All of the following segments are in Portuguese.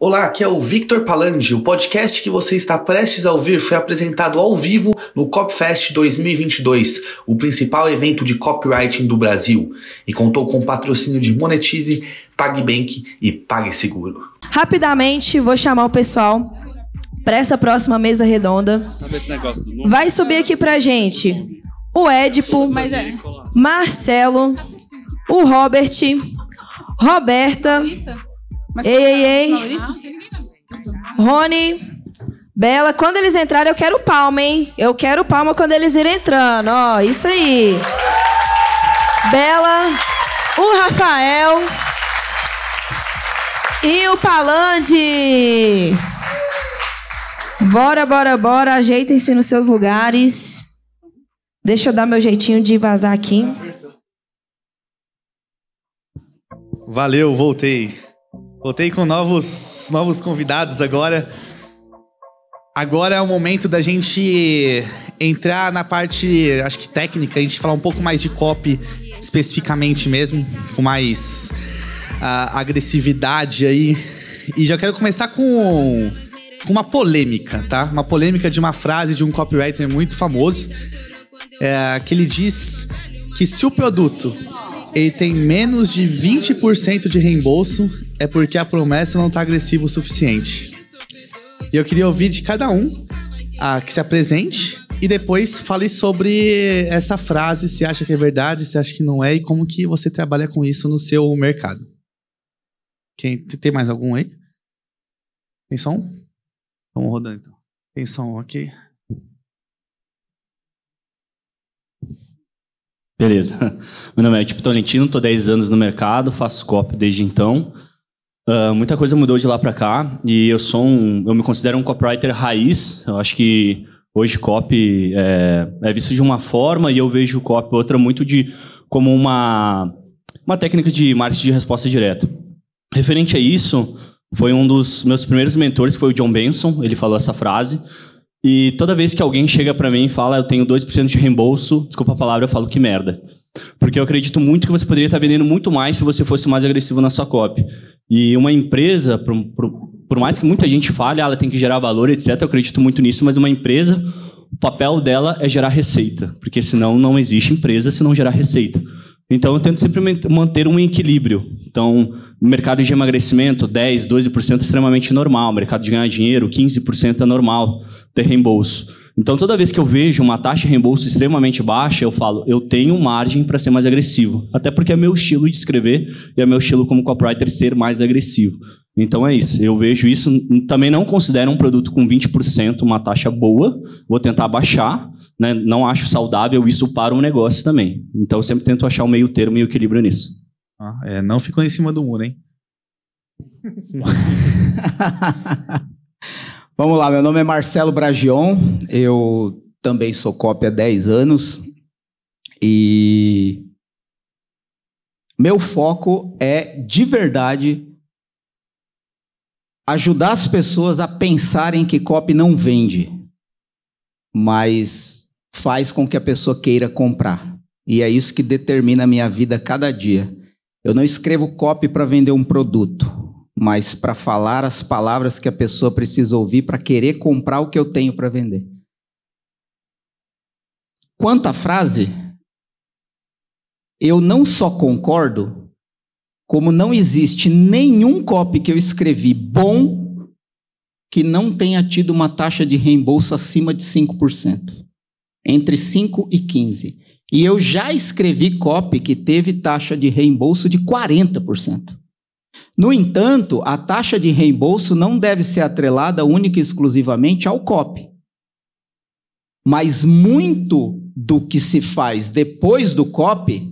Olá, aqui é o Victor Palange. O podcast que você está prestes a ouvir foi apresentado ao vivo no CopFest 2022, o principal evento de copywriting do Brasil, e contou com o patrocínio de Monetize, PagBank e PagSeguro. Rapidamente, vou chamar o pessoal para essa próxima mesa redonda. Vai subir aqui para gente o Edipo, é. Marcelo, o Robert, Roberta. Mas ei, ei, ei. Rony, Bela, quando eles entrarem, eu quero palma, hein? Eu quero palma quando eles irem entrando, ó. Isso aí. Bela, o Rafael e o Palande. Bora, bora, bora. Ajeitem-se nos seus lugares. Deixa eu dar meu jeitinho de vazar aqui. Valeu, voltei. Voltei com novos, novos convidados agora. Agora é o momento da gente entrar na parte, acho que técnica, a gente falar um pouco mais de copy especificamente mesmo, com mais uh, agressividade aí. E já quero começar com, com uma polêmica, tá? Uma polêmica de uma frase de um copywriter muito famoso, é, que ele diz que se o produto ele tem menos de 20% de reembolso, é porque a promessa não está agressiva o suficiente. E eu queria ouvir de cada um a, que se apresente e depois fale sobre essa frase, se acha que é verdade, se acha que não é e como que você trabalha com isso no seu mercado. Quem, tem mais algum aí? Tem som? Vamos rodando então. Tem som aqui. Okay. Beleza. Meu nome é Tipo Tolentino, Estou 10 anos no mercado, faço copy desde então. Uh, muita coisa mudou de lá para cá e eu sou um, eu me considero um copywriter raiz. Eu acho que hoje copy é, é visto de uma forma e eu vejo copy outra muito de como uma uma técnica de marketing de resposta direta. Referente a isso, foi um dos meus primeiros mentores, que foi o John Benson, ele falou essa frase. E toda vez que alguém chega para mim e fala, eu tenho 2% de reembolso, desculpa a palavra, eu falo que merda. Porque eu acredito muito que você poderia estar vendendo muito mais se você fosse mais agressivo na sua copy. E uma empresa, por, por, por mais que muita gente fale, ah, ela tem que gerar valor, etc., eu acredito muito nisso, mas uma empresa, o papel dela é gerar receita. Porque senão não existe empresa se não gerar receita. Então, eu tento sempre manter um equilíbrio. Então, no mercado de emagrecimento, 10%, 12% é extremamente normal. No mercado de ganhar dinheiro, 15% é normal ter reembolso. Então, toda vez que eu vejo uma taxa de reembolso extremamente baixa, eu falo, eu tenho margem para ser mais agressivo. Até porque é meu estilo de escrever e é meu estilo como copywriter ser mais agressivo. Então é isso, eu vejo isso, também não considero um produto com 20% uma taxa boa, vou tentar baixar, né? não acho saudável isso para um negócio também. Então eu sempre tento achar o um meio termo e o um equilíbrio nisso. Ah, é, não ficou em cima do muro, hein? Vamos lá, meu nome é Marcelo Bragion, eu também sou cópia há 10 anos e meu foco é de verdade ajudar as pessoas a pensarem que copy não vende, mas faz com que a pessoa queira comprar. E é isso que determina a minha vida cada dia. Eu não escrevo copy para vender um produto, mas para falar as palavras que a pessoa precisa ouvir para querer comprar o que eu tenho para vender. Quanto à frase, eu não só concordo, como não existe nenhum copy que eu escrevi bom que não tenha tido uma taxa de reembolso acima de 5%, entre 5 e 15. E eu já escrevi copy que teve taxa de reembolso de 40%. No entanto, a taxa de reembolso não deve ser atrelada única e exclusivamente ao copy. Mas muito do que se faz depois do copy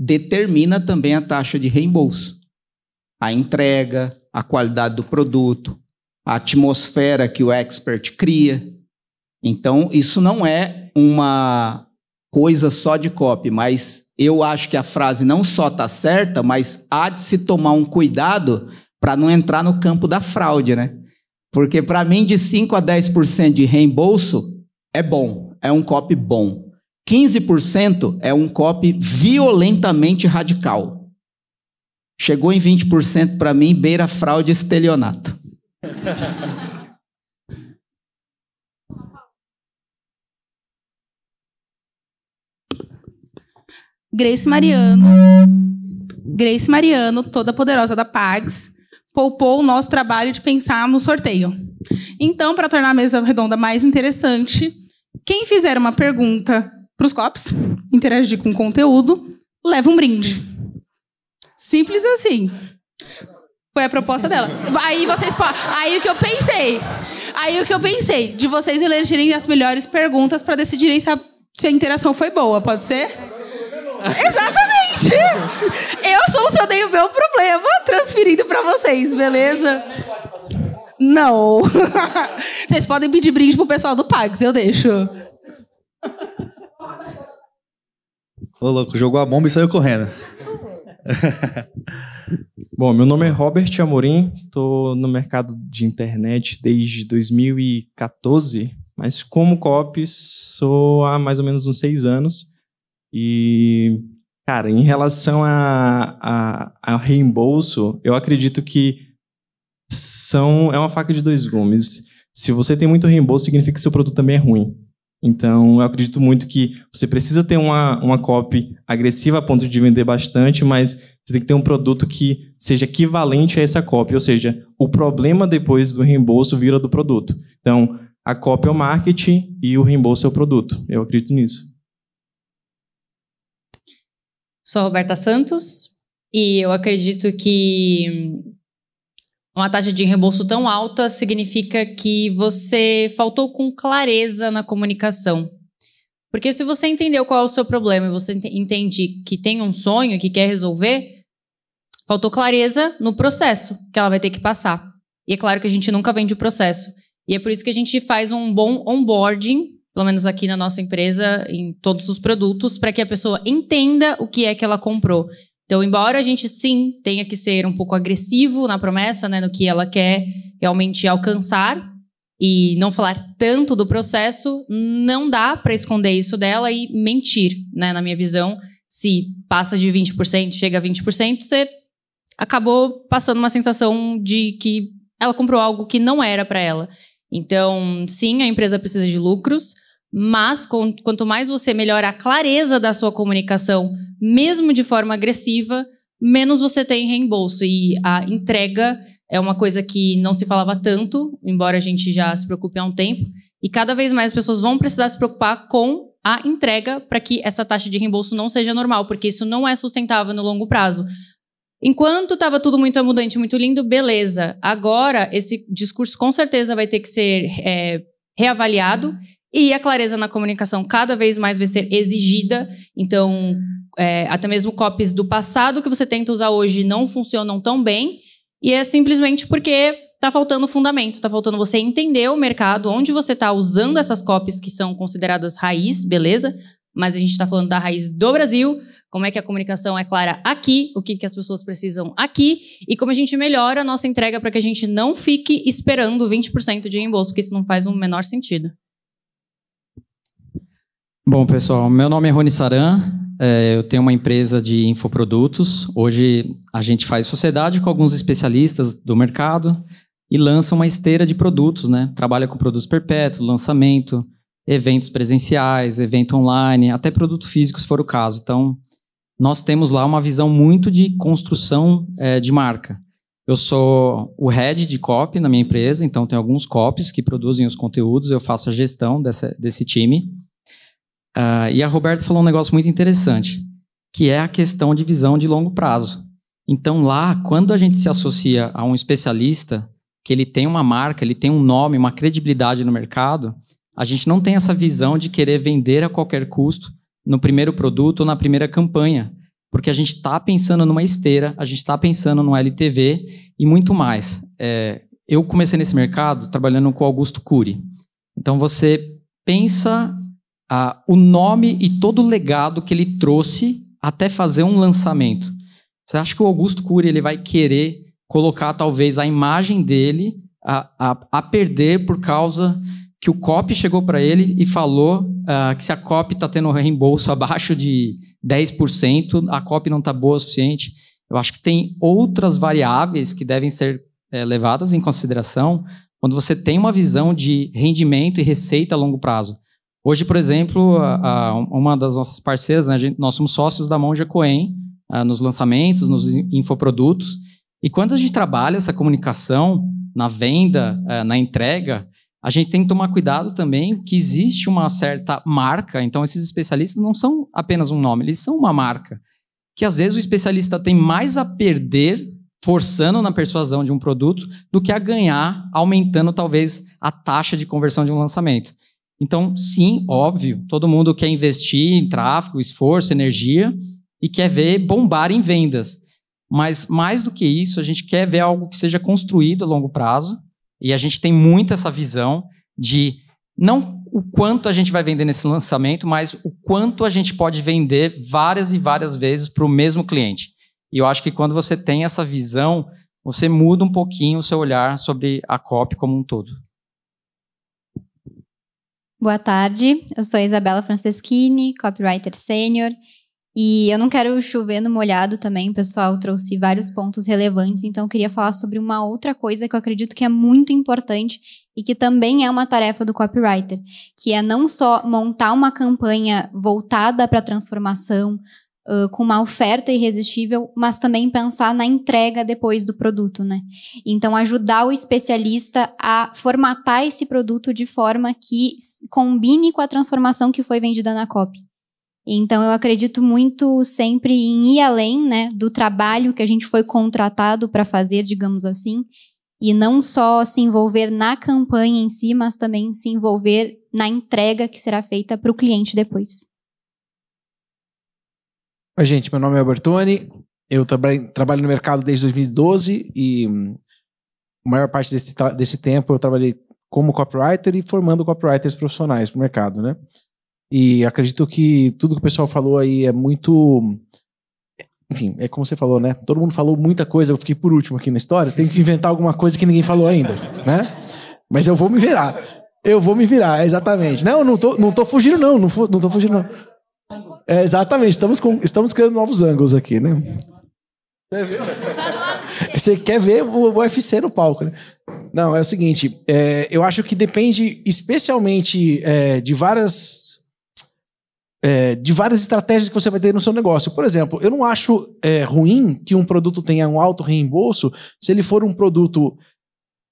determina também a taxa de reembolso, a entrega, a qualidade do produto, a atmosfera que o expert cria. Então, isso não é uma coisa só de copy, mas eu acho que a frase não só está certa, mas há de se tomar um cuidado para não entrar no campo da fraude, né? Porque para mim, de 5 a 10% de reembolso é bom, é um copy bom. 15% é um copy violentamente radical. Chegou em 20% para mim, beira fraude e estelionato. Grace Mariano, Grace Mariano, toda poderosa da Pags, poupou o nosso trabalho de pensar no sorteio. Então, para tornar a mesa redonda mais interessante, quem fizer uma pergunta para os COPs, interagir com conteúdo, leva um brinde. Simples assim. Foi a proposta dela. Aí vocês Aí o que eu pensei. Aí o que eu pensei, de vocês elegirem as melhores perguntas para decidirem se a, se a interação foi boa, pode ser? Exatamente! Eu solucionei o meu problema transferindo para vocês, beleza? Não. Vocês podem pedir brinde pro pessoal do Pax, eu deixo. Ô, louco, jogou a bomba e saiu correndo. Bom, meu nome é Robert Amorim, tô no mercado de internet desde 2014, mas como cop sou há mais ou menos uns seis anos. E, cara, em relação a, a, a reembolso, eu acredito que são, é uma faca de dois gumes. Se você tem muito reembolso, significa que seu produto também é ruim. Então, eu acredito muito que você precisa ter uma, uma copy agressiva a ponto de vender bastante, mas você tem que ter um produto que seja equivalente a essa copy, ou seja, o problema depois do reembolso vira do produto. Então, a copy é o marketing e o reembolso é o produto. Eu acredito nisso. Sou Roberta Santos e eu acredito que uma taxa de reembolso tão alta significa que você faltou com clareza na comunicação. Porque se você entendeu qual é o seu problema e você entende que tem um sonho que quer resolver, faltou clareza no processo que ela vai ter que passar. E é claro que a gente nunca vende o processo. E é por isso que a gente faz um bom onboarding, pelo menos aqui na nossa empresa, em todos os produtos, para que a pessoa entenda o que é que ela comprou então, embora a gente sim tenha que ser um pouco agressivo na promessa, né, no que ela quer realmente alcançar e não falar tanto do processo, não dá para esconder isso dela e mentir, né, na minha visão. Se passa de 20%, chega a 20%, você acabou passando uma sensação de que ela comprou algo que não era para ela. Então, sim, a empresa precisa de lucros, mas com, quanto mais você melhora a clareza da sua comunicação, mesmo de forma agressiva, menos você tem reembolso. E a entrega é uma coisa que não se falava tanto, embora a gente já se preocupe há um tempo. E cada vez mais as pessoas vão precisar se preocupar com a entrega para que essa taxa de reembolso não seja normal, porque isso não é sustentável no longo prazo. Enquanto estava tudo muito abundante, muito lindo, beleza. Agora, esse discurso com certeza vai ter que ser é, reavaliado e a clareza na comunicação cada vez mais vai ser exigida. Então, é, até mesmo copies do passado que você tenta usar hoje não funcionam tão bem. E é simplesmente porque tá faltando fundamento, tá faltando você entender o mercado, onde você tá usando essas copies que são consideradas raiz, beleza? Mas a gente está falando da raiz do Brasil, como é que a comunicação é clara aqui, o que, que as pessoas precisam aqui e como a gente melhora a nossa entrega para que a gente não fique esperando 20% de reembolso, porque isso não faz o menor sentido. Bom, pessoal, meu nome é Rony Saran, é, eu tenho uma empresa de infoprodutos. Hoje a gente faz sociedade com alguns especialistas do mercado e lança uma esteira de produtos, né? Trabalha com produtos perpétuos, lançamento, eventos presenciais, evento online, até produto físico, se for o caso. Então, nós temos lá uma visão muito de construção é, de marca. Eu sou o head de copy na minha empresa, então tem alguns copies que produzem os conteúdos, eu faço a gestão dessa, desse time. Uh, e a Roberta falou um negócio muito interessante, que é a questão de visão de longo prazo. Então, lá, quando a gente se associa a um especialista, que ele tem uma marca, ele tem um nome, uma credibilidade no mercado, a gente não tem essa visão de querer vender a qualquer custo no primeiro produto ou na primeira campanha, porque a gente está pensando numa esteira, a gente está pensando no LTV e muito mais. É, eu comecei nesse mercado trabalhando com Augusto Cury. Então, você pensa ah, o nome e todo o legado que ele trouxe até fazer um lançamento. Você acha que o Augusto Cury ele vai querer colocar talvez a imagem dele a, a, a perder por causa que o COP chegou para ele e falou ah, que se a COP está tendo reembolso abaixo de 10%, a COP não está boa o suficiente. Eu acho que tem outras variáveis que devem ser é, levadas em consideração quando você tem uma visão de rendimento e receita a longo prazo. Hoje, por exemplo, a, a, uma das nossas parceiras, né, gente, nós somos sócios da Monja Coen a, ah, nos lançamentos, nos infoprodutos. E quando a gente trabalha essa comunicação na venda, eh, na entrega, a gente tem que tomar cuidado também que existe uma certa marca. Então, esses especialistas não são apenas um nome, eles são uma marca. Que às vezes o especialista tem mais a perder forçando na persuasão de um produto do que a ganhar aumentando talvez a taxa de conversão de um lançamento. Então, sim, óbvio, todo mundo quer investir em tráfego, esforço, energia e quer ver bombar em vendas. Mas mais do que isso, a gente quer ver algo que seja construído a longo prazo e a gente tem muito essa visão de não o quanto a gente vai vender nesse lançamento, mas o quanto a gente pode vender várias e várias vezes para o mesmo cliente. E eu acho que quando você tem essa visão, você muda um pouquinho o seu olhar sobre a COP como um todo. Boa tarde, eu sou Isabela Franceschini, copywriter sênior, e eu não quero chover no molhado também, o pessoal trouxe vários pontos relevantes, então eu queria falar sobre uma outra coisa que eu acredito que é muito importante e que também é uma tarefa do copywriter, que é não só montar uma campanha voltada para a transformação, Uh, com uma oferta irresistível, mas também pensar na entrega depois do produto, né? Então, ajudar o especialista a formatar esse produto de forma que combine com a transformação que foi vendida na COP. Então, eu acredito muito sempre em ir além, né, do trabalho que a gente foi contratado para fazer, digamos assim, e não só se envolver na campanha em si, mas também se envolver na entrega que será feita para o cliente depois. Oi, gente. Meu nome é Albertoni. Eu trabalho no mercado desde 2012 e hum, a maior parte desse, desse tempo eu trabalhei como copywriter e formando copywriters profissionais para o mercado, né? E acredito que tudo que o pessoal falou aí é muito. Hum, enfim, é como você falou, né? Todo mundo falou muita coisa, eu fiquei por último aqui na história. Tenho que inventar alguma coisa que ninguém falou ainda, né? Mas eu vou me virar. Eu vou me virar, exatamente. Não, não tô, não tô fugindo, não. Não, não tô fugindo, não. É, exatamente, estamos, com, estamos criando novos ângulos aqui, né? Você quer ver o UFC no palco, né? Não, é o seguinte, é, eu acho que depende especialmente é, de várias é, de várias estratégias que você vai ter no seu negócio. Por exemplo, eu não acho é, ruim que um produto tenha um alto reembolso se ele for um produto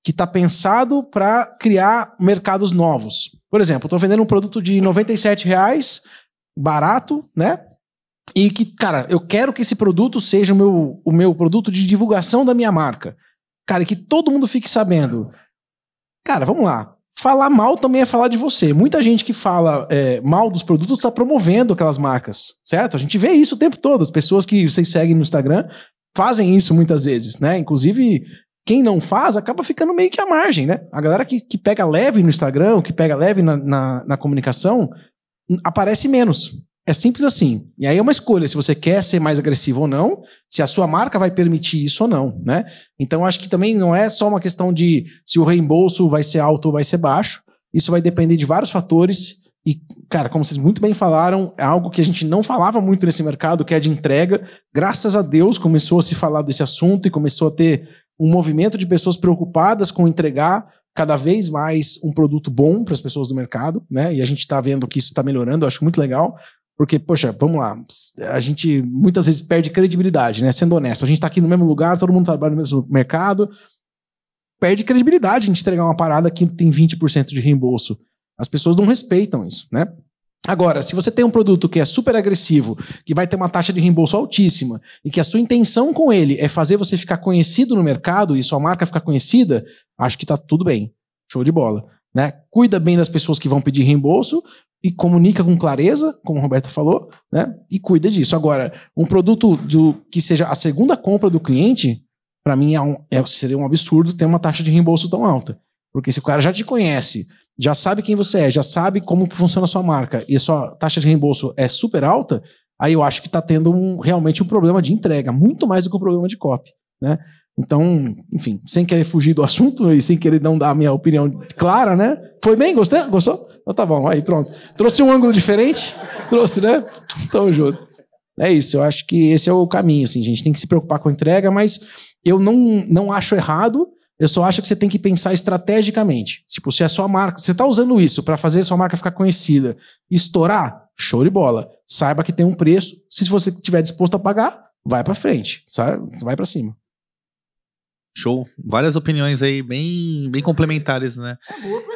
que está pensado para criar mercados novos. Por exemplo, estou vendendo um produto de R$ reais barato, né? E que, cara, eu quero que esse produto seja o meu, o meu produto de divulgação da minha marca. Cara, e que todo mundo fique sabendo. Cara, vamos lá. Falar mal também é falar de você. Muita gente que fala é, mal dos produtos está promovendo aquelas marcas, certo? A gente vê isso o tempo todo. As pessoas que vocês seguem no Instagram fazem isso muitas vezes, né? Inclusive, quem não faz acaba ficando meio que à margem, né? A galera que, que pega leve no Instagram, que pega leve na, na, na comunicação, aparece menos. É simples assim. E aí é uma escolha se você quer ser mais agressivo ou não, se a sua marca vai permitir isso ou não, né? Então acho que também não é só uma questão de se o reembolso vai ser alto ou vai ser baixo. Isso vai depender de vários fatores. E, cara, como vocês muito bem falaram, é algo que a gente não falava muito nesse mercado, que é de entrega. Graças a Deus começou a se falar desse assunto e começou a ter um movimento de pessoas preocupadas com entregar cada vez mais um produto bom para as pessoas do mercado, né? E a gente está vendo que isso está melhorando, eu acho muito legal. Porque, poxa, vamos lá, a gente muitas vezes perde credibilidade, né? Sendo honesto, a gente está aqui no mesmo lugar, todo mundo trabalha no mesmo mercado, perde credibilidade a gente entregar uma parada que tem 20% de reembolso. As pessoas não respeitam isso, né? Agora, se você tem um produto que é super agressivo, que vai ter uma taxa de reembolso altíssima, e que a sua intenção com ele é fazer você ficar conhecido no mercado e sua marca ficar conhecida, acho que está tudo bem. Show de bola. Né? Cuida bem das pessoas que vão pedir reembolso e comunica com clareza, como a Roberta falou, né? e cuida disso. Agora, um produto do, que seja a segunda compra do cliente, para mim é um, é, seria um absurdo ter uma taxa de reembolso tão alta. Porque se o cara já te conhece, já sabe quem você é, já sabe como que funciona a sua marca e a sua taxa de reembolso é super alta, aí eu acho que está tendo um, realmente um problema de entrega, muito mais do que um problema de copy, né? Então, enfim, sem querer fugir do assunto e sem querer não dar a minha opinião clara, né? Foi bem? Gostou? Gostou? Então tá bom, aí pronto. Trouxe um ângulo diferente? Trouxe, né? Tamo junto. É isso, eu acho que esse é o caminho, assim, gente tem que se preocupar com a entrega, mas eu não, não acho errado eu só acho que você tem que pensar estrategicamente. Tipo, se é a sua marca, você está usando isso para fazer a sua marca ficar conhecida, estourar, show de bola. Saiba que tem um preço. Se você estiver disposto a pagar, vai para frente, sabe? Vai para cima. Show. Várias opiniões aí bem, bem complementares, né?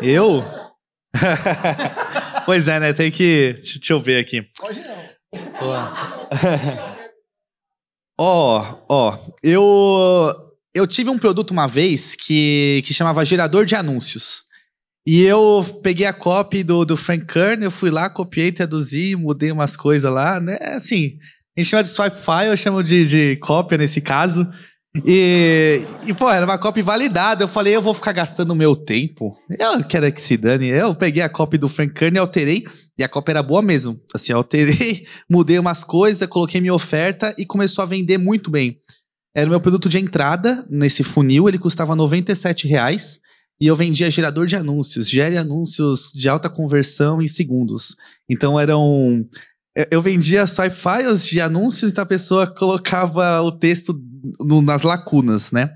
eu? pois é, né? Tem que. Deixa eu ver aqui. Hoje não. Ó, ó, oh, oh, eu eu tive um produto uma vez que, que chamava gerador de anúncios. E eu peguei a copy do, do Frank Kern, eu fui lá, copiei, traduzi, mudei umas coisas lá, né? Assim, a gente chama de swipe file, eu chamo de, de cópia nesse caso. E, e, pô, era uma cópia validada. Eu falei, eu vou ficar gastando o meu tempo. Eu quero que se dane. Eu peguei a cópia do Frank Kern e alterei. E a cópia era boa mesmo. Assim, alterei, mudei umas coisas, coloquei minha oferta e começou a vender muito bem. Era o meu produto de entrada nesse funil, ele custava 97 reais e eu vendia gerador de anúncios, gere anúncios de alta conversão em segundos. Então eram eu vendia só files de anúncios e então a pessoa colocava o texto no, nas lacunas, né?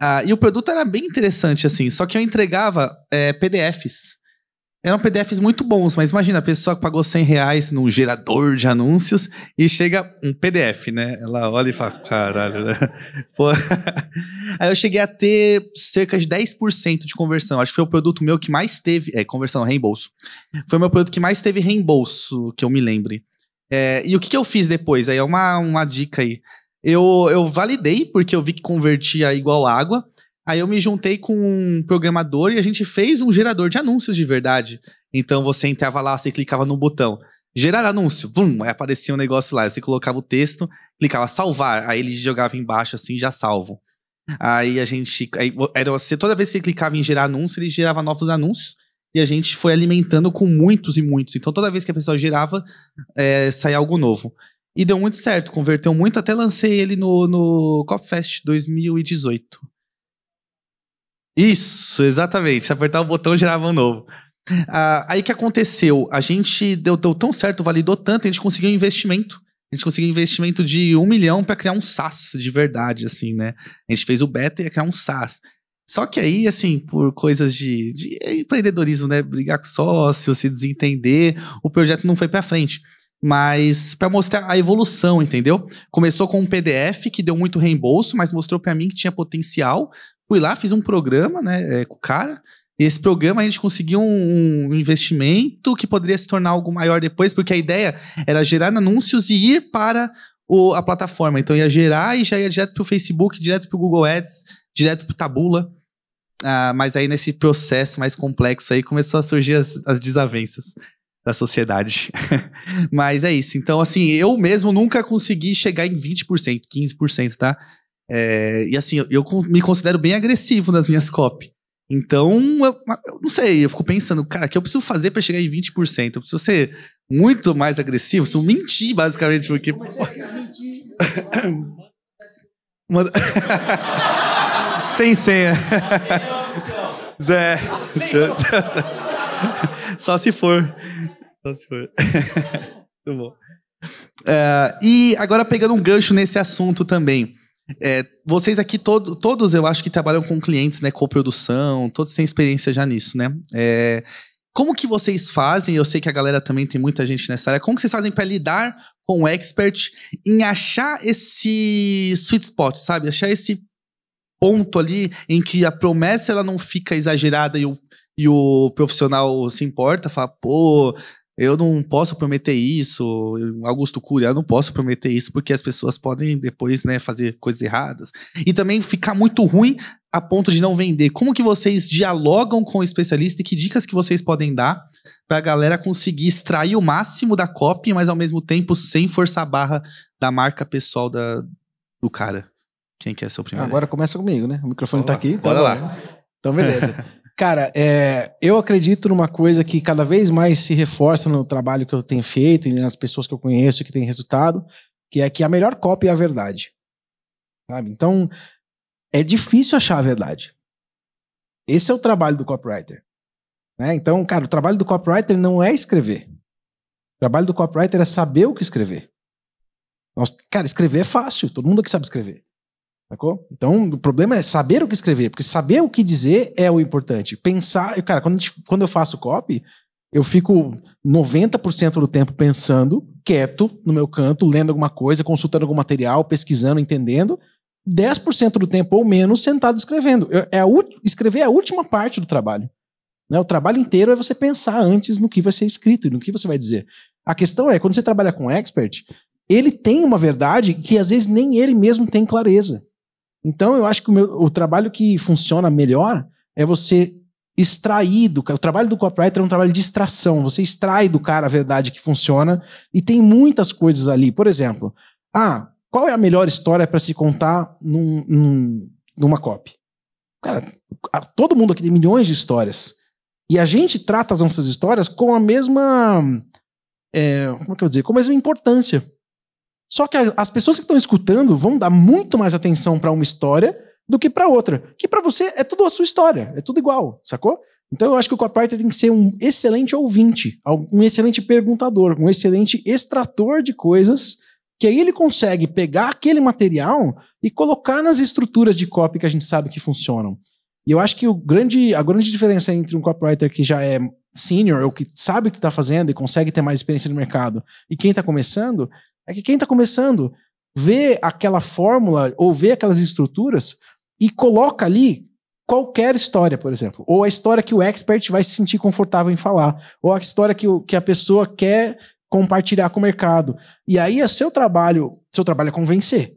Ah, e o produto era bem interessante, assim, só que eu entregava é, eh, PDFs. Eram PDFs muito bons, mas imagina, a pessoa que pagou 100 reais num gerador de anúncios e chega um PDF, né? Ela olha e fala, caralho, né? Pô. Aí eu cheguei a ter cerca de 10% de conversão. Acho que foi o produto meu que mais teve. É, conversão, reembolso. Foi o meu produto que mais teve reembolso, que eu me lembre. É, e o que, que eu fiz depois? Aí é uma, uma dica aí. Eu, eu validei, porque eu vi que convertia igual água. Aí eu me juntei com um programador e a gente fez um gerador de anúncios de verdade. Então você entrava lá, você clicava no botão gerar anúncio, vum, aí aparecia um negócio lá. Você colocava o texto, clicava salvar, aí ele jogava embaixo assim, já salvo. Aí a gente. Aí, era, você, toda vez que você clicava em gerar anúncio, ele gerava novos anúncios. E a gente foi alimentando com muitos e muitos. Então toda vez que a pessoa gerava, é, saía algo novo. E deu muito certo, converteu muito, até lancei ele no, no Copfest 2018. Isso, exatamente. Se apertar o botão, gerava um novo. Ah, aí que aconteceu? A gente deu, deu tão certo, validou tanto, a gente conseguiu um investimento. A gente conseguiu um investimento de um milhão para criar um SaaS de verdade, assim, né? A gente fez o beta e ia criar um SaaS. Só que aí, assim, por coisas de, de empreendedorismo, né? Brigar com sócio, se desentender, o projeto não foi para frente mas para mostrar a evolução, entendeu? Começou com um PDF que deu muito reembolso, mas mostrou para mim que tinha potencial. Fui lá, fiz um programa, né, é, com o cara. E esse programa a gente conseguiu um, um, investimento que poderia se tornar algo maior depois, porque a ideia era gerar anúncios e ir para o, a plataforma. Então ia gerar e já ia direto para o Facebook, direto para o Google Ads, direto para o Tabula. Ah, mas aí nesse processo mais complexo aí começou a surgir as, as desavenças da sociedade. mas é isso. Então, assim, eu mesmo nunca consegui chegar em 20%, 15%, tá? É, e assim, eu, eu, me considero bem agressivo nas minhas COP. Então, eu, eu, não sei, eu fico pensando, cara, o que eu preciso fazer para chegar em 20%? Eu preciso ser muito mais agressivo, eu mentir, basicamente, porque. É Sem senha. Zé. Só se for. Só se for. Muito bom. Uh, e agora pegando um gancho nesse assunto também. É, vocês aqui, todo, todos eu acho que trabalham com clientes, né? produção todos têm experiência já nisso, né? É, como que vocês fazem? Eu sei que a galera também tem muita gente nessa área. Como que vocês fazem para lidar com o expert em achar esse sweet spot, sabe? Achar esse ponto ali em que a promessa ela não fica exagerada e o, e o profissional se importa, fala, pô, eu não posso prometer isso, Augusto Cury, eu não posso prometer isso, porque as pessoas podem depois né, fazer coisas erradas. E também ficar muito ruim a ponto de não vender. Como que vocês dialogam com o especialista e que dicas que vocês podem dar para a galera conseguir extrair o máximo da copy, mas ao mesmo tempo sem forçar a barra da marca pessoal da, do cara? Quem quer ser o primeiro? Agora começa comigo, né? O microfone está aqui, então bora lá. Né? Então, beleza. Cara, é, eu acredito numa coisa que cada vez mais se reforça no trabalho que eu tenho feito e nas pessoas que eu conheço que tem resultado, que é que a melhor cópia é a verdade. Sabe? Então, é difícil achar a verdade. Esse é o trabalho do copywriter. Né? Então, cara, o trabalho do copywriter não é escrever. O trabalho do copywriter é saber o que escrever. Nós, cara, escrever é fácil, todo mundo que sabe escrever. Sacou? Então, o problema é saber o que escrever, porque saber o que dizer é o importante. Pensar. Cara, quando, quando eu faço copy, eu fico 90% do tempo pensando, quieto, no meu canto, lendo alguma coisa, consultando algum material, pesquisando, entendendo. 10% do tempo ou menos sentado escrevendo. Eu, é a, escrever é a última parte do trabalho. Né? O trabalho inteiro é você pensar antes no que vai ser escrito e no que você vai dizer. A questão é, quando você trabalha com expert, ele tem uma verdade que às vezes nem ele mesmo tem clareza. Então, eu acho que o, meu, o trabalho que funciona melhor é você extrair do O trabalho do copywriter é um trabalho de extração. Você extrai do cara a verdade que funciona e tem muitas coisas ali. Por exemplo, ah, qual é a melhor história para se contar num, num, numa copy? Cara, todo mundo aqui tem milhões de histórias. E a gente trata as nossas histórias com a mesma. É, como é que eu vou dizer? Com a mesma importância. Só que as pessoas que estão escutando vão dar muito mais atenção para uma história do que para outra, que para você é tudo a sua história, é tudo igual, sacou? Então eu acho que o copywriter tem que ser um excelente ouvinte, um excelente perguntador, um excelente extrator de coisas, que aí ele consegue pegar aquele material e colocar nas estruturas de copy que a gente sabe que funcionam. E eu acho que o grande, a grande diferença entre um copywriter que já é senior, ou que sabe o que está fazendo e consegue ter mais experiência no mercado, e quem está começando, é que quem está começando vê aquela fórmula ou vê aquelas estruturas e coloca ali qualquer história, por exemplo, ou a história que o expert vai se sentir confortável em falar, ou a história que, que a pessoa quer compartilhar com o mercado. E aí é seu trabalho, seu trabalho é convencer.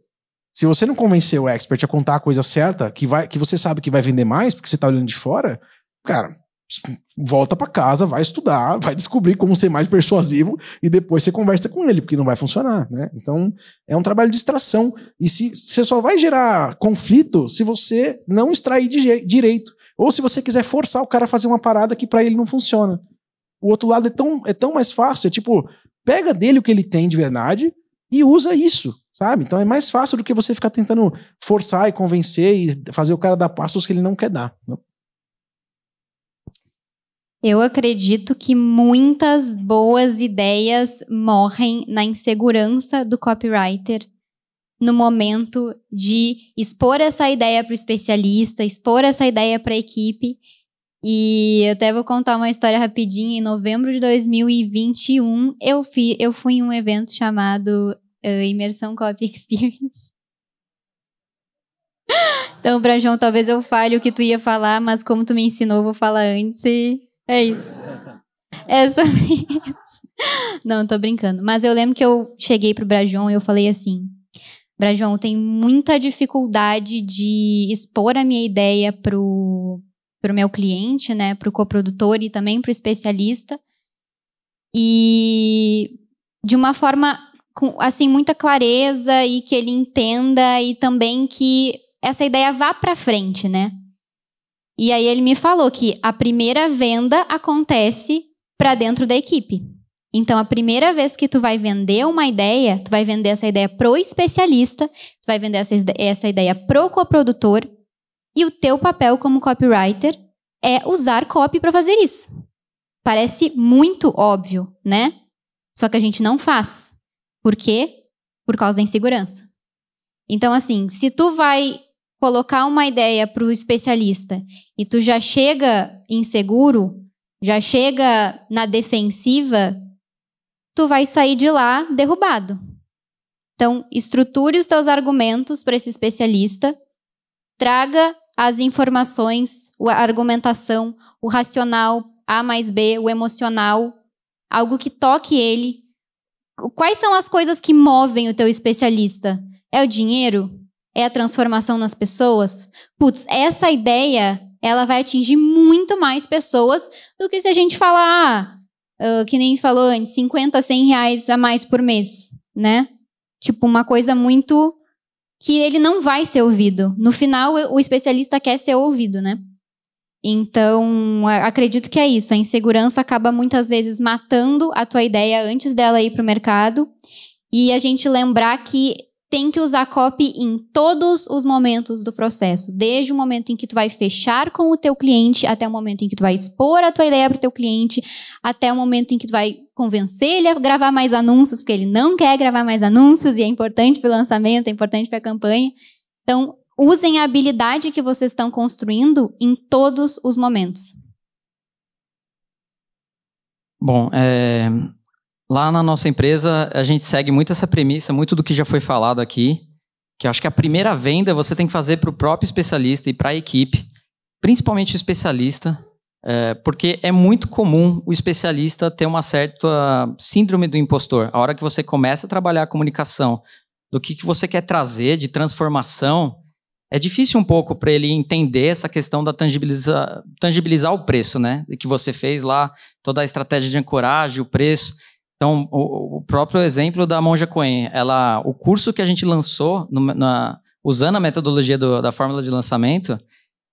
Se você não convencer o expert a contar a coisa certa, que, vai, que você sabe que vai vender mais, porque você está olhando de fora, cara, volta para casa, vai estudar, vai descobrir como ser mais persuasivo e depois você conversa com ele, porque não vai funcionar, né? Então, é um trabalho de distração e se você só vai gerar conflito se você não extrair direito ou se você quiser forçar o cara a fazer uma parada que para ele não funciona. O outro lado é tão, é tão mais fácil, é tipo, pega dele o que ele tem de verdade e usa isso, sabe? Então é mais fácil do que você ficar tentando forçar e convencer e fazer o cara dar passos que ele não quer dar. Não? Né? Eu acredito que muitas boas ideias morrem na insegurança do copywriter no momento de expor essa ideia para o especialista, expor essa ideia para a equipe. E até vou contar uma história rapidinha. Em novembro de 2021, eu, fi, eu fui em um evento chamado uh, Imersão Copy Experience. então, Brajão, talvez eu falhe o que tu ia falar, mas como tu me ensinou, vou falar antes e é isso. É só isso. Não, tô brincando. Mas eu lembro que eu cheguei pro Brajon e eu falei assim: Brajon, eu tenho muita dificuldade de expor a minha ideia pro, pro meu cliente, né? Pro coprodutor e também pro especialista. E de uma forma com, assim, muita clareza e que ele entenda e também que essa ideia vá para frente, né? E aí ele me falou que a primeira venda acontece para dentro da equipe. Então, a primeira vez que tu vai vender uma ideia, tu vai vender essa ideia pro especialista, tu vai vender essa, ideia pro coprodutor, e o teu papel como copywriter é usar copy para fazer isso. Parece muito óbvio, né? Só que a gente não faz. Por quê? Por causa da insegurança. Então, assim, se tu vai colocar uma ideia para o especialista e tu já chega inseguro, já chega na defensiva, tu vai sair de lá derrubado. Então, estruture os teus argumentos para esse especialista, traga as informações, a argumentação, o racional, A mais B, o emocional, algo que toque ele. Quais são as coisas que movem o teu especialista? É o dinheiro? é a transformação nas pessoas, putz, essa ideia ela vai atingir muito mais pessoas do que se a gente falar, ah, uh, que nem falou antes, 50, 100 reais a mais por mês, né? Tipo, uma coisa muito que ele não vai ser ouvido. No final, o especialista quer ser ouvido, né? Então, acredito que é isso. A insegurança acaba muitas vezes matando a tua ideia antes dela ir para o mercado. E a gente lembrar que tem que usar copy em todos os momentos do processo, desde o momento em que tu vai fechar com o teu cliente, até o momento em que tu vai expor a tua ideia para o teu cliente, até o momento em que tu vai convencer ele a gravar mais anúncios, porque ele não quer gravar mais anúncios e é importante para o lançamento, é importante para a campanha. Então, usem a habilidade que vocês estão construindo em todos os momentos. Bom, é, Lá na nossa empresa, a gente segue muito essa premissa, muito do que já foi falado aqui, que acho que a primeira venda você tem que fazer para o próprio especialista e para a equipe, principalmente o especialista, é, porque é muito comum o especialista ter uma certa síndrome do impostor. A hora que você começa a trabalhar a comunicação, do que, que você quer trazer de transformação, é difícil um pouco para ele entender essa questão da tangibilizar, tangibilizar o preço, né? Que você fez lá, toda a estratégia de ancoragem, o preço. Então, o, o, próprio exemplo da Monja Coen, ela, o curso que a gente lançou, no, na, usando a metodologia do, da fórmula de lançamento,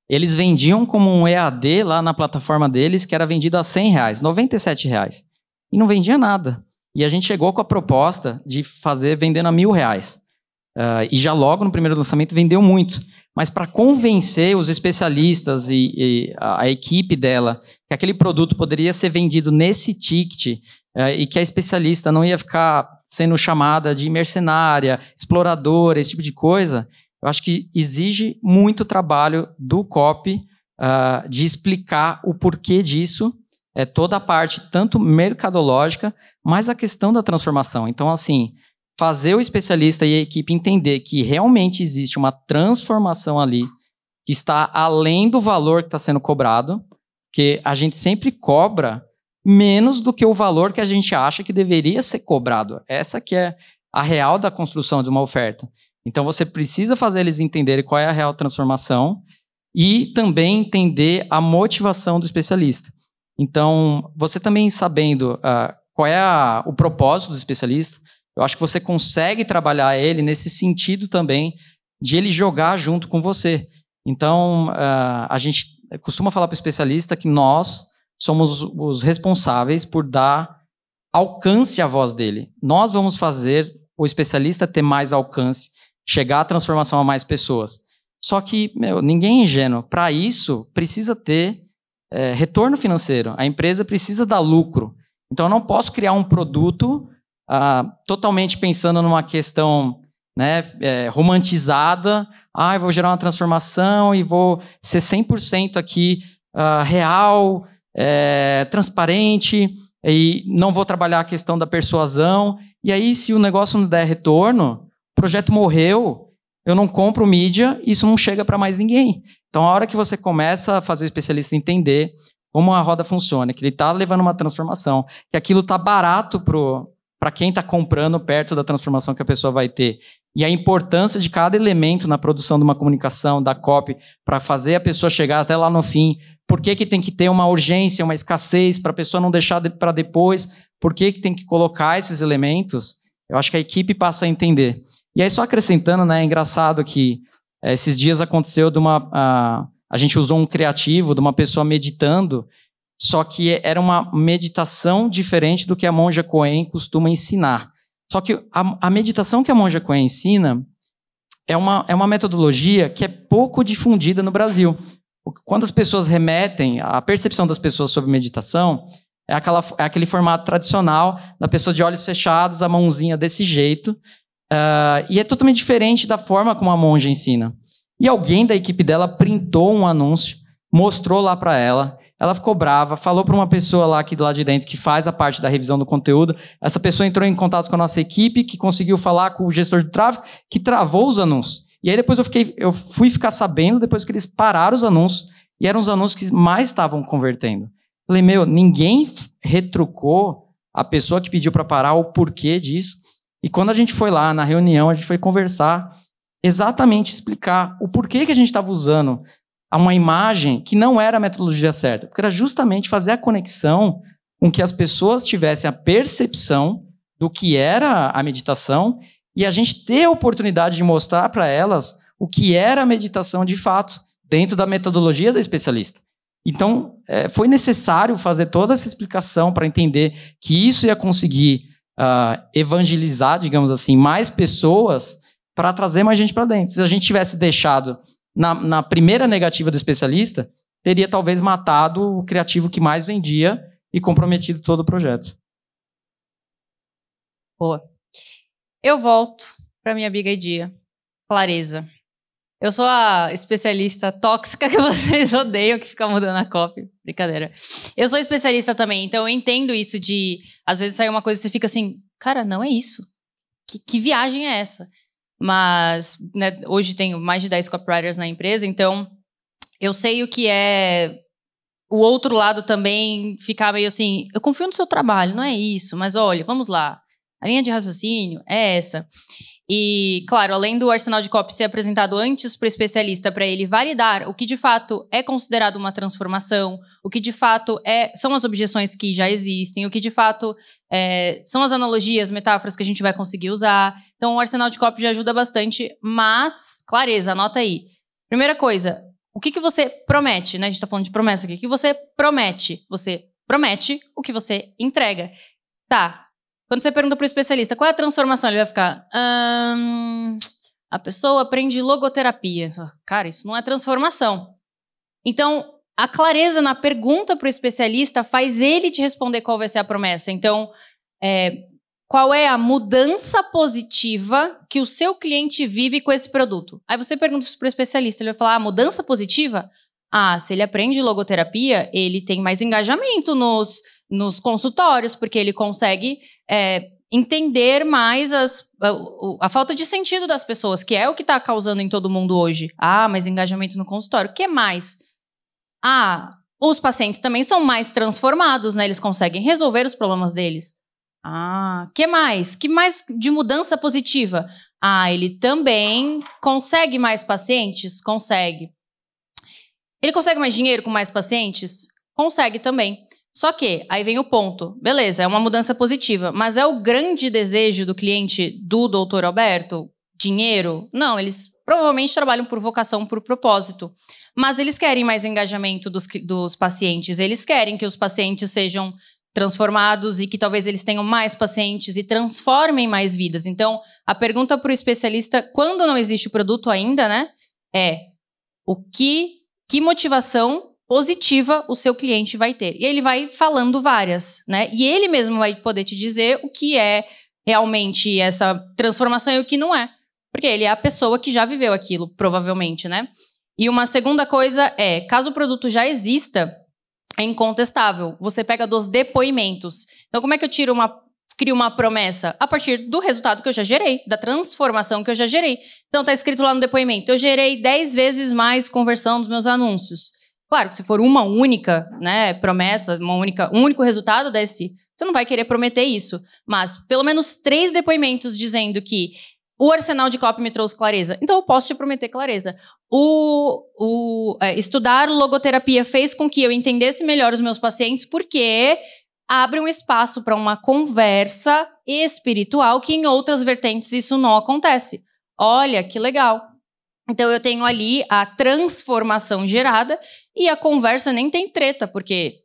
eles vendiam como um EAD lá na plataforma deles, que era vendido a 100 reais, 97 reais. E não vendia nada. E a gente chegou com a proposta de fazer vendendo a mil reais. Uh, e já logo no primeiro lançamento vendeu muito. Mas para convencer os especialistas e, e a, a, equipe dela que aquele produto poderia ser vendido nesse ticket é, e que a especialista não ia ficar sendo chamada de mercenária, exploradora, esse tipo de coisa, eu acho que exige muito trabalho do COP uh, de explicar o porquê disso, é toda a parte tanto mercadológica, mas a questão da transformação. Então, assim, fazer o especialista e a equipe entender que realmente existe uma transformação ali que está além do valor que está sendo cobrado, que a gente sempre cobra menos do que o valor que a gente acha que deveria ser cobrado. Essa que é a real da construção de uma oferta. Então você precisa fazer eles entenderem qual é a real transformação e também entender a motivação do especialista. Então, você também sabendo uh, qual é a, o propósito do especialista, eu acho que você consegue trabalhar ele nesse sentido também de ele jogar junto com você. Então, uh, a gente costuma falar para o especialista que nós somos os responsáveis por dar alcance à voz dele. Nós vamos fazer o especialista ter mais alcance, chegar à transformação a mais pessoas. Só que, meu, ninguém é ingênuo. Para isso, precisa ter é, retorno financeiro. A empresa precisa dar lucro. Então, eu não posso criar um produto ah, totalmente pensando numa questão né, é, romantizada. Ah, eu vou gerar uma transformação e vou ser 100% aqui ah, real, é, transparente, e não vou trabalhar a questão da persuasão. E aí, se o negócio não der retorno, o projeto morreu, eu não compro mídia, isso não chega para mais ninguém. Então, a hora que você começa a fazer o especialista entender como a roda funciona, que ele está levando uma transformação, que aquilo está barato para quem está comprando perto da transformação que a pessoa vai ter, e a importância de cada elemento na produção de uma comunicação, da copy, para fazer a pessoa chegar até lá no fim, por que, que tem que ter uma urgência, uma escassez, para a pessoa não deixar de, para depois, por que, que tem que colocar esses elementos, eu acho que a equipe passa a entender. E aí, só acrescentando, né, é engraçado que é, esses dias aconteceu de uma. A, a gente usou um criativo de uma pessoa meditando, só que era uma meditação diferente do que a monja Coen costuma ensinar. Só que a, a meditação que a monja Coen ensina é uma, é uma metodologia que é pouco difundida no Brasil. Quando as pessoas remetem, a percepção das pessoas sobre meditação é, aquela, é aquele formato tradicional da pessoa de olhos fechados, a mãozinha desse jeito. Uh, e é totalmente diferente da forma como a monja ensina. E alguém da equipe dela printou um anúncio, mostrou lá para ela. Ela ficou brava, falou para uma pessoa lá aqui do lado de dentro que faz a parte da revisão do conteúdo. Essa pessoa entrou em contato com a nossa equipe, que conseguiu falar com o gestor de tráfego, que travou os anúncios. E aí depois eu fiquei, eu fui ficar sabendo depois que eles pararam os anúncios e eram os anúncios que mais estavam convertendo. Falei, meu, ninguém retrucou a pessoa que pediu para parar o porquê disso. E quando a gente foi lá na reunião, a gente foi conversar, exatamente explicar o porquê que a gente estava usando uma imagem que não era a metodologia certa, porque era justamente fazer a conexão com que as pessoas tivessem a percepção do que era a meditação e a gente ter a oportunidade de mostrar para elas o que era a meditação de fato, dentro da metodologia da especialista. Então, é, foi necessário fazer toda essa explicação para entender que isso ia conseguir uh, evangelizar, digamos assim, mais pessoas para trazer mais gente para dentro. Se a gente tivesse deixado na, na primeira negativa do especialista, teria talvez matado o criativo que mais vendia e comprometido todo o projeto. Boa. Eu volto para minha dia, clareza. Eu sou a especialista tóxica que vocês odeiam, que fica mudando a copy. Brincadeira. Eu sou especialista também, então eu entendo isso de. Às vezes sair uma coisa e você fica assim, cara, não é isso. Que, que viagem é essa? Mas né, hoje tenho mais de 10 copywriters na empresa, então eu sei o que é o outro lado também ficar meio assim, eu confio no seu trabalho, não é isso, mas olha, vamos lá. A linha de raciocínio é essa. E, claro, além do arsenal de COP ser apresentado antes para o especialista para ele validar o que de fato é considerado uma transformação, o que de fato é, são as objeções que já existem, o que de fato é, são as analogias, metáforas que a gente vai conseguir usar. Então, o arsenal de COP já ajuda bastante, mas, clareza, anota aí. Primeira coisa, o que, que você promete, né? A gente está falando de promessa aqui. O que você promete? Você promete o que você entrega. Tá, quando você pergunta para o especialista qual é a transformação, ele vai ficar. Um, a pessoa aprende logoterapia. Cara, isso não é transformação. Então, a clareza na pergunta para o especialista faz ele te responder qual vai ser a promessa. Então, é, qual é a mudança positiva que o seu cliente vive com esse produto? Aí você pergunta isso para o especialista, ele vai falar: ah, mudança positiva? Ah, se ele aprende logoterapia, ele tem mais engajamento nos nos consultórios, porque ele consegue é, entender mais as, a, a, falta de sentido das pessoas, que é o que está causando em todo mundo hoje. Ah, mas engajamento no consultório. O que mais? Ah, os pacientes também são mais transformados, né? Eles conseguem resolver os problemas deles. Ah, que mais? Que mais de mudança positiva? Ah, ele também consegue mais pacientes? Consegue. Ele consegue mais dinheiro com mais pacientes? Consegue também. Só que aí vem o ponto. Beleza, é uma mudança positiva, mas é o grande desejo do cliente do Dr. Alberto dinheiro? Não, eles provavelmente trabalham por vocação, por propósito. Mas eles querem mais engajamento dos, dos pacientes, eles querem que os pacientes sejam transformados e que talvez eles tenham mais pacientes e transformem mais vidas. Então, a pergunta para o especialista, quando não existe o produto ainda, né, é o que, que motivação positiva o seu cliente vai ter. E ele vai falando várias, né? E ele mesmo vai poder te dizer o que é realmente essa transformação e o que não é. Porque ele é a pessoa que já viveu aquilo, provavelmente, né? E uma segunda coisa é, caso o produto já exista, é incontestável. Você pega dos depoimentos. Então, como é que eu tiro uma crio uma promessa a partir do resultado que eu já gerei, da transformação que eu já gerei. Então tá escrito lá no depoimento, eu gerei 10 vezes mais conversão dos meus anúncios. Claro que se for uma única né, promessa, uma única, um único resultado desse, você não vai querer prometer isso. Mas pelo menos três depoimentos dizendo que o arsenal de copy me trouxe clareza. Então eu posso te prometer clareza. O, o é, estudar logoterapia fez com que eu entendesse melhor os meus pacientes, porque abre um espaço para uma conversa espiritual que em outras vertentes isso não acontece. Olha que legal. Então eu tenho ali a transformação gerada e a conversa nem tem treta, porque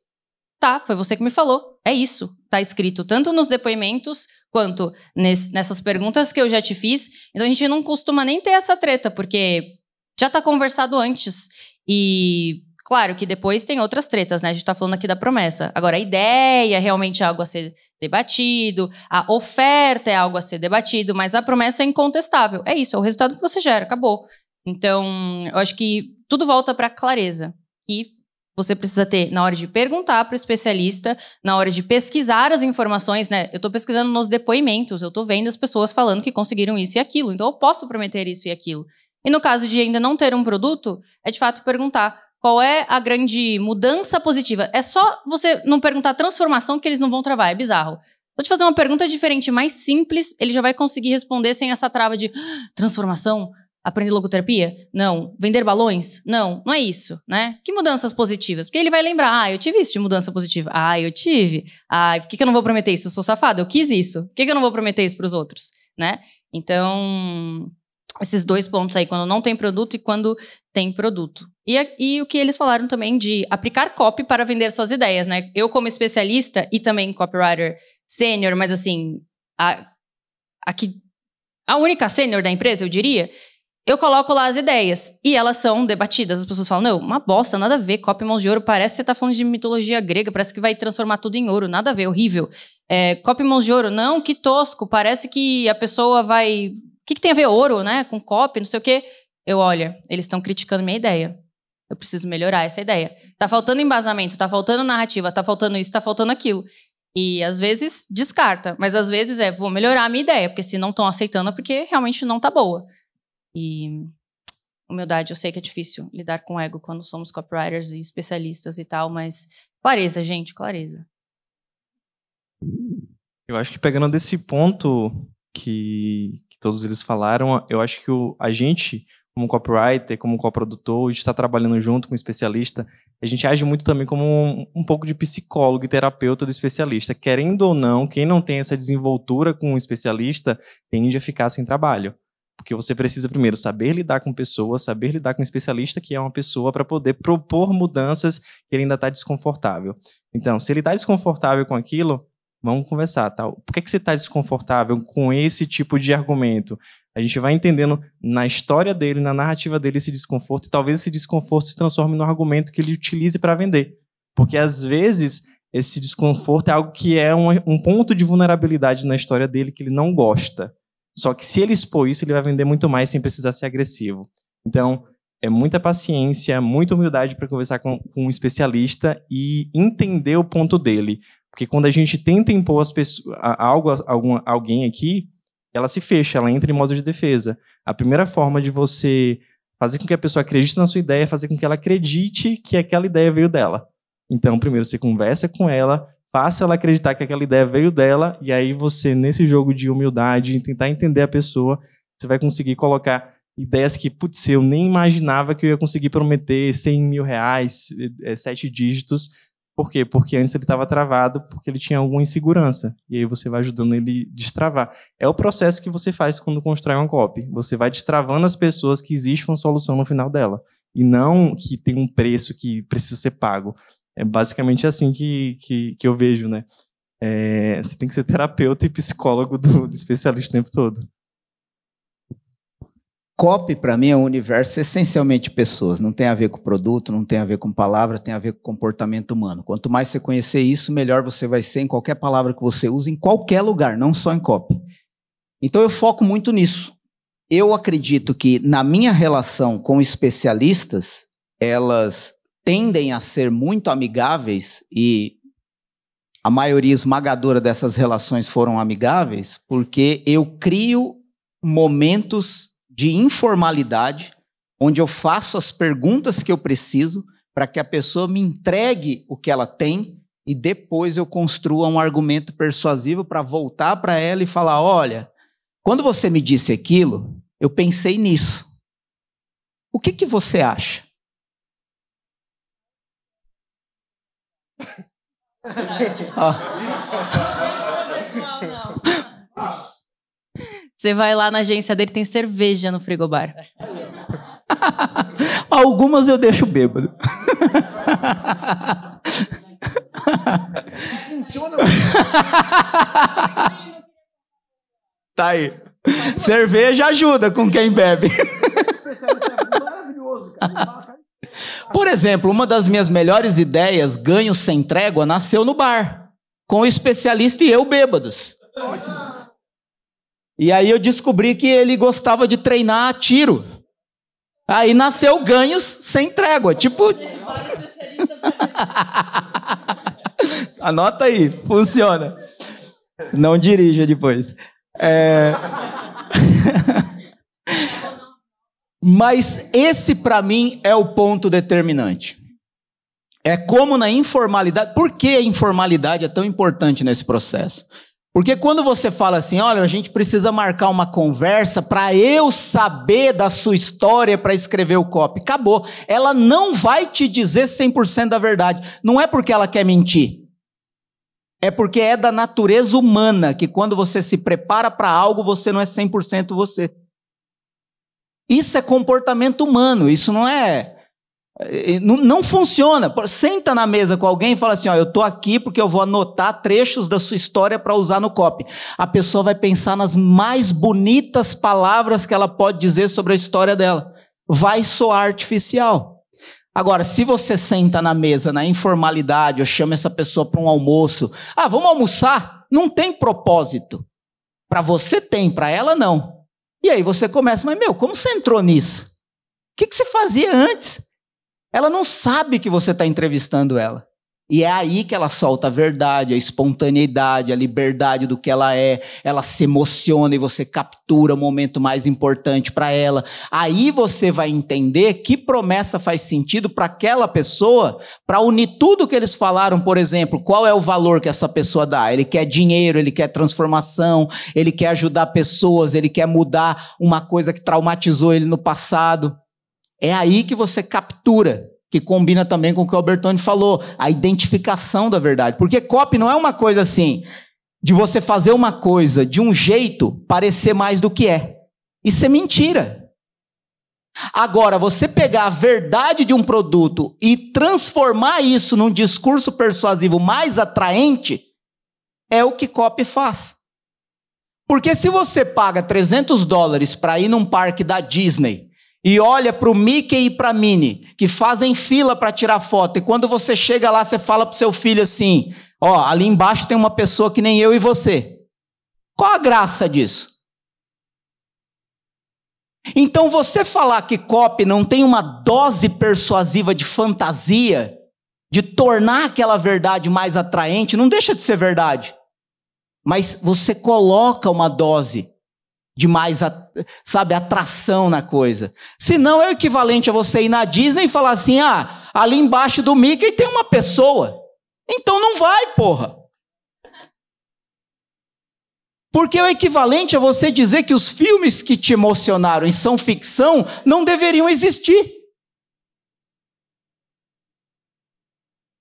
tá, foi você que me falou, é isso. Tá escrito tanto nos depoimentos quanto nessas perguntas que eu já te fiz. Então a gente não costuma nem ter essa treta, porque já tá conversado antes. E claro que depois tem outras tretas, né? A gente tá falando aqui da promessa. Agora, a ideia é realmente é algo a ser debatido, a oferta é algo a ser debatido, mas a promessa é incontestável. É isso, é o resultado que você gera, acabou. Então, eu acho que tudo volta para clareza. E você precisa ter na hora de perguntar para o especialista, na hora de pesquisar as informações, né? Eu estou pesquisando nos depoimentos, eu estou vendo as pessoas falando que conseguiram isso e aquilo, então eu posso prometer isso e aquilo. E no caso de ainda não ter um produto, é de fato perguntar qual é a grande mudança positiva. É só você não perguntar transformação que eles não vão travar, é bizarro. Vou te fazer uma pergunta diferente, mais simples, ele já vai conseguir responder sem essa trava de ah, transformação, Aprender logoterapia? Não. Vender balões? Não. Não é isso, né? Que mudanças positivas? Porque ele vai lembrar, ah, eu tive isso de mudança positiva. Ah, eu tive. Ah, por que, que eu não vou prometer isso? Eu sou safado, eu quis isso. Por que, que eu não vou prometer isso para os outros, né? Então, esses dois pontos aí, quando não tem produto e quando tem produto. E, e o que eles falaram também de aplicar copy para vender suas ideias, né? Eu, como especialista e também copywriter sênior, mas assim, a, a, que, a única sênior da empresa, eu diria, eu coloco lá as ideias e elas são debatidas. As pessoas falam: não, uma bosta, nada a ver, Copa e mãos de ouro. Parece que você tá falando de mitologia grega, parece que vai transformar tudo em ouro, nada a ver, horrível. É, e mãos de ouro, não, que tosco, parece que a pessoa vai. O que, que tem a ver ouro, né? Com copo, não sei o quê. Eu, olha, eles estão criticando minha ideia. Eu preciso melhorar essa ideia. Tá faltando embasamento, tá faltando narrativa, tá faltando isso, tá faltando aquilo. E às vezes descarta, mas às vezes é, vou melhorar a minha ideia, porque se não estão aceitando é porque realmente não tá boa. E humildade, eu sei que é difícil lidar com ego quando somos copywriters e especialistas e tal, mas clareza, gente, clareza. Eu acho que pegando desse ponto que, que todos eles falaram, eu acho que o, a gente, como copywriter, como coprodutor, a gente está trabalhando junto com o especialista, a gente age muito também como um, um pouco de psicólogo e terapeuta do especialista. Querendo ou não, quem não tem essa desenvoltura com o especialista tende a ficar sem trabalho. Porque você precisa primeiro saber lidar com pessoas, saber lidar com um especialista que é uma pessoa para poder propor mudanças que ele ainda está desconfortável. Então, se ele está desconfortável com aquilo, vamos conversar, tá? Por que, que você está desconfortável com esse tipo de argumento? A gente vai entendendo na história dele, na narrativa dele, esse desconforto, e talvez esse desconforto se transforme num argumento que ele utilize para vender. Porque às vezes esse desconforto é algo que é um, um ponto de vulnerabilidade na história dele que ele não gosta. Só que se ele expor isso, ele vai vender muito mais sem precisar ser agressivo. Então, é muita paciência, muita humildade para conversar com, com, um especialista e entender o ponto dele. Porque quando a gente tenta impor as pessoas, algo a, algum, alguém aqui, ela se fecha, ela entra em modo de defesa. A primeira forma de você fazer com que a pessoa acredite na sua ideia é fazer com que ela acredite que aquela ideia veio dela. Então, primeiro você conversa com ela, Faça ela acreditar que aquela ideia veio dela, e aí você, nesse jogo de humildade, em tentar entender a pessoa, você vai conseguir colocar ideias que, putz, eu nem imaginava que eu ia conseguir prometer 100 mil reais, eh, eh, sete dígitos. Por quê? Porque antes ele estava travado porque ele tinha alguma insegurança. E aí você vai ajudando ele a destravar. É o processo que você faz quando constrói uma copy. Você vai destravando as pessoas que existe uma solução no final dela. E não que tem um preço que precisa ser pago. É basicamente assim que, que, que eu vejo, né? É, você tem que ser terapeuta e psicólogo do, do especialista o tempo todo. Cop para mim, é um universo essencialmente pessoas. Não tem a ver com produto, não tem a ver com palavra, tem a ver com comportamento humano. Quanto mais você conhecer isso, melhor você vai ser em qualquer palavra que você use, em qualquer lugar, não só em cop. Então eu foco muito nisso. Eu acredito que na minha relação com especialistas, elas tendem a ser muito amigáveis e a maioria esmagadora dessas relações foram amigáveis, porque eu crio momentos de informalidade onde eu faço as perguntas que eu preciso para que a pessoa me entregue o que ela tem e depois eu construa um argumento persuasivo para voltar para ela e falar: olha, quando você me disse aquilo, eu pensei nisso. O que, que você acha? Ah. Você vai lá na agência dele, tem cerveja no frigobar. Algumas eu deixo bêbado. Funciona. tá aí. Cerveja ajuda com quem bebe. Você é maravilhoso, cara. Por exemplo, uma das minhas melhores ideias, ganho sem trégua, nasceu no bar, com o especialista e eu bêbados. E aí eu descobri que ele gostava de treinar a tiro. Aí nasceu ganhos sem trégua, tipo é Anota aí, funciona. Não dirija depois. É... Mas esse para mim é o ponto determinante. É como na informalidade. Por que a informalidade é tão importante nesse processo? Porque quando você fala assim, olha, a gente precisa marcar uma conversa para eu saber da sua história para escrever o copy. Acabou. Ela não vai te dizer 100% da verdade. Não é porque ela quer mentir. É porque é da natureza humana que quando você se prepara para algo, você não é 100% você. Isso é comportamento humano, isso não é. Eh, eh, não, não funciona. Senta na mesa com alguém e fala assim: ó, eu tô aqui porque eu vou anotar trechos da sua história para usar no copy. A pessoa vai pensar nas mais bonitas palavras que ela pode dizer sobre a história dela. Vai soar artificial. Agora, se você senta na mesa, na informalidade, eu chamo essa pessoa para um almoço, ah, vamos almoçar? Não tem propósito. Para você tem, para ela não. E aí você começa, mas meu, como você entrou nisso? O que, que você fazia antes? Ela não sabe que você está entrevistando ela. E é aí que ela solta a verdade, a espontaneidade, a liberdade do que ela é. Ela se emociona e você captura o momento mais importante para ela. Aí você vai entender que promessa faz sentido para aquela pessoa, para unir tudo que eles falaram, por exemplo, qual é o valor que essa pessoa dá? Ele quer dinheiro, ele quer transformação, ele quer ajudar pessoas, ele quer mudar uma coisa que traumatizou ele no passado. É aí que você captura que combina também com o que o Albertoni falou, a identificação da verdade. Porque COP não é uma coisa assim, de você fazer uma coisa de um jeito parecer mais do que é. Isso é mentira. Agora, você pegar a verdade de um produto e transformar isso num discurso persuasivo mais atraente, é o que COP faz. Porque se você paga 300 dólares para ir num parque da Disney e olha para o Mickey e para a Minnie, que fazem fila para tirar foto. E quando você chega lá, você fala para seu filho assim: Ó, ali embaixo tem uma pessoa que nem eu e você. Qual a graça disso? Então, você falar que COP não tem uma dose persuasiva de fantasia, de tornar aquela verdade mais atraente, não deixa de ser verdade. Mas você coloca uma dose de mais, sabe, atração na coisa. Senão é o equivalente a você ir na Disney e falar assim: ah, ali embaixo do Mickey tem uma pessoa. Então não vai, porra. Porque é o equivalente a você dizer que os filmes que te emocionaram e são ficção não deveriam existir.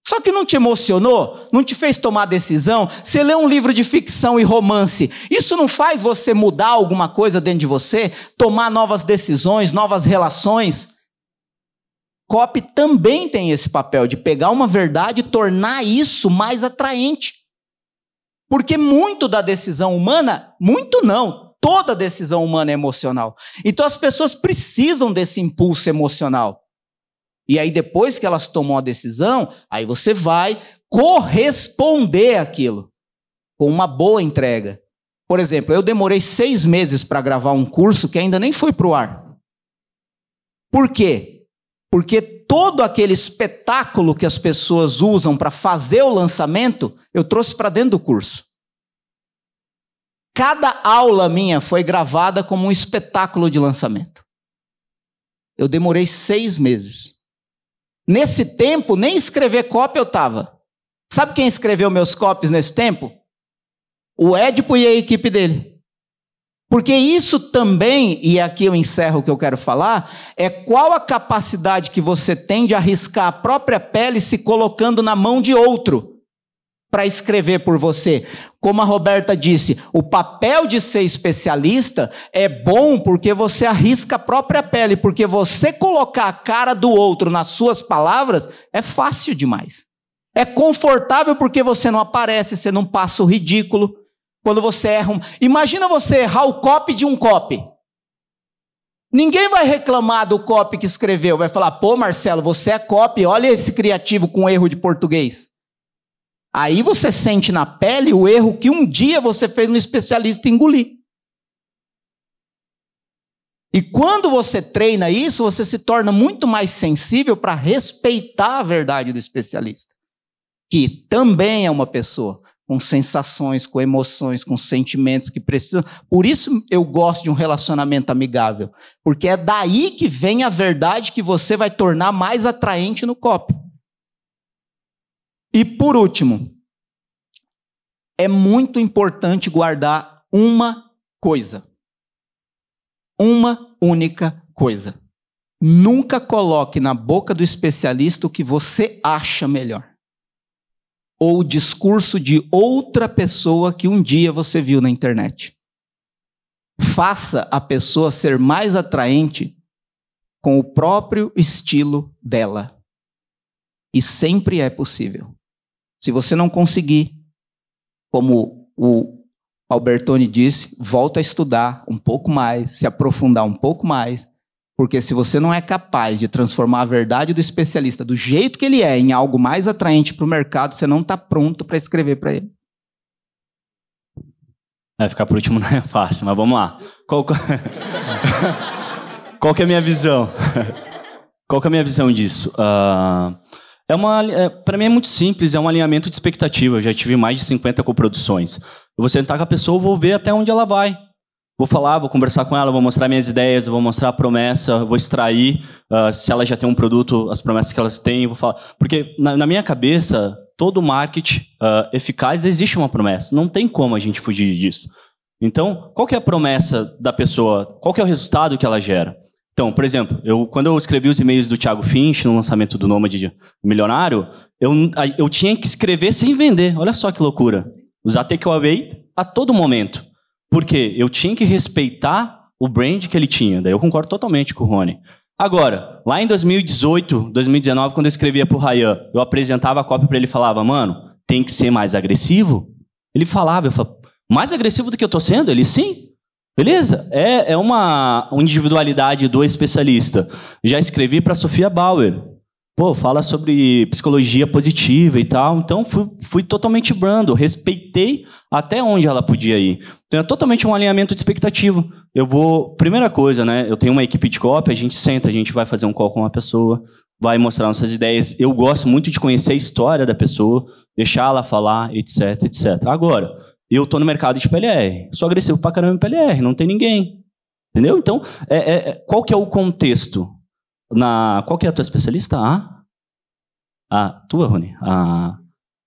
Só que não te emocionou, não te fez tomar decisão. Você lê um livro de ficção e romance, isso não faz você mudar alguma coisa dentro de você, tomar novas decisões, novas relações? Copy também tem esse papel de pegar uma verdade e tornar isso mais atraente. Porque muito da decisão humana, muito não, toda decisão humana é emocional. Então as pessoas precisam desse impulso emocional. E aí, depois que elas tomam a decisão, aí você vai corresponder aquilo com uma boa entrega. Por exemplo, eu demorei seis meses para gravar um curso que ainda nem foi para o ar. Por quê? Porque todo aquele espetáculo que as pessoas usam para fazer o lançamento, eu trouxe para dentro do curso. Cada aula minha foi gravada como um espetáculo de lançamento. Eu demorei seis meses. Nesse tempo, nem escrever cópia eu estava. Sabe quem escreveu meus copies nesse tempo? O Édipo e a equipe dele. Porque isso também, e aqui eu encerro o que eu quero falar, é qual a capacidade que você tem de arriscar a própria pele se colocando na mão de outro para escrever por você. Como a Roberta disse, o papel de ser especialista é bom porque você arrisca a própria pele, porque você colocar a cara do outro nas suas palavras é fácil demais. É confortável porque você não aparece, você não passa o ridículo. Quando você erra, um... imagina você errar o copy de um copy. Ninguém vai reclamar do copy que escreveu, vai falar: "Pô, Marcelo, você é copy, olha esse criativo com erro de português". Aí você sente na pele o erro que um dia você fez um especialista engolir. E quando você treina isso, você se torna muito mais sensível para respeitar a verdade do especialista, que também é uma pessoa com sensações, com emoções, com sentimentos que precisam. Por isso eu gosto de um relacionamento amigável, porque é daí que vem a verdade que você vai tornar mais atraente no copo. E por último, é muito importante guardar uma coisa. Uma única coisa. Nunca coloque na boca do especialista o que você acha melhor. Ou o discurso de outra pessoa que um dia você viu na internet. Faça a pessoa ser mais atraente com o próprio estilo dela. E sempre é possível. Se você não conseguir, como o Albertoni disse, volta a estudar um pouco mais, se aprofundar um pouco mais, porque se você não é capaz de transformar a verdade do especialista do jeito que ele é em algo mais atraente para o mercado, você não está pronto para escrever para ele. Vai ficar por último não é fácil, mas vamos lá. Qual, Qual que é a minha visão? Qual que é a minha visão disso? Uh... É uma, é, para mim é muito simples, é um alinhamento de expectativa. Eu já tive mais de 50 coproduções. Eu vou sentar com a pessoa, vou ver até onde ela vai. Vou falar, vou conversar com ela, vou mostrar minhas ideias, vou mostrar a promessa, vou extrair uh, se ela já tem um produto, as promessas que elas têm, vou falar. Porque na, na minha cabeça, todo marketing uh, eficaz existe uma promessa. Não tem como a gente fugir disso. Então, qual é a promessa da pessoa? Qual é o resultado que ela gera? Então, por exemplo, eu, quando eu escrevi os e-mails do Thiago Finch no lançamento do Nômade Milionário, eu, eu tinha que escrever sem vender. Olha só que loucura. Usar takeaway a todo momento. Porque eu tinha que respeitar o brand que ele tinha. Daí eu concordo totalmente com o Rony. Agora, lá em 2018, 2019, quando eu escrevia pro Ryan, eu apresentava a cópia para ele e falava, mano, tem que ser mais agressivo? Ele falava, eu falava, mais agressivo do que eu tô sendo? Ele, sim. Beleza? É, é uma individualidade do especialista. Já escrevi para Sofia Bauer. Pô, fala sobre psicologia positiva e tal. Então, fui, fui totalmente brando. Respeitei até onde ela podia ir. Então, é totalmente um alinhamento de expectativa. Eu vou... Primeira coisa, né? Eu tenho uma equipe de cópia, a gente senta, a gente vai fazer um call com uma pessoa, vai mostrar nossas ideias. Eu gosto muito de conhecer a história da pessoa, deixar ela falar, etc, etc. Agora, eu tô no mercado de PLR, sou agressivo pra caramba em PLR, não tem ninguém. Entendeu? Então, é, é, é, qual que é o contexto? Na, qual que é a tua especialista? A, a tua, Rony? A,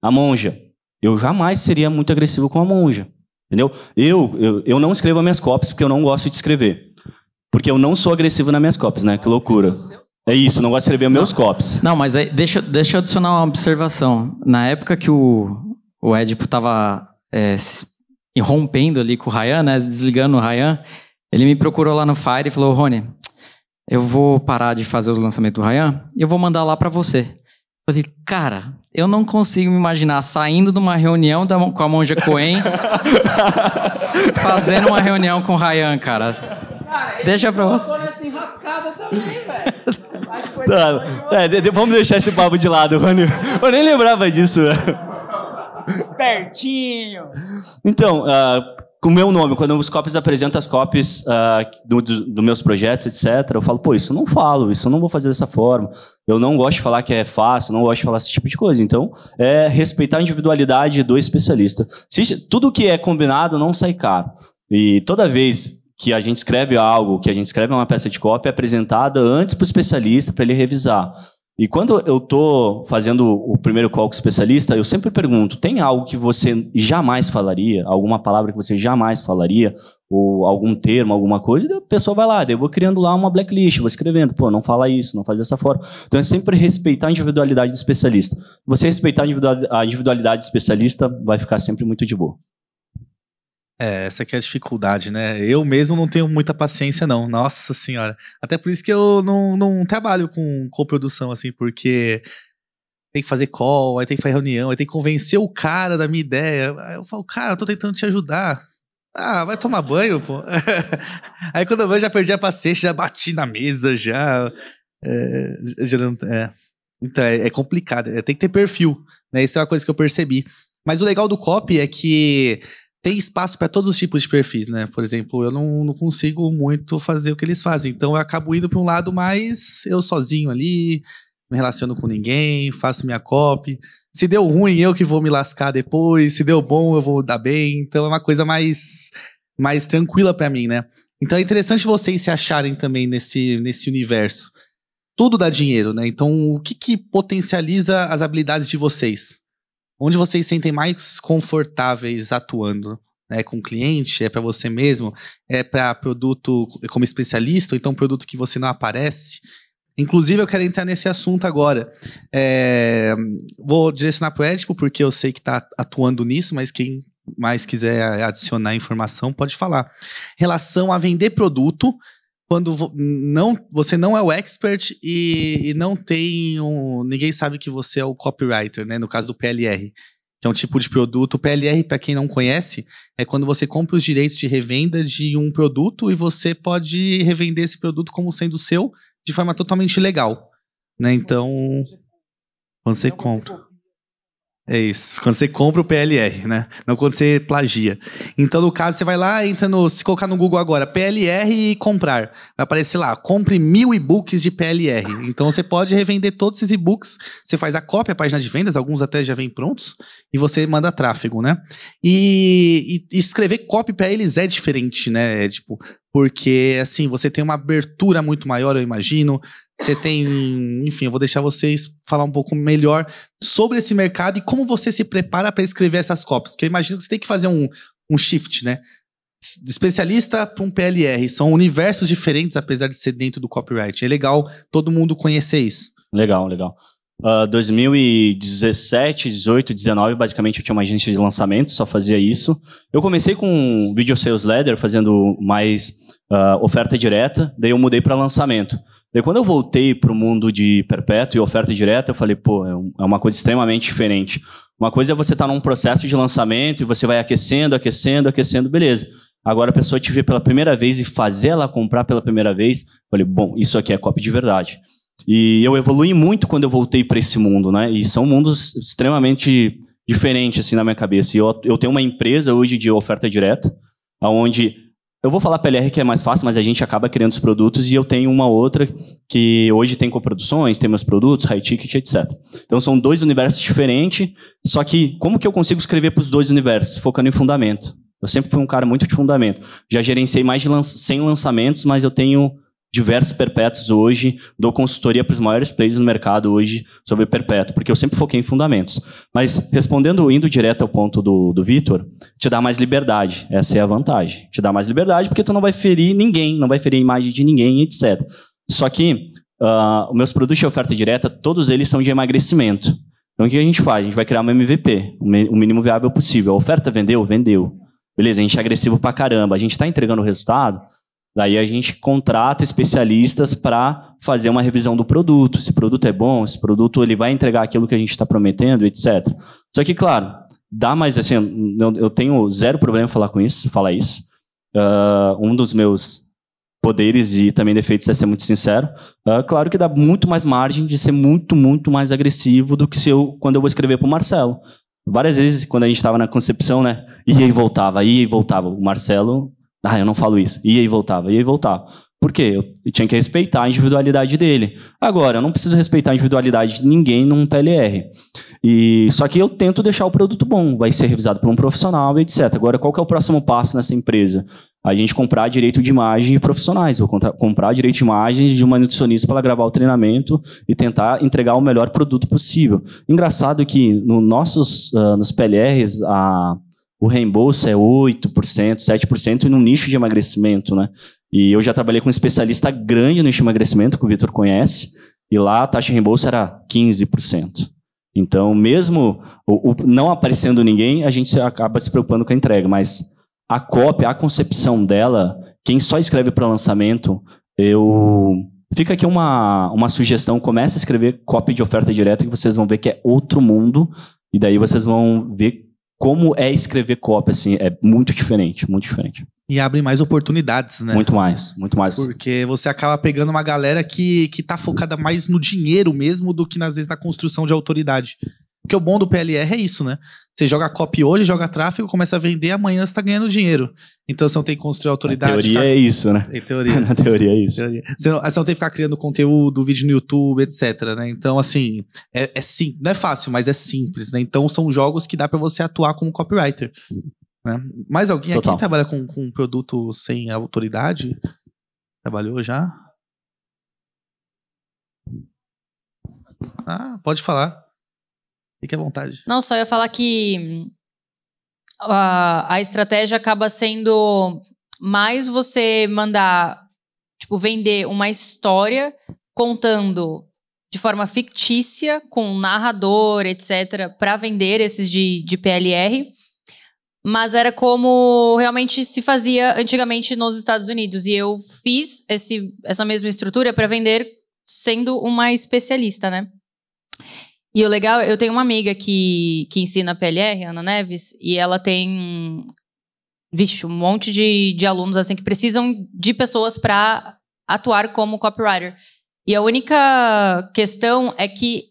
a monja. Eu jamais seria muito agressivo com a monja. Entendeu? Eu, eu, eu não escrevo as minhas cópias porque eu não gosto de escrever. Porque eu não sou agressivo nas minhas cópias, né? Que loucura. É isso, não gosto de escrever meus copies. Não, mas aí, deixa, deixa eu adicionar uma observação. Na época que o, o Edipo estava é, rompendo ali com o Ryan, né, desligando o Ryan, ele me procurou lá no Fire e falou, Rony, eu vou parar de fazer os lançamentos do Ryan e eu vou mandar lá para você. Eu falei, cara, eu não consigo me imaginar saindo de uma reunião da, com a Monja Coen fazendo uma reunião com o Ryan, cara. cara Deixa pra lá. Assim, também, tá, é, vamos deixar esse papo de lado, Rony. Eu nem lembrava disso. Velho. Espertinho. Então, uh, com o meu nome, quando os copies apresentam as copies uh, ah, dos do, do, meus projetos, etc., eu falo, pô, isso eu não falo, isso eu não vou fazer dessa forma, eu não gosto de falar que é fácil, não gosto de falar esse tipo de coisa. Então, é respeitar a individualidade do especialista. Se, tudo que é combinado não sai caro. E toda vez que a gente escreve algo, que a gente escreve uma peça de cópia, é apresentada antes para o especialista para ele revisar. E quando eu estou fazendo o primeiro call com o especialista, eu sempre pergunto: tem algo que você jamais falaria? Alguma palavra que você jamais falaria? Ou algum termo, alguma coisa? E a pessoa vai lá, eu vou criando lá uma blacklist, vou escrevendo: pô, não fala isso, não faz dessa forma. Então é sempre respeitar a individualidade do especialista. Você respeitar a individualidade do especialista vai ficar sempre muito de boa. É, essa aqui é a dificuldade, né? Eu mesmo não tenho muita paciência, não. Nossa senhora. Até por isso que eu não, não trabalho com coprodução, assim, porque tem que fazer call, aí tem que fazer reunião, aí tem que convencer o cara da minha ideia. Aí eu falo, cara, eu tô tentando te ajudar. Ah, vai tomar banho, pô. aí quando eu vejo, já perdi a paciência, já bati na mesa, já. É, já não, é. Então, é, é complicado. É, tem que ter perfil, né? Isso é uma coisa que eu percebi. Mas o legal do copy é que tem espaço para todos os tipos de perfis, né? Por exemplo, eu não, não consigo muito fazer o que eles fazem. Então eu acabo indo para um lado mais eu sozinho ali, me relaciono com ninguém, faço minha copy. Se deu ruim, eu que vou me lascar depois. Se deu bom, eu vou dar bem. Então é uma coisa mais, mais tranquila para mim, né? Então é interessante vocês se acharem também nesse, nesse universo. Tudo dá dinheiro, né? Então o que, que potencializa as habilidades de vocês? onde vocês sentem mais confortáveis atuando? Né, com cliente, é para você mesmo, é para produto como especialista, ou então produto que você não aparece. Inclusive, eu quero entrar nesse assunto agora. É, vou direcionar para o Edipo, porque eu sei que está atuando nisso, mas quem mais quiser adicionar informação pode falar. Relação a vender produto quando não, você não é o expert e, e não tem um, ninguém sabe que você é o copywriter, né? No caso do PLR, que é um tipo de produto. O PLR, para quem não conhece, é quando você compra os direitos de revenda de um produto e você pode revender esse produto como sendo seu de forma totalmente legal, né? Então, quando você compra. Tipo, é isso. Quando você compra o PLR, né? Não quando você plagia. Então, no caso, você vai lá, entra no. Se colocar no Google agora, PLR e comprar. Vai aparecer lá, compre mil e-books de PLR. Então você pode revender todos esses e-books. Você faz a cópia, a página de vendas, alguns até já vêm prontos, e você manda tráfego, né? E, e escrever copy para eles é diferente, né? É tipo, porque assim, você tem uma abertura muito maior, eu imagino. Você tem, enfim, eu vou deixar vocês falar um pouco melhor sobre esse mercado e como você se prepara para escrever essas cópias. Porque eu imagino que você tem que fazer um, um shift, né? De especialista para um PLR. São universos diferentes, apesar de ser dentro do copyright. É legal todo mundo conhecer isso. Legal, legal. Uh, 2017, 18, 19, basicamente eu tinha uma agência de lançamento, só fazia isso. Eu comecei com video sales letter, fazendo mais uh, oferta direta, daí eu mudei para lançamento. Daí, quando eu voltei para o mundo de perpétuo e oferta direta, eu falei, pô, é, é uma coisa extremamente diferente. Uma coisa é você estar tá num processo de lançamento e você vai aquecendo, aquecendo, aquecendo, beleza. Agora a pessoa te vê pela primeira vez e fazer ela comprar pela primeira vez, falei, bom, isso aqui é copy de verdade. E eu evolui muito quando eu voltei para esse mundo, né? E são mundos extremamente diferentes assim na minha cabeça. E eu, eu tenho uma empresa hoje de oferta direta, aonde eu vou falar PLR que é mais fácil, mas a gente acaba criando os produtos e eu tenho uma outra que hoje tem coproduções, tem meus produtos, high ticket, etc. Então são dois universos diferentes, só que como que eu consigo escrever para os dois universos? Focando em fundamento. Eu sempre fui um cara muito de fundamento. Já gerenciei mais de lan 100 lançamentos, mas eu tenho diversos perpétuos hoje, dou consultoria para os maiores players no mercado hoje sobre perpétuo, porque eu sempre foquei em fundamentos. Mas respondendo, indo direto ao ponto do, do Vitor, te dá mais liberdade, essa é a vantagem. Te dá mais liberdade porque tu não vai ferir ninguém, não vai ferir a imagem de ninguém, etc. Só que uh, meus produtos de oferta direta, todos eles são de emagrecimento. Então o que a gente faz? A gente vai criar uma MVP, o mínimo viável possível. A oferta vendeu? Vendeu. Beleza, a gente é agressivo pra caramba, a gente está entregando o resultado, Daí a gente contrata especialistas para fazer uma revisão do produto, se o produto é bom, se o produto ele vai entregar aquilo que a gente está prometendo, etc. Só que, claro, dá mais assim, eu tenho zero problema em falar com isso, falar isso. Uh, um dos meus poderes e também defeitos é ser muito sincero. Uh, claro que dá muito mais margem de ser muito, muito mais agressivo do que se eu, quando eu vou escrever para o Marcelo. Várias vezes, quando a gente estava na concepção, né? Ia e voltava, ia e voltava. O Marcelo ah, eu não falo isso. E aí voltava, e aí voltava. Por quê? Eu tinha que respeitar a individualidade dele. Agora, eu não preciso respeitar a individualidade de ninguém num PLR. E só que eu tento deixar o produto bom, vai ser revisado por um profissional, etc. Agora, qual que é o próximo passo nessa empresa? A gente comprar direito de imagem de profissionais. Vou comprar direito de imagens de uma nutricionista para gravar o treinamento e tentar entregar o melhor produto possível. Engraçado que no nossos, uh, nos PLRs, a o reembolso é 8%, 7% num nicho de emagrecimento, né? E eu já trabalhei com um especialista grande no nicho de emagrecimento, que o Vitor conhece, e lá a taxa de reembolso era 15%. Então, mesmo o, o, não aparecendo ninguém, a gente acaba se preocupando com a entrega, mas a cópia, a concepção dela, quem só escreve para lançamento, eu Fica aqui uma, uma sugestão, comece a escrever cópia de oferta direta que vocês vão ver que é outro mundo e daí vocês vão ver como é escrever copy, assim, é muito diferente, muito diferente. E abre mais oportunidades, né? Muito mais, muito mais. Porque você acaba pegando uma galera que, que tá focada mais no dinheiro mesmo do que, às vezes, na construção de autoridade que é bom do PLR é isso, né? Você joga copy hoje, joga tráfego, começa a vender, amanhã você está ganhando dinheiro. Então você não tem que construir autoridade. Na teoria tá... é isso, né? Em teoria. Na teoria é isso. Teoria. Você, não, você, não, tem que ficar criando conteúdo, vídeo no YouTube, etc. Né? Então, assim, é, é sim, não é fácil, mas é simples, né? Então são jogos que dá para você atuar como copywriter. Né? mais alguém Total. aqui trabalha com, com um produto sem autoridade? Trabalhou já? Ah, pode falar. Fique à vontade. Não, só ia falar que hum, a, a estratégia acaba sendo mais você mandar, tipo, vender uma história contando de forma fictícia, com um narrador, etc., para vender esses de, de PLR. Mas era como realmente se fazia antigamente nos Estados Unidos. E eu fiz esse, essa mesma estrutura para vender sendo uma especialista, né? E o legal, eu tenho uma amiga que, que ensina PLR, Ana Neves, e ela tem, vixe, um monte de, de alunos assim que precisam de pessoas para atuar como copywriter. E a única questão é que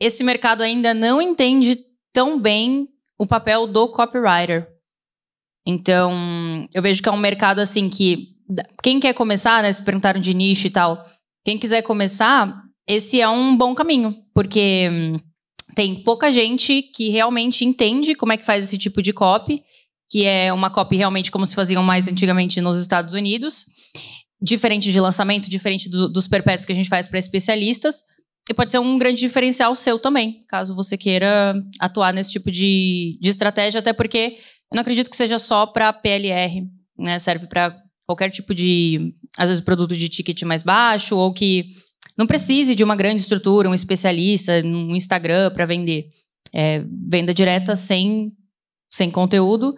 esse mercado ainda não entende tão bem o papel do copywriter. Então, eu vejo que é um mercado assim que quem quer começar, né, se perguntaram de nicho e tal, quem quiser começar, esse é um bom caminho, porque hum, tem pouca gente que realmente entende como é que faz esse tipo de copy, que é uma copy realmente como se faziam mais antigamente nos Estados Unidos, diferente de lançamento, diferente do, dos perpétuos que a gente faz para especialistas. E pode ser um grande diferencial seu também, caso você queira atuar nesse tipo de, de estratégia, até porque eu não acredito que seja só para PLR, né? Serve para qualquer tipo de, às vezes, produto de ticket mais baixo ou que não precise de uma grande estrutura, um especialista, um Instagram para vender. É, venda direta sem, sem conteúdo,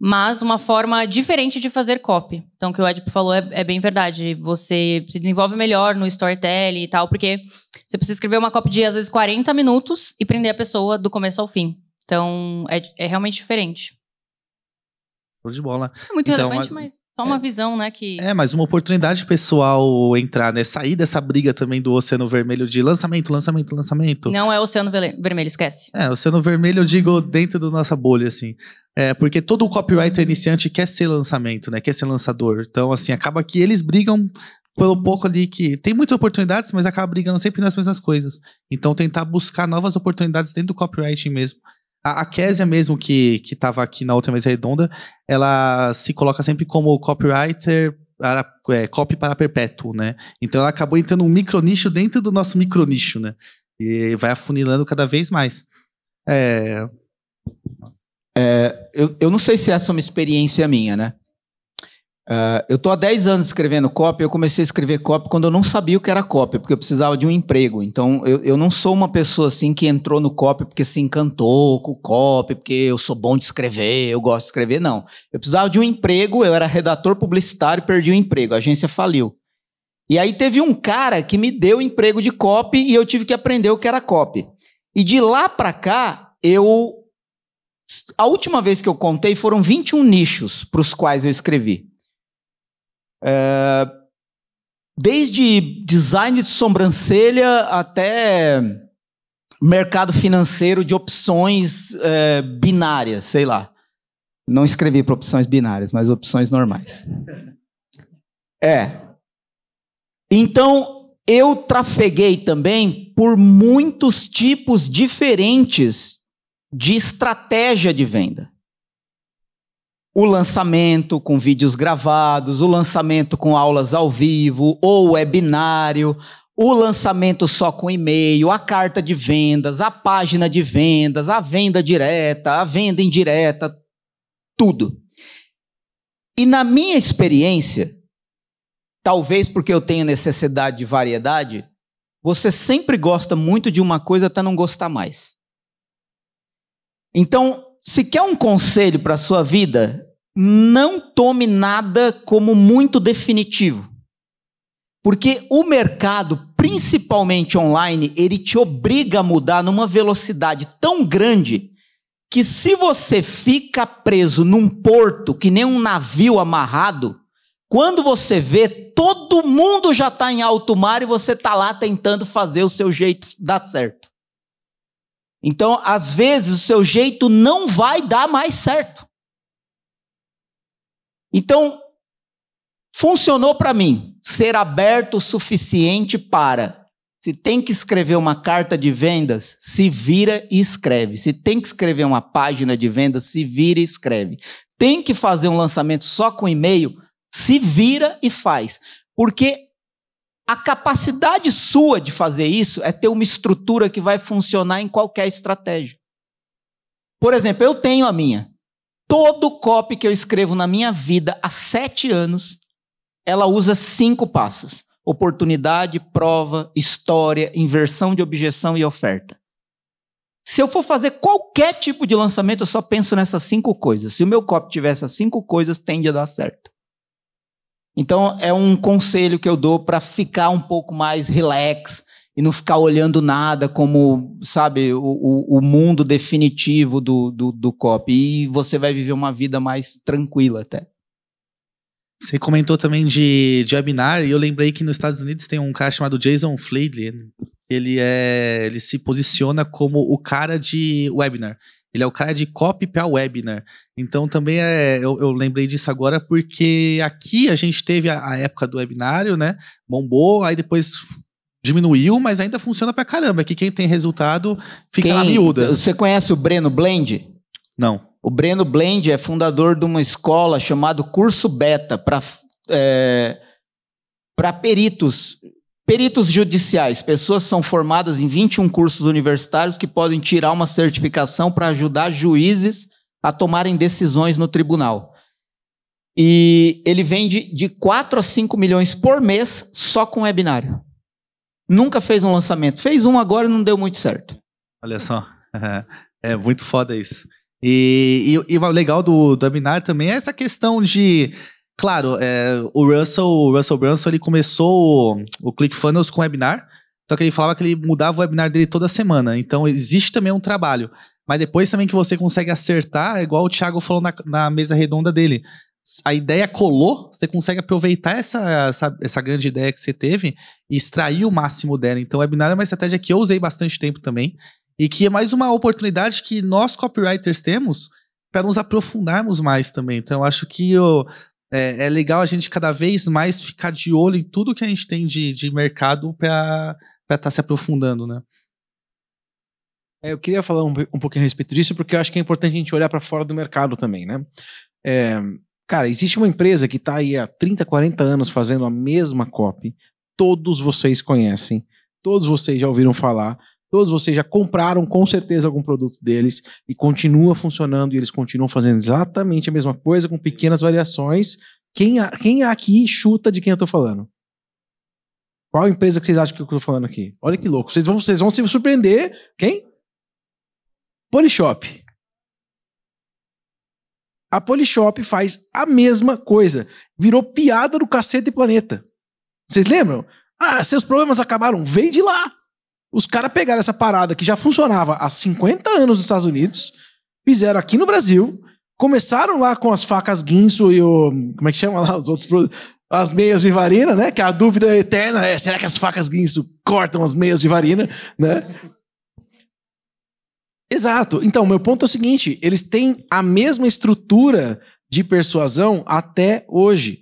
mas uma forma diferente de fazer copy. Então, o que o Edip falou é, é, bem verdade. Você se desenvolve melhor no storytelling e tal, porque você precisa escrever uma copy de, às vezes, 40 minutos e prender a pessoa do começo ao fim. Então, é, é realmente diferente de bola. É muito então, relevante, a, mas só uma é, visão, né? Que... É, mas uma oportunidade pessoal entrar, né? Sair dessa briga também do Oceano Vermelho de lançamento, lançamento, lançamento. Não é Oceano Vermelho, esquece. É, Oceano Vermelho eu digo dentro da nossa bolha, assim. É, porque todo copywriter iniciante quer ser lançamento, né? Quer ser lançador. Então, assim, acaba que eles brigam pelo pouco ali que tem muitas oportunidades, mas acaba brigando sempre nas mesmas coisas. Então, tentar buscar novas oportunidades dentro do copywriting mesmo. A, a Késia mesmo, que estava aqui na última mesa redonda, ela se coloca sempre como copywriter para, é, copy para perpétuo, né? Então ela acabou entrando um micronicho dentro do nosso micronicho, né? E vai afunilando cada vez mais. É... É, eu, eu não sei se essa é uma experiência minha, né? Uh, eu estou há 10 anos escrevendo cópia. Eu comecei a escrever cópia quando eu não sabia o que era cópia, porque eu precisava de um emprego. Então, eu, eu não sou uma pessoa assim que entrou no cópia porque se encantou com cópia, porque eu sou bom de escrever, eu gosto de escrever. Não. Eu precisava de um emprego. Eu era redator publicitário e perdi o emprego. A agência faliu. E aí teve um cara que me deu emprego de copy e eu tive que aprender o que era copy. E de lá para cá, eu a última vez que eu contei foram 21 nichos para os quais eu escrevi. É, desde design de sobrancelha até mercado financeiro de opções é, binárias, sei lá. Não escrevi para opções binárias, mas opções normais. É. Então, eu trafeguei também por muitos tipos diferentes de estratégia de venda o lançamento com vídeos gravados, o lançamento com aulas ao vivo, ou webinário, o lançamento só com e-mail, a carta de vendas, a página de vendas, a venda direta, a venda indireta, tudo. E na minha experiência, talvez porque eu tenho necessidade de variedade, você sempre gosta muito de uma coisa até não gostar mais. Então, se quer um conselho para a sua vida, não tome nada como muito definitivo. Porque o mercado, principalmente online, ele te obriga a mudar numa velocidade tão grande que se você fica preso num porto que nem um navio amarrado, quando você vê, todo mundo já está em alto mar e você está lá tentando fazer o seu jeito dar certo. Então, às vezes, o seu jeito não vai dar mais certo. Então, funcionou para mim ser aberto o suficiente para. Se tem que escrever uma carta de vendas, se vira e escreve. Se tem que escrever uma página de vendas, se vira e escreve. Tem que fazer um lançamento só com e-mail, se vira e faz. Porque a capacidade sua de fazer isso é ter uma estrutura que vai funcionar em qualquer estratégia. Por exemplo, eu tenho a minha. Todo copy que eu escrevo na minha vida há sete anos, ela usa cinco passos: oportunidade, prova, história, inversão de objeção e oferta. Se eu for fazer qualquer tipo de lançamento, eu só penso nessas cinco coisas. Se o meu copy tivesse essas cinco coisas, tende a dar certo. Então, é um conselho que eu dou para ficar um pouco mais relax e não ficar olhando nada como, sabe, o, o, o mundo definitivo do, do, do COP. E você vai viver uma vida mais tranquila até. Você comentou também de, de webinar, e eu lembrei que nos Estados Unidos tem um cara chamado Jason Flatley, ele é, ele se posiciona como o cara de webinar. Ele é o cara de copy para webinar. Então também é, eu, eu, lembrei disso agora porque aqui a gente teve a, a época do webinário, né? Bombou, aí depois diminuiu, mas ainda funciona pra caramba. É que quem tem resultado fica quem, na miúda. Você conhece o Breno Blend? Não. O Breno Blend é fundador de uma escola chamada Curso Beta para é, peritos Peritos judiciais, pessoas são formadas em 21 cursos universitários que podem tirar uma certificação para ajudar juízes a tomarem decisões no tribunal. E ele vende de 4 a 5 milhões por mês só com webinário. Nunca fez um lançamento. Fez um agora e não deu muito certo. Olha só. É muito foda isso. E, e, e o legal do, do webinário também é essa questão de Claro, é, o Russell, o Russell Brunson, ele começou o, o ClickFunnels com webinar, só que ele falava que ele mudava o webinar dele toda semana. Então existe também um trabalho. Mas depois também que você consegue acertar, é igual o Thiago falou na, na mesa redonda dele. A ideia colou, você consegue aproveitar essa, essa, essa, grande ideia que você teve e extrair o máximo dela. Então, o webinar é uma estratégia que eu usei bastante tempo também e que é mais uma oportunidade que nós copywriters temos para nos aprofundarmos mais também. Então, eu acho que eu, é, é, legal a gente cada vez mais ficar de olho em tudo que a gente tem de, de mercado para estar tá se aprofundando, né? É, eu queria falar um, um pouquinho a respeito disso, porque eu acho que é importante a gente olhar para fora do mercado também, né? É, cara, existe uma empresa que está aí há 30, 40 anos fazendo a mesma copy, todos vocês conhecem, todos vocês já ouviram falar, Todos vocês já compraram com certeza algum produto deles e continua funcionando e eles continuam fazendo exatamente a mesma coisa com pequenas variações. Quem, quem aqui chuta de quem eu tô falando? Qual empresa que vocês acham que eu tô falando aqui? Olha que louco. Vocês vão, vocês vão se surpreender. Quem? Polishop. A Polishop faz a mesma coisa. Virou piada do cacete planeta. Vocês lembram? Ah, seus problemas acabaram. Vem de lá. Os caras pegaram essa parada que já funcionava há 50 anos nos Estados Unidos, fizeram aqui no Brasil, começaram lá com as facas guinso e o. Como é que chama lá? Os outros produtos. As meias vivarina, né? Que a dúvida eterna é: será que as facas guinso cortam as meias vivarina, né? Exato. Então, meu ponto é o seguinte: eles têm a mesma estrutura de persuasão até hoje.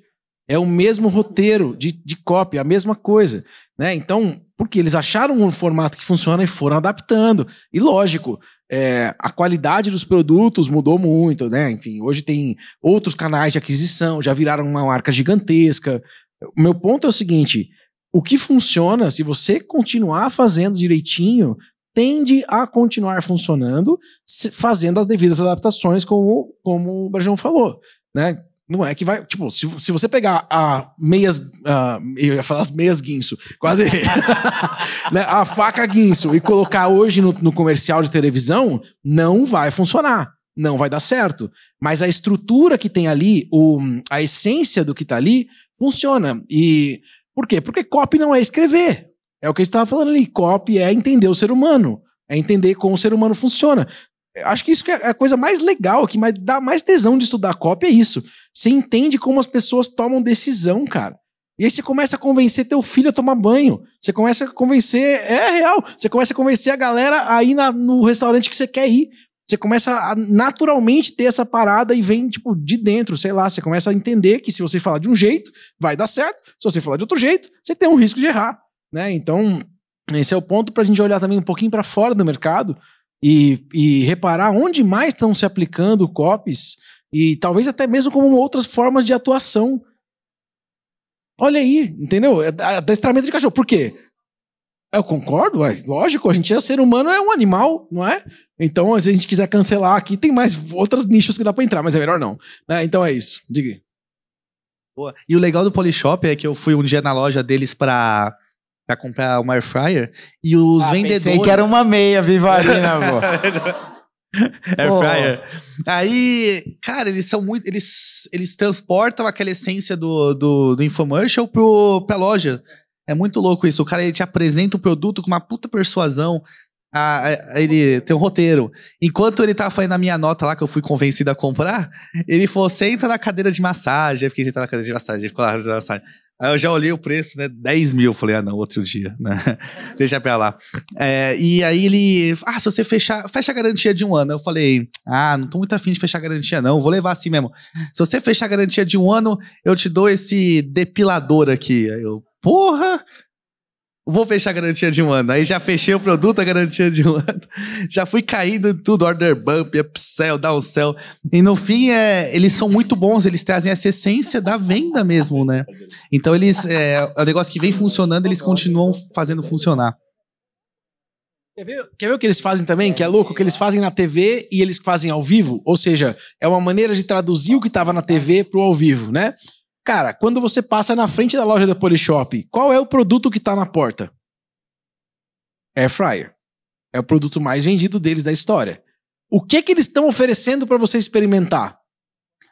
É o mesmo roteiro de, de cópia a mesma coisa. Né? Então, porque eles acharam um formato que funciona e foram adaptando. E lógico, é, a qualidade dos produtos mudou muito, né? Enfim, hoje tem outros canais de aquisição, já viraram uma marca gigantesca. O meu ponto é o seguinte: o que funciona, se você continuar fazendo direitinho, tende a continuar funcionando, fazendo as devidas adaptações, como, como o Brajão falou. Né? Não é que vai. Tipo, se, se você pegar a meias. eu ia falar as meias guinso, quase. né, a faca guinso e colocar hoje no, no comercial de televisão, não vai funcionar. Não vai dar certo. Mas a estrutura que tem ali, o, a essência do que tá ali, funciona. E por quê? Porque copy não é escrever. É o que eu estava falando ali. Copy é entender o ser humano. É entender como o ser humano funciona. É, acho que isso que é, é a coisa mais legal, que mais, dá mais tesão de estudar cópia é isso. Você entende como as pessoas tomam decisão, cara. E aí você começa a convencer teu filho a tomar banho. Você começa a convencer. É real. Você começa a convencer a galera a na, no restaurante que você quer ir. Você começa a naturalmente ter essa parada e vem, tipo, de dentro, sei lá. Você começa a entender que se você falar de um jeito, vai dar certo. Se você falar de outro jeito, você tem um risco de errar. Né? Então, esse é o ponto para a gente olhar também um pouquinho para fora do mercado e, e reparar onde mais estão se aplicando COPs e talvez até mesmo como outras formas de atuação. Olha aí, entendeu? É adestramento de cachorro. Por quê? Eu concordo, lógico, a gente é ser humano, é um animal, não é? Então, se a gente quiser cancelar aqui, tem mais outros nichos que dá para entrar, mas é melhor não. Né? Então é isso, diga. Boa. E o legal do Polishop é que eu fui um dia na loja deles para para comprar uma air fryer e os ah, vendedores. Pensei que era uma meia vivarina, pô. air fryer. Aí, cara, eles são muito. Eles, eles transportam aquela essência do, do, do infomercial pro, pra loja. É muito louco isso. O cara ele te apresenta o produto com uma puta persuasão a, ah, a, é, ele tem um roteiro. Enquanto ele tava tá fazendo a minha nota lá, que eu fui convencido a comprar, ele falou: senta na cadeira de massagem. Eu fiquei sentado na cadeira de massagem, ficou lá na massagem. Aí eu já olhei o preço, né? 10 mil. Eu falei, ah, não, outro dia, né? Deixa pra lá. É, e aí ele, ah, se você fechar, fecha a garantia de um ano. Eu falei, ah, não tô muito afim de fechar a garantia, não. Vou levar assim mesmo. Se você fechar a garantia de um ano, eu te dou esse depilador aqui. Aí eu, porra, Vou fechar a garantia de um ano. Aí já fechei o produto, a garantia de um ano. Já fui caindo em tudo, order bump, upsell, downsell. E no fim, é, eles são muito bons, eles trazem essa essência da venda mesmo, né? Então eles, é, é um negócio que vem funcionando, eles continuam fazendo funcionar. Quer ver, quer ver o que eles fazem também? Que é louco, o que eles fazem na TV e eles fazem ao vivo. Ou seja, é uma maneira de traduzir o que estava na TV para o ao vivo, né? Cara, quando você passa na frente da loja da Polishop, qual é o produto que está na porta? Air Fryer. É o produto mais vendido deles da história. O que que eles estão oferecendo para você experimentar?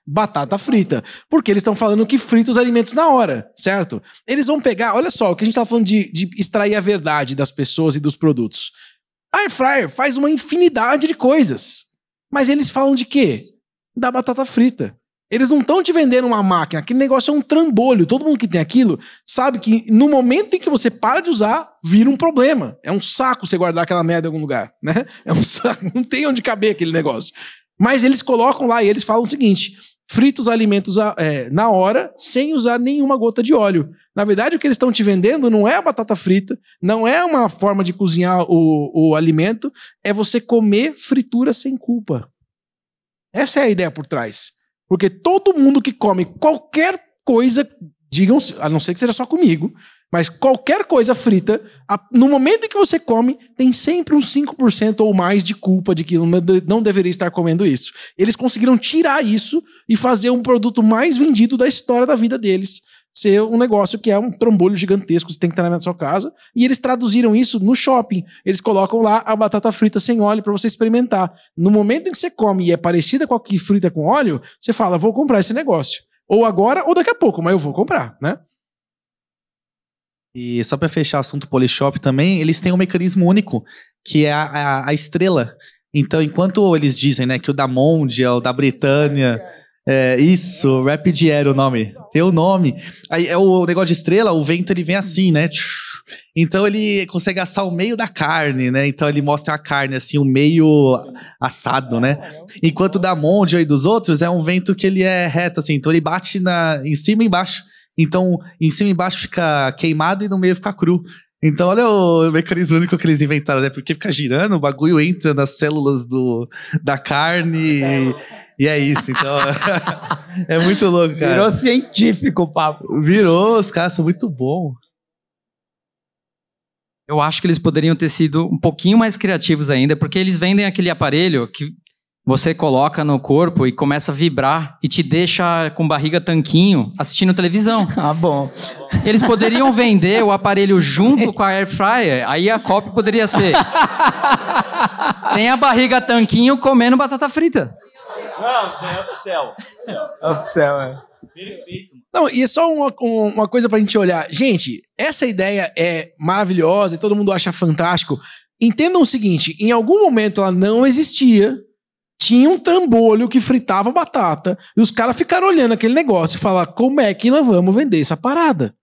Batata frita. Porque eles estão falando que frita os alimentos na hora, certo? Eles vão pegar, olha só, o que a gente tá falando de, de extrair a verdade das pessoas e dos produtos. Air Fryer faz uma infinidade de coisas. Mas eles falam de quê? Da batata frita. Eles não estão te vendendo uma máquina. Aquele negócio é um trambolho. Todo mundo que tem aquilo sabe que no momento em que você para de usar, vira um problema. É um saco você guardar aquela merda em algum lugar, né? É um saco. Não tem onde caber aquele negócio. Mas eles colocam lá e eles falam o seguinte: frita os alimentos é, na hora, sem usar nenhuma gota de óleo. Na verdade, o que eles estão te vendendo não é a batata frita, não é uma forma de cozinhar o, o alimento, é você comer fritura sem culpa. Essa é a ideia por trás. Porque todo mundo que come qualquer coisa, digam, a não ser que seja só comigo, mas qualquer coisa frita, no momento em que você come, tem sempre uns 5% ou mais de culpa de que não deveria estar comendo isso. Eles conseguiram tirar isso e fazer um produto mais vendido da história da vida deles ser um negócio que é um trombolho gigantesco, você tem que estar na sua casa. E eles traduziram isso no shopping. Eles colocam lá a batata frita sem óleo para você experimentar. No momento em que você come e é parecida com a que frita com óleo, você fala: vou comprar esse negócio. Ou agora ou daqui a pouco, mas eu vou comprar, né? E só para fechar o assunto Polishop também, eles têm um mecanismo único, que é a, a, a estrela. Então, enquanto eles dizem né, que o da Monde, o da Britânia. É. É, isso, Rapid Air o nome. Teu nome. Aí é o negócio de estrela, o vento ele vem assim, né? Então ele consegue assar o meio da carne, né? Então ele mostra a carne assim, o meio assado, né? Enquanto da Monde e dos outros é um vento que ele é reto assim, então ele bate na em cima e embaixo. Então, em cima e embaixo fica queimado e no meio fica cru. Então, olha o mecanismo único que eles inventaram, né? Porque fica girando, o bagulho entra nas células do, da carne é. e, é isso. Então, é muito louco, cara. Virou científico o papo. Virou, os caras são muito bons. Eu acho que eles poderiam ter sido um pouquinho mais criativos ainda, porque eles vendem aquele aparelho que você coloca no corpo e começa a vibrar e te deixa com barriga tanquinho assistindo televisão. Ah, bom. Eles poderiam vender o aparelho junto com a air fryer, aí a cópia poderia ser. Tem a barriga tanquinho comendo batata frita. Não, isso é upsell. Upsell, é. Perfeito. Não, e é só uma, uma coisa pra gente olhar. Gente, essa ideia é maravilhosa e todo mundo acha fantástico. Entendam o seguinte: em algum momento ela não existia, tinha um trambolho que fritava batata. E os caras ficaram olhando aquele negócio e falaram: como é que nós vamos vender essa parada?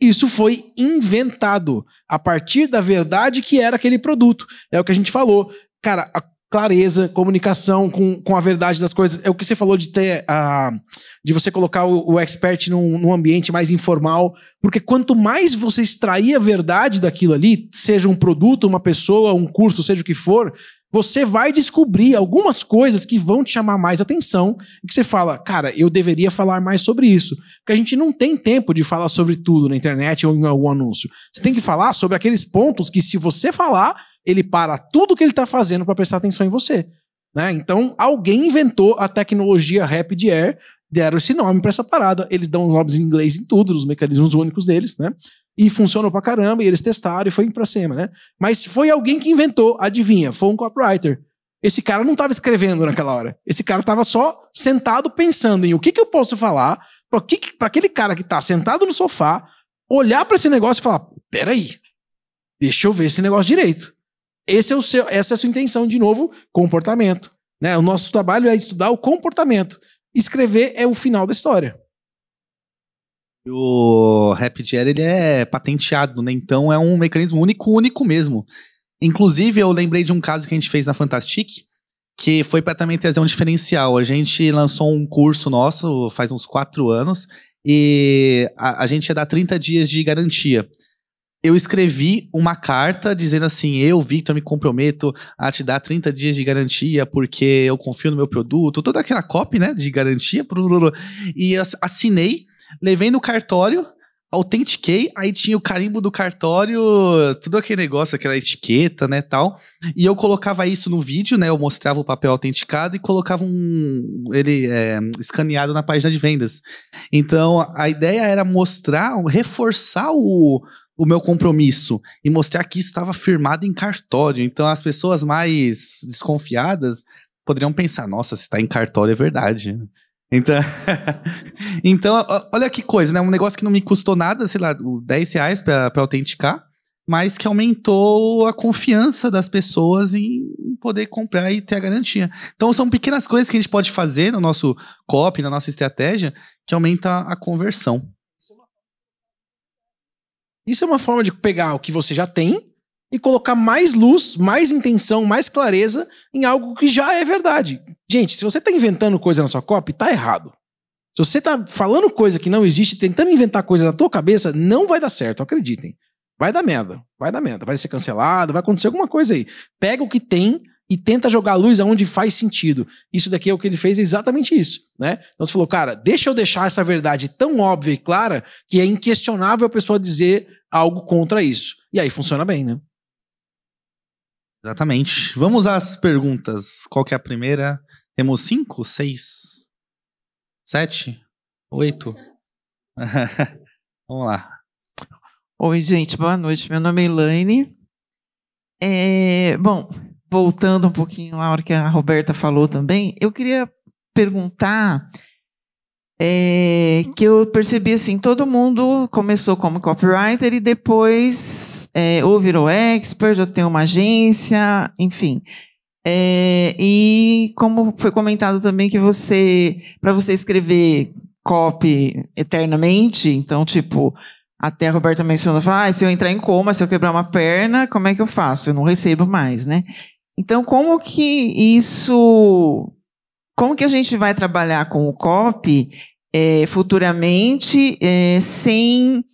Isso foi inventado a partir da verdade que era aquele produto. É o que a gente falou. Cara, a clareza, comunicação com, com a verdade das coisas. É o que você falou de ter a. Ah, de você colocar o, o expert num, num ambiente mais informal. Porque quanto mais você extrair a verdade daquilo ali, seja um produto, uma pessoa, um curso, seja o que for, você vai descobrir algumas coisas que vão te chamar mais atenção e que você fala, cara, eu deveria falar mais sobre isso. Porque a gente não tem tempo de falar sobre tudo na internet ou em algum anúncio. Você tem que falar sobre aqueles pontos que, se você falar, ele para tudo que ele está fazendo para prestar atenção em você. Né? Então, alguém inventou a tecnologia Rapid Air, deram esse nome para essa parada. Eles dão os nomes em inglês em tudo, os mecanismos únicos deles, né? E funcionou pra caramba, e eles testaram e foi pra cima, né? Mas foi alguém que inventou, adivinha, foi um copywriter. Esse cara não estava escrevendo naquela hora. Esse cara estava só sentado pensando em o que, que eu posso falar para aquele cara que está sentado no sofá olhar para esse negócio e falar: peraí, deixa eu ver esse negócio direito. Esse é o seu, essa é a sua intenção, de novo, comportamento. Né? O nosso trabalho é estudar o comportamento. Escrever é o final da história. O Rapid ele é patenteado, né? Então é um mecanismo único, único mesmo. Inclusive, eu lembrei de um caso que a gente fez na Fantastic, que foi para também trazer um diferencial. A gente lançou um curso nosso faz uns quatro anos e a, a gente ia dar 30 dias de garantia eu escrevi uma carta dizendo assim: eu, Victor, me comprometo a te dar 30 dias de garantia porque eu confio no meu produto, toda aquela copy, né, de garantia, e assinei Levei no cartório, autentiquei, aí tinha o carimbo do cartório, tudo aquele negócio, aquela etiqueta, né, tal. E eu colocava isso no vídeo, né, eu mostrava o papel autenticado e colocava um ele é, escaneado na página de vendas. Então, a ideia era mostrar, reforçar o o meu compromisso e mostrar que isso estava firmado em cartório. Então, as pessoas mais desconfiadas poderiam pensar: nossa, se está em cartório é verdade. Então, então, olha que coisa, né? Um negócio que não me custou nada, sei lá, 10 reais pra, pra autenticar, mas que aumentou a confiança das pessoas em poder comprar e ter a garantia. Então, são pequenas coisas que a gente pode fazer no nosso copy, na nossa estratégia, que aumenta a conversão. Isso é uma forma de pegar o que você já tem e colocar mais luz, mais intenção, mais clareza em algo que já é verdade. Gente, se você está inventando coisa na sua copy, tá errado. Se você está falando coisa que não existe, tentando inventar coisa na tua cabeça, não vai dar certo, acreditem. Vai dar merda, vai dar merda, vai ser cancelado, vai acontecer alguma coisa aí. Pega o que tem e tenta jogar a luz aonde faz sentido. Isso daqui é o que ele fez, é exatamente isso, né? Então você falou, cara, deixa eu deixar essa verdade tão óbvia e clara que é inquestionável a pessoa dizer algo contra isso. E aí funciona bem, né? Exatamente. Vamos às perguntas. Qual que é a primeira? Temos cinco, seis, sete, oito. Vamos lá. Oi, gente, boa noite. Meu nome é Elaine. É, bom, voltando um pouquinho à hora que a Roberta falou também, eu queria perguntar é, que eu percebi assim, todo mundo começou como copywriter e depois é, ou virou expert, ou tem uma agência, enfim. É, e como foi comentado também que você, para você escrever copy eternamente, então tipo, até a Roberta mencionou, falou, ah, se eu entrar em coma, se eu quebrar uma perna, como é que eu faço? Eu não recebo mais, né? Então, como que isso como que a gente vai trabalhar com o COP é, futuramente é, sem,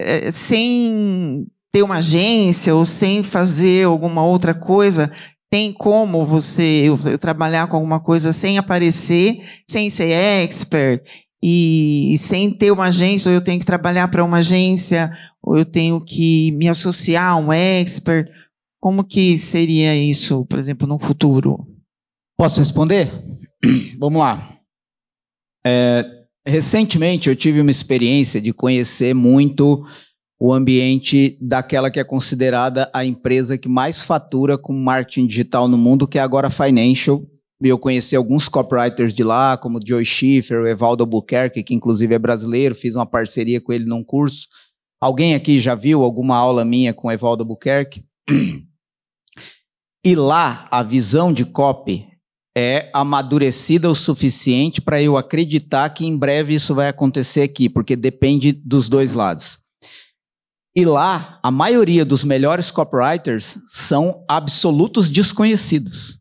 é, sem ter uma agência ou sem fazer alguma outra coisa? Tem como você eu, eu trabalhar com alguma coisa sem aparecer, sem ser expert e, e sem ter uma agência, ou eu tenho que trabalhar para uma agência, ou eu tenho que me associar a um expert? Como que seria isso, por exemplo, no futuro? Posso responder? Vamos lá. É, recentemente eu tive uma experiência de conhecer muito o ambiente daquela que é considerada a empresa que mais fatura com marketing digital no mundo, que é agora Financial. Eu conheci alguns copywriters de lá, como o Joe Schiffer, o Evaldo Albuquerque, que inclusive é brasileiro, fiz uma parceria com ele num curso. Alguém aqui já viu alguma aula minha com o Evaldo Albuquerque? E lá a visão de copy é amadurecida o suficiente para eu acreditar que em breve isso vai acontecer aqui, porque depende dos dois lados. E lá, a maioria dos melhores copywriters são absolutos desconhecidos.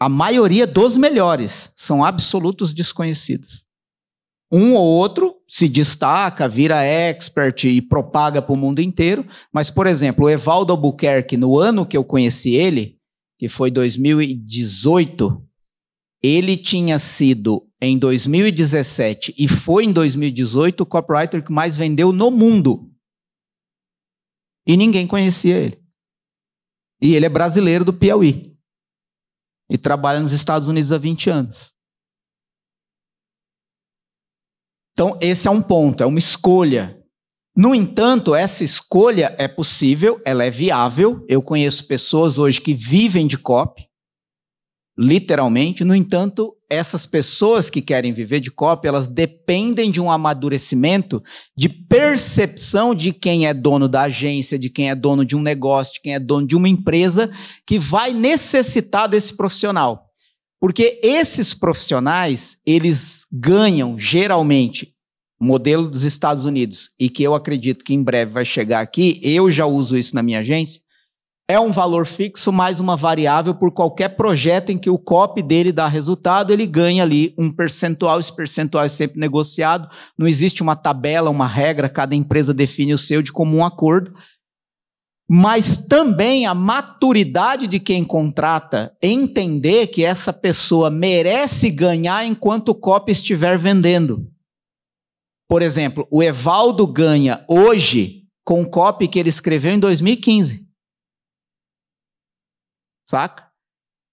A maioria dos melhores são absolutos desconhecidos. Um ou outro se destaca, vira expert e propaga para o mundo inteiro. Mas, por exemplo, o Evaldo Albuquerque, no ano que eu conheci ele, que foi 2018, ele tinha sido em 2017 e foi em 2018 o copywriter que mais vendeu no mundo. E ninguém conhecia ele. E ele é brasileiro do Piauí. E trabalha nos Estados Unidos há 20 anos. Então, esse é um ponto, é uma escolha. No entanto, essa escolha é possível, ela é viável. Eu conheço pessoas hoje que vivem de COP, literalmente. No entanto, essas pessoas que querem viver de COP, elas dependem de um amadurecimento de percepção de quem é dono da agência, de quem é dono de um negócio, de quem é dono de uma empresa, que vai necessitar desse profissional. Porque esses profissionais, eles ganham geralmente modelo dos Estados Unidos, e que eu acredito que em breve vai chegar aqui, eu já uso isso na minha agência, é um valor fixo mais uma variável por qualquer projeto em que o COP dele dá resultado, ele ganha ali um percentual, esse percentual é sempre negociado, não existe uma tabela, uma regra, cada empresa define o seu de comum acordo. Mas também a maturidade de quem contrata entender que essa pessoa merece ganhar enquanto o COP estiver vendendo. Por exemplo, o Evaldo ganha hoje com um copy que ele escreveu em 2015. Saca?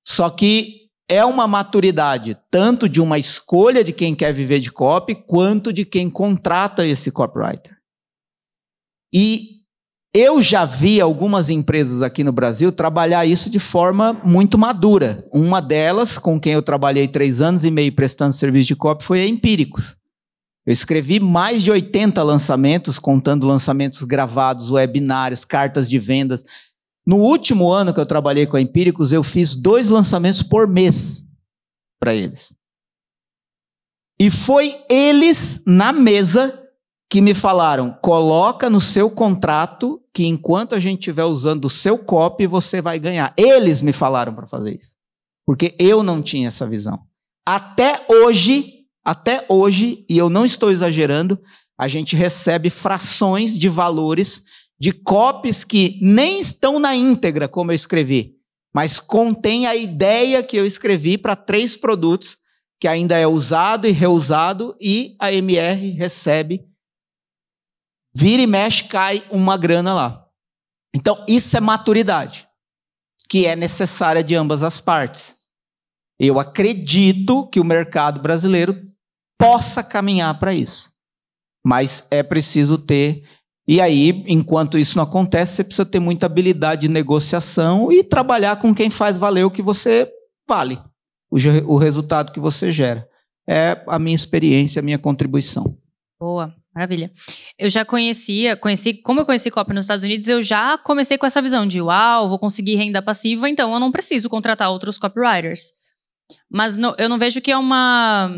Só que é uma maturidade tanto de uma escolha de quem quer viver de copy quanto de quem contrata esse copywriter. E eu já vi algumas empresas aqui no Brasil trabalhar isso de forma muito madura. Uma delas, com quem eu trabalhei três anos e meio prestando serviço de copy, foi a Empíricos. Eu escrevi mais de 80 lançamentos, contando lançamentos gravados, webinários, cartas de vendas. No último ano que eu trabalhei com a Empíricos, eu fiz dois lançamentos por mês para eles. E foi eles na mesa que me falaram: coloca no seu contrato que enquanto a gente estiver usando o seu copy, você vai ganhar. Eles me falaram para fazer isso. Porque eu não tinha essa visão. Até hoje, até hoje, e eu não estou exagerando, a gente recebe frações de valores de copies que nem estão na íntegra, como eu escrevi, mas contém a ideia que eu escrevi para três produtos que ainda é usado e reusado e a MR recebe vira e mexe cai uma grana lá. Então isso é maturidade que é necessária de ambas as partes. Eu acredito que o mercado brasileiro possa caminhar para isso. Mas é preciso ter. E aí, enquanto isso não acontece, você precisa ter muita habilidade de negociação e trabalhar com quem faz valer o que você vale, o, o resultado que você gera. É a minha experiência, a minha contribuição. Boa. Maravilha. Eu já conhecia, conheci, como eu conheci copy nos Estados Unidos, eu já comecei com essa visão de uau, vou conseguir renda passiva, então eu não preciso contratar outros copywriters. Mas no, eu não vejo que é uma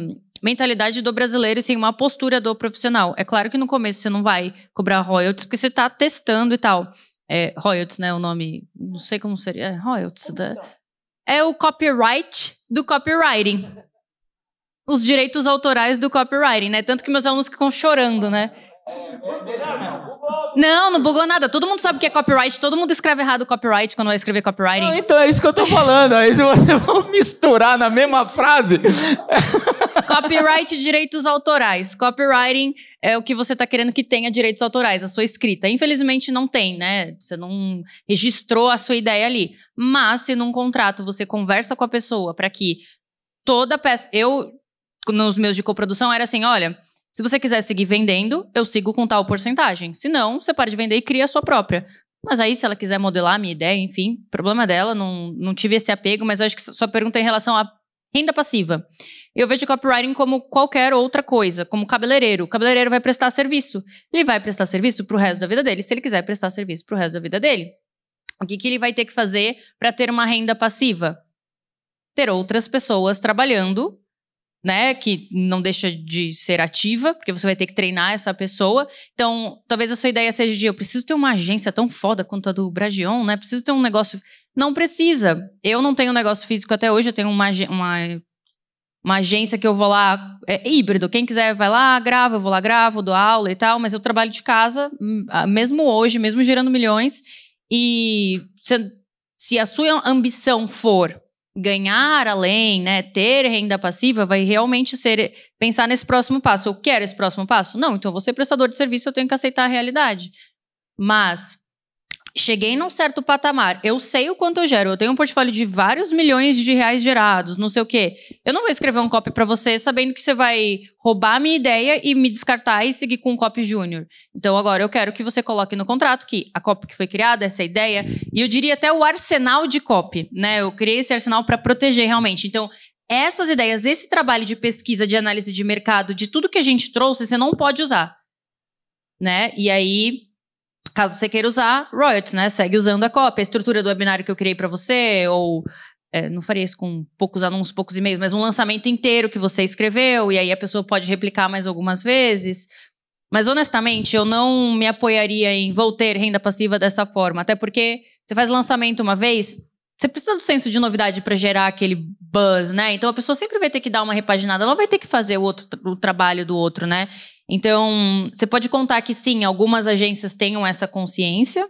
mentalidade do brasileiro e sim uma postura do profissional. É claro que no começo você não vai cobrar royalties porque você está testando e tal. É, royalties, né? O nome, não sei como seria. É, royalties. Da... Né? É o copyright do copywriting. Os direitos autorais do copywriting, né? Tanto que meus alunos ficam chorando, né? Não, não bugou nada. Todo mundo sabe o que é copyright, todo mundo escreve errado copyright quando vai escrever copyright. Ah, então é isso que eu tô falando. Aí vocês vão misturar na mesma frase. Copyright, direitos autorais. Copywriting é o que você está querendo que tenha direitos autorais, a sua escrita. Infelizmente não tem, né? Você não registrou a sua ideia ali. Mas se num contrato você conversa com a pessoa para que toda peça. Eu, nos meus de coprodução, era assim: olha, se você quiser seguir vendendo, eu sigo com tal porcentagem. Se não, você para de vender e cria a sua própria. Mas aí, se ela quiser modelar a minha ideia, enfim, problema dela, não, não tive esse apego, mas eu acho que sua pergunta é em relação à renda passiva. Eu vejo copywriting como qualquer outra coisa, como cabeleireiro. O cabeleireiro vai prestar serviço. Ele vai prestar serviço pro resto da vida dele, se ele quiser prestar serviço pro resto da vida dele. O que, que ele vai ter que fazer para ter uma renda passiva? Ter outras pessoas trabalhando né? Que não deixa de ser ativa, porque você vai ter que treinar essa pessoa. Então, talvez a sua ideia seja de eu preciso ter uma agência tão foda quanto a do Bragion, né? Preciso ter um negócio. Não precisa. Eu não tenho negócio físico até hoje, eu tenho uma, uma, uma agência que eu vou lá. É híbrido. Quem quiser vai lá, grava, eu vou lá, gravo, dou aula e tal, mas eu trabalho de casa, hum, ah, mesmo hoje, mesmo gerando milhões. E se, se a sua ambição for ganhar além, né, ter renda passiva, vai realmente ser pensar nesse próximo passo. Eu quero esse próximo passo? Não, então você prestador de serviço, eu tenho que aceitar a realidade. Mas cheguei num certo patamar, eu sei o quanto eu gero, eu tenho um portfólio de vários milhões de reais gerados, não sei o quê. Eu não vou escrever um copy para você sabendo que você vai roubar a minha ideia e me descartar e seguir com um copy júnior. Então agora eu quero que você coloque no contrato que a copy que foi criada, essa ideia, e eu diria até o arsenal de copy, né? Eu criei esse arsenal para proteger realmente. Então, essas ideias, esse trabalho de pesquisa, de análise de mercado, de tudo que a gente trouxe, você não pode usar. Né? E aí Caso você queira usar, royalties, né? Segue usando a cópia, a estrutura do webinário que eu criei para você, ou é, não faria isso com poucos anúncios, poucos e-mails, mas um lançamento inteiro que você escreveu, e aí a pessoa pode replicar mais algumas vezes. Mas honestamente, eu não me apoiaria em vou ter renda passiva dessa forma. Até porque você faz lançamento uma vez, você precisa do senso de novidade para gerar aquele buzz, né? Então a pessoa sempre vai ter que dar uma repaginada, ela vai ter que fazer o outro o trabalho do outro, né? Então, você pode contar que sim, algumas agências tenham essa consciência,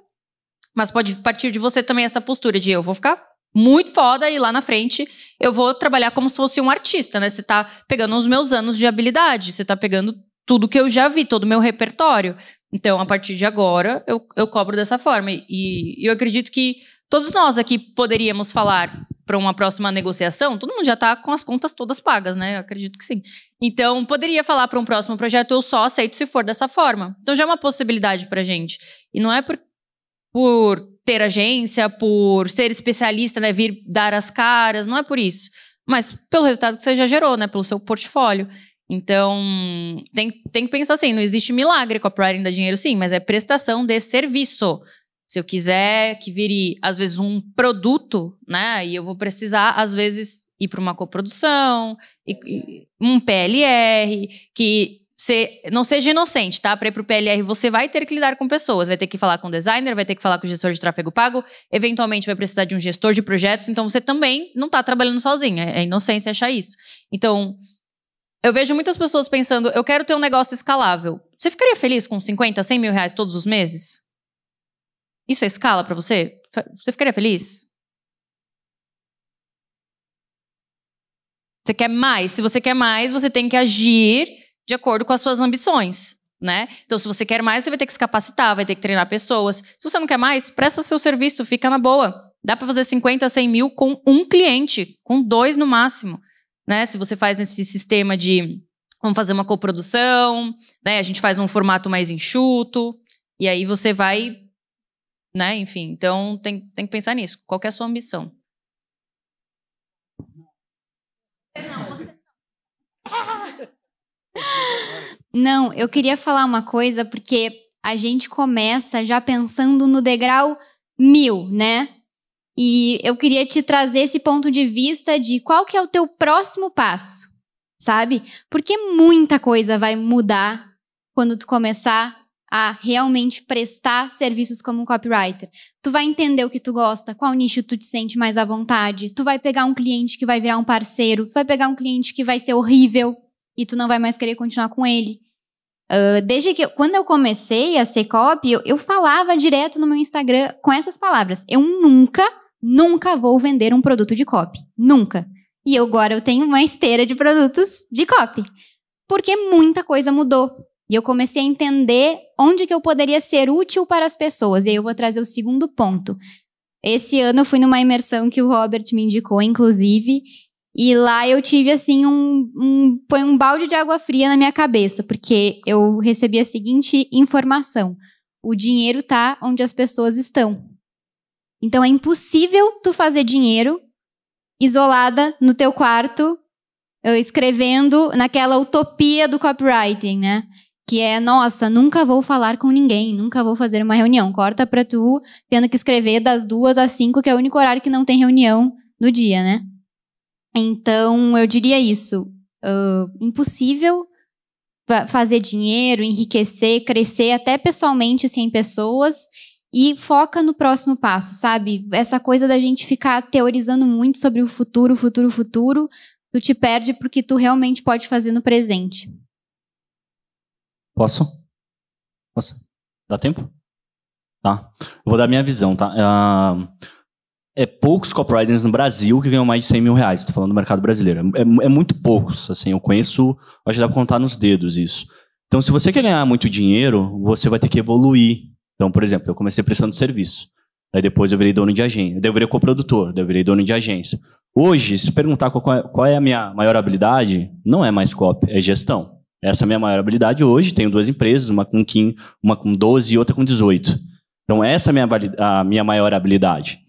mas pode partir de você também essa postura de eu vou ficar muito foda e lá na frente eu vou trabalhar como se fosse um artista, né? Você tá pegando os meus anos de habilidade, você tá pegando tudo que eu já vi, todo o meu repertório. Então, a partir de agora, eu, eu cobro dessa forma. E, e eu acredito que todos nós aqui poderíamos falar para uma próxima negociação, todo mundo já está com as contas todas pagas, né? Eu acredito que sim. Então, poderia falar para um próximo projeto, eu só aceito se for dessa forma. Então, já é uma possibilidade para gente. E não é por, por ter agência, por ser especialista, né? Vir dar as caras, não é por isso. Mas pelo resultado que você já gerou, né? Pelo seu portfólio. Então, tem, tem que pensar assim: não existe milagre com a dinheiro, sim, mas é prestação de serviço. Se eu quiser que vire, às vezes, um produto, né? E eu vou precisar, às vezes, ir para uma coprodução, e, um PLR, que você não seja inocente, tá? Para ir para o PLR, você vai ter que lidar com pessoas, vai ter que falar com o designer, vai ter que falar com o gestor de tráfego pago, eventualmente vai precisar de um gestor de projetos, então você também não tá trabalhando sozinho. É, é inocência achar isso. Então, eu vejo muitas pessoas pensando, eu quero ter um negócio escalável. Você ficaria feliz com 50, 100 mil reais todos os meses? Isso é escala para você? Você ficaria feliz? Você quer mais? Se você quer mais, você tem que agir de acordo com as suas ambições, né? Então, se você quer mais, você vai ter que se capacitar, vai ter que treinar pessoas. Se você não quer mais, presta seu serviço, fica na boa. Dá para fazer 50, 100 mil com um cliente, com dois no máximo, né? Se você faz nesse sistema de vamos fazer uma coprodução, né? A gente faz um formato mais enxuto e aí você vai né? Enfim, então tem, tem que pensar nisso. Qual é a sua ambição? Não, não, eu queria falar uma coisa, porque a gente começa já pensando no degrau mil, né? E eu queria te trazer esse ponto de vista de qual que é o teu próximo passo, sabe? Porque muita coisa vai mudar quando tu começar a realmente prestar serviços como copywriter. Tu vai entender o que tu gosta, qual nicho tu te sente mais à vontade. Tu vai pegar um cliente que vai virar um parceiro, tu vai pegar um cliente que vai ser horrível e tu não vai mais querer continuar com ele. Uh, desde que eu, quando eu comecei a ser copy, eu, eu falava direto no meu Instagram com essas palavras. Eu nunca, nunca vou vender um produto de copy. Nunca. E agora eu tenho uma esteira de produtos de copy. Porque muita coisa mudou. E eu comecei a entender onde que eu poderia ser útil para as pessoas. E aí eu vou trazer o segundo ponto. Esse ano eu fui numa imersão que o Robert me indicou, inclusive, e lá eu tive assim um, um foi um balde de água fria na minha cabeça, porque eu recebi a seguinte informação: o dinheiro tá onde as pessoas estão. Então é impossível tu fazer dinheiro isolada no teu quarto, eh, escrevendo naquela utopia do copywriting, né? que é, nossa, nunca vou falar com ninguém, nunca vou fazer uma reunião. Corta para tu tendo que escrever das duas às cinco, que é o único horário que não tem reunião no dia, né? Então, eu diria isso. Uh, impossível fazer dinheiro, enriquecer, crescer até pessoalmente sem em pessoas e foca no próximo passo, sabe? Essa coisa da gente ficar teorizando muito sobre o futuro, futuro, futuro, tu te perde porque tu realmente pode fazer no presente. Posso? Posso? Dá tempo? Tá. Eu vou dar minha visão, tá? É, é poucos copywriters no Brasil que ganham mais de 100 mil reais. Estou falando do mercado brasileiro. É, é, muito poucos, assim. Eu conheço, acho que dá pra contar nos dedos isso. Então, se você quer ganhar muito dinheiro, você vai ter que evoluir. Então, por exemplo, eu comecei prestando serviço. Aí depois eu virei dono de agência. Daí eu virei coprodutor, daí eu virei dono de agência. Hoje, se perguntar qual é, qual é a minha maior habilidade, não é mais copy, é gestão. Essa é a minha maior habilidade hoje. Tenho duas empresas, uma com 15, uma com 12 e outra com 18. Então, essa é a minha, a minha maior habilidade.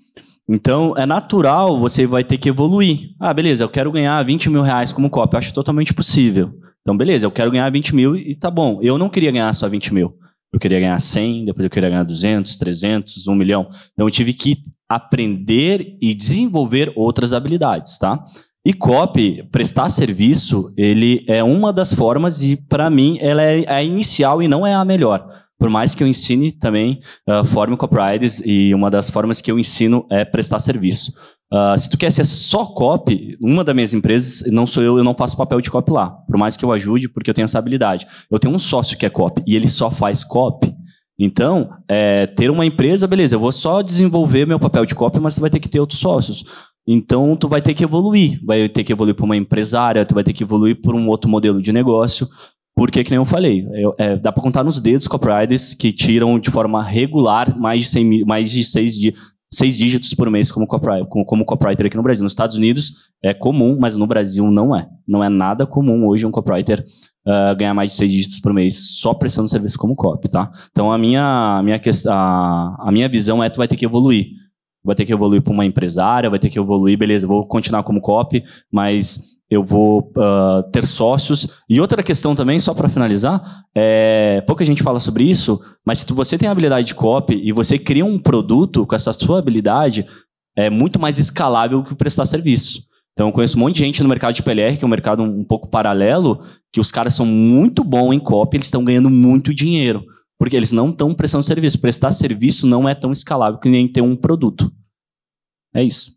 Então, é natural, você vai ter que evoluir. Ah, beleza, eu quero ganhar 20 mil reais como copy. Eu acho totalmente possível. Então, beleza, eu quero ganhar 20 mil e tá bom. Eu não queria ganhar só 20 mil. Eu queria ganhar 100, depois eu queria ganhar 200, 300, 1 milhão. Então, eu tive que aprender e desenvolver outras habilidades, tá? E copy, prestar serviço, ele é uma das formas e, para mim, ela é a inicial e não é a melhor. Por mais que eu ensine também uh, forma copywriters e uma das formas que eu ensino é prestar serviço. Uh, se tu quer ser só copy, uma das minhas empresas, não sou eu, eu não faço papel de copy lá. Por mais que eu ajude, porque eu tenho essa habilidade. Eu tenho um sócio que é copy e ele só faz copy. Então, é, ter uma empresa, beleza, eu vou só desenvolver meu papel de copy, mas você vai ter que ter outros sócios. Então, tu vai ter que evoluir. Vai ter que evoluir para uma empresária, tu vai ter que evoluir para um outro modelo de negócio. Porque, que nem eu falei, eu, é, dá para contar nos dedos copywriters que tiram de forma regular mais de, 100, mais de seis, seis dígitos por mês como, copywriter, como, como copywriter aqui no Brasil. Nos Estados Unidos é comum, mas no Brasil não é. Não é nada comum hoje um copywriter uh, ganhar mais de seis dígitos por mês só prestando serviço como copy, tá? Então, a minha, a minha, a, a minha visão é que tu vai ter que evoluir. Vai ter que evoluir para uma empresária, vai ter que evoluir, beleza, vou continuar como copy, mas eu vou uh, ter sócios. E outra questão também, só para finalizar, é, pouca gente fala sobre isso, mas se você tem habilidade de copy e você cria um produto com essa sua habilidade, é muito mais escalável que prestar serviço. Então, eu conheço um monte de gente no mercado de PLR, que é um mercado um, um pouco paralelo, que os caras são muito bons em copy, eles estão ganhando muito dinheiro. Porque eles não estão prestando serviço. Prestar serviço não é tão escalável que nem ter um produto. É isso.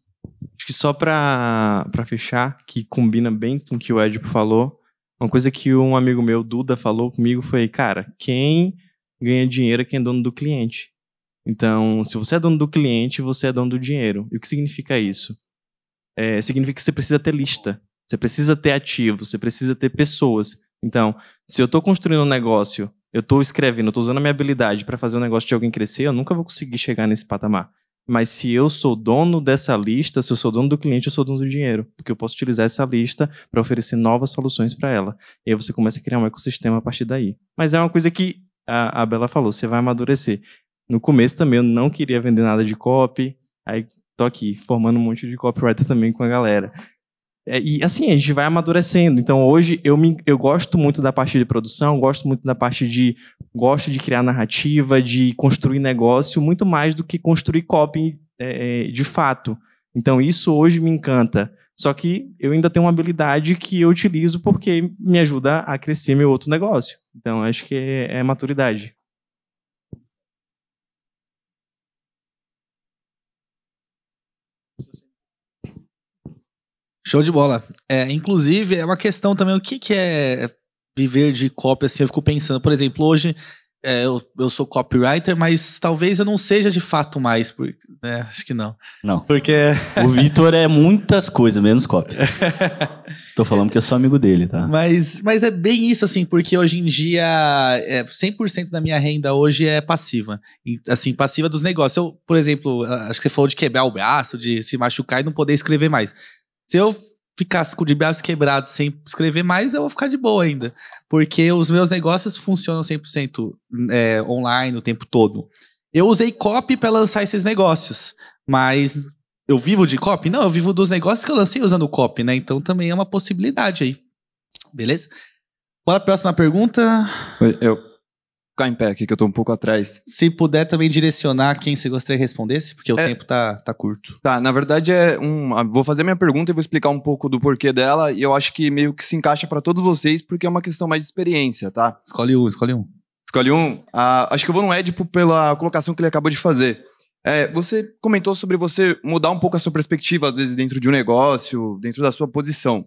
Acho que só para fechar, que combina bem com o que o Edipo falou, uma coisa que um amigo meu, Duda, falou comigo foi: cara, quem ganha dinheiro é quem é dono do cliente. Então, se você é dono do cliente, você é dono do dinheiro. E o que significa isso? É, significa que você precisa ter lista, você precisa ter ativos. você precisa ter pessoas. Então, se eu estou construindo um negócio eu estou escrevendo, eu estou usando a minha habilidade para fazer o um negócio de alguém crescer, eu nunca vou conseguir chegar nesse patamar. Mas se eu sou dono dessa lista, se eu sou dono do cliente, eu sou dono do dinheiro, porque eu posso utilizar essa lista para oferecer novas soluções para ela. E aí você começa a criar um ecossistema a partir daí. Mas é uma coisa que a, a Bela falou, você vai amadurecer. No começo também eu não queria vender nada de copy, aí tô aqui formando um monte de copywriter também com a galera. É, e assim, a gente vai amadurecendo. Então hoje eu, me, eu gosto muito da parte de produção, gosto muito da parte de. Gosto de criar narrativa, de construir negócio, muito mais do que construir copy é, é de fato. Então isso hoje me encanta. Só que eu ainda tenho uma habilidade que eu utilizo porque me ajuda a crescer meu outro negócio. Então acho que é, é maturidade. Show de bola. É, inclusive, é uma questão também, o que, que é viver de cópia, assim, eu fico pensando, por exemplo, hoje é, eu, eu sou copywriter, mas talvez eu não seja de fato mais, porque, né? acho que não. Não. Porque... o Vitor é muitas coisas, menos cópia. Tô falando que eu sou amigo dele, tá? Mas, mas é bem isso, assim, porque hoje em dia é, 100% da minha renda hoje é passiva. Assim, passiva dos negócios. Eu, por exemplo, acho que você falou de quebrar o braço, de se machucar e não poder escrever mais se eu ficasse com o de braço quebrado sem escrever mais, eu vou ficar de boa ainda. Porque os meus negócios funcionam 100% é, online o tempo todo. Eu usei copy para lançar esses negócios, mas eu vivo de copy? Não, eu vivo dos negócios que eu lancei usando copy, né? Então também é uma possibilidade aí. Beleza? Bora a próxima pergunta. Eu ficar em pé aqui, que eu tô um pouco atrás. Se puder também direcionar quem você gostaria que respondesse, porque o é, tempo tá, tá curto. Tá, na verdade é um. Ah, vou fazer minha pergunta e vou explicar um pouco do porquê dela, e eu acho que meio que se encaixa para todos vocês, porque é uma questão mais de experiência, tá? Escolhe um, escolhe um. Escolhe um. Ah, acho que eu vou no Edipo pela colocação que ele acabou de fazer. É, você comentou sobre você mudar um pouco a sua perspectiva, às vezes, dentro de um negócio, dentro da sua posição.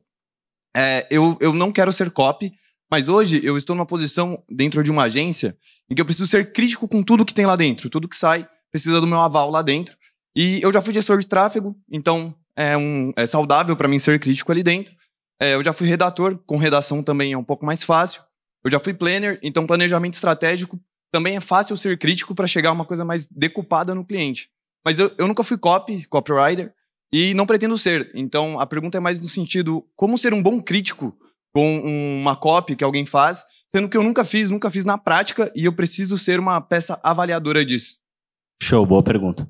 É, eu, eu não quero ser copy, mas hoje eu estou numa posição dentro de uma agência em que eu preciso ser crítico com tudo que tem lá dentro. Tudo que sai precisa do meu aval lá dentro. E eu já fui gestor de tráfego, então é, um, é saudável para mim ser crítico ali dentro. É, eu já fui redator, com redação também é um pouco mais fácil. Eu já fui planner, então planejamento estratégico também é fácil ser crítico para chegar a uma coisa mais decupada no cliente. Mas eu, eu nunca fui copy, copywriter, e não pretendo ser. Então a pergunta é mais no sentido: como ser um bom crítico com uma copy que alguém faz, sendo que eu nunca fiz, nunca fiz na prática e eu preciso ser uma peça avaliadora disso? Show, boa pergunta.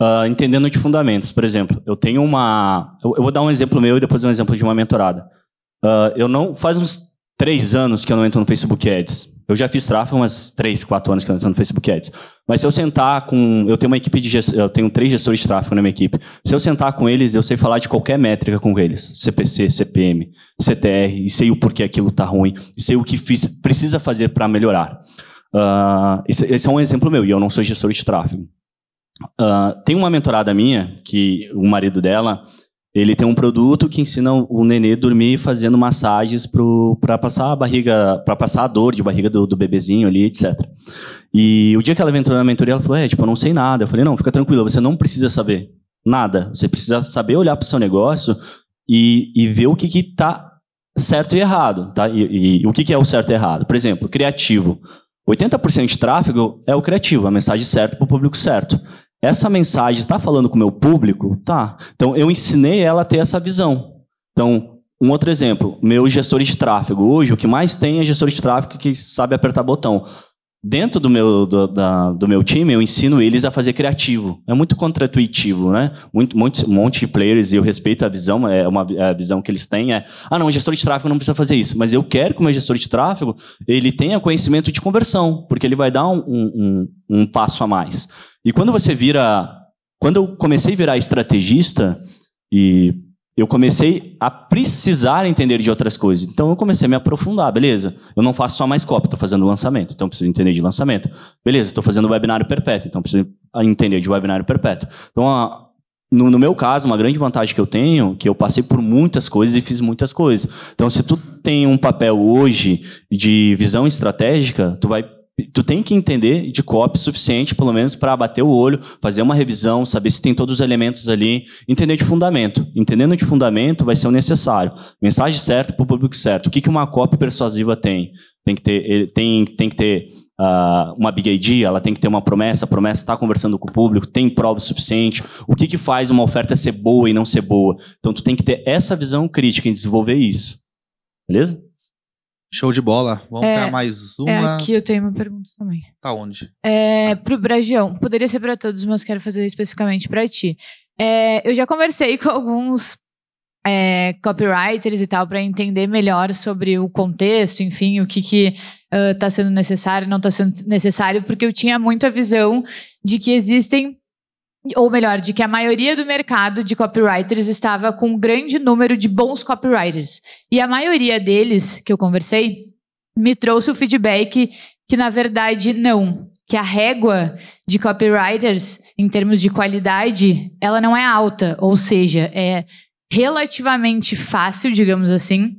Uh, entendendo de fundamentos, por exemplo, eu tenho uma. Eu, eu, vou dar um exemplo meu e depois um exemplo de uma mentorada. Uh, eu não. Faz uns três anos que eu não entro no Facebook Ads. Eu já fiz tráfego, umas três, quatro anos que eu não entro no Facebook Ads. Mas se eu sentar com. Eu tenho uma equipe de gest... eu tenho três gestores de tráfego na minha equipe. Se eu sentar com eles, eu sei falar de qualquer métrica com eles. CPC, CPM, CTR, e sei o porquê aquilo está ruim, e sei o que fiz, precisa fazer para melhorar. Uh, esse, esse, é um exemplo meu, e eu não sou gestor de tráfego. Uh, tem uma mentorada minha, que o marido dela, ele tem um produto que ensina o nenê a dormir fazendo massagens para passar a barriga, para passar a dor de barriga do, do bebezinho ali, etc. E o dia que ela entrou na mentoria, ela falou: É, tipo, eu não sei nada. Eu falei: Não, fica tranquila, você não precisa saber nada. Você precisa saber olhar para o seu negócio e, e ver o que está certo e errado. Tá? E, e, o que, que é o certo e errado. Por exemplo, criativo. 80% de tráfego é o criativo, a mensagem certa para o público certo. Essa mensagem está falando com o meu público? Tá. Então, eu ensinei ela a ter essa visão. Então, um outro exemplo, meus gestores de tráfego. Hoje, o que mais tem é gestores de tráfego que sabe apertar botão. Dentro do meu, do, da, do meu time, eu ensino eles a fazer criativo. É muito contraintuitivo, né? Muito, muito, um monte de players, e eu respeito a visão, é uma é a visão que eles têm é, ah, não, o gestor de tráfego não precisa fazer isso. Mas eu quero que o meu gestor de tráfego, ele tenha conhecimento de conversão, porque ele vai dar um, um, um passo a mais. E quando você vira... Quando eu comecei a virar estrategista, e eu comecei a precisar entender de outras coisas. Então eu comecei a me aprofundar, beleza? Eu não faço só mais copy, estou fazendo lançamento, então preciso entender de lançamento. Beleza, estou fazendo webinário perpétuo, então preciso entender de webinário perpétuo. Então, a, no, no, meu caso, uma grande vantagem que eu tenho, que eu passei por muitas coisas e fiz muitas coisas. Então, se tu tem um papel hoje de visão estratégica, tu vai Tu tem que entender de copy suficiente, pelo menos, para bater o olho, fazer uma revisão, saber se tem todos os elementos ali, entender de fundamento. Entendendo de fundamento vai ser o necessário. Mensagem certa para o público certo. O que, que uma copy persuasiva tem? Tem que ter, tem, tem que ter Uh, uma big idea, ela tem que ter uma promessa, a promessa está conversando com o público, tem prova suficiente, o que, que faz uma oferta ser boa e não ser boa. Então, tu tem que ter essa visão crítica em desenvolver isso. Beleza? Show de bola. Vamos é, pegar mais é, uma. É aqui eu tenho uma pergunta também. Tá onde? É, pro Bragião. Poderia ser para todos, mas quero fazer especificamente para ti. É, eu já conversei com alguns é, copywriters e tal para entender melhor sobre o contexto, enfim, o que que uh, tá sendo necessário, não está sendo necessário, porque eu tinha muito a visão de que existem ou melhor, de que a maioria do mercado de copywriters estava com um grande número de bons copywriters. E a maioria deles que eu conversei me trouxe o feedback que, na verdade, não. Que a régua de copywriters, em termos de qualidade, ela não é alta. Ou seja, é relativamente fácil, digamos assim,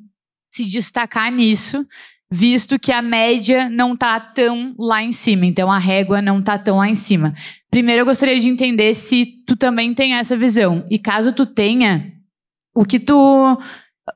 se destacar nisso visto que a média não tá tão lá em cima, então a régua não tá tão lá em cima. Primeiro eu gostaria de entender se tu também tem essa visão e caso tu tenha, o que tu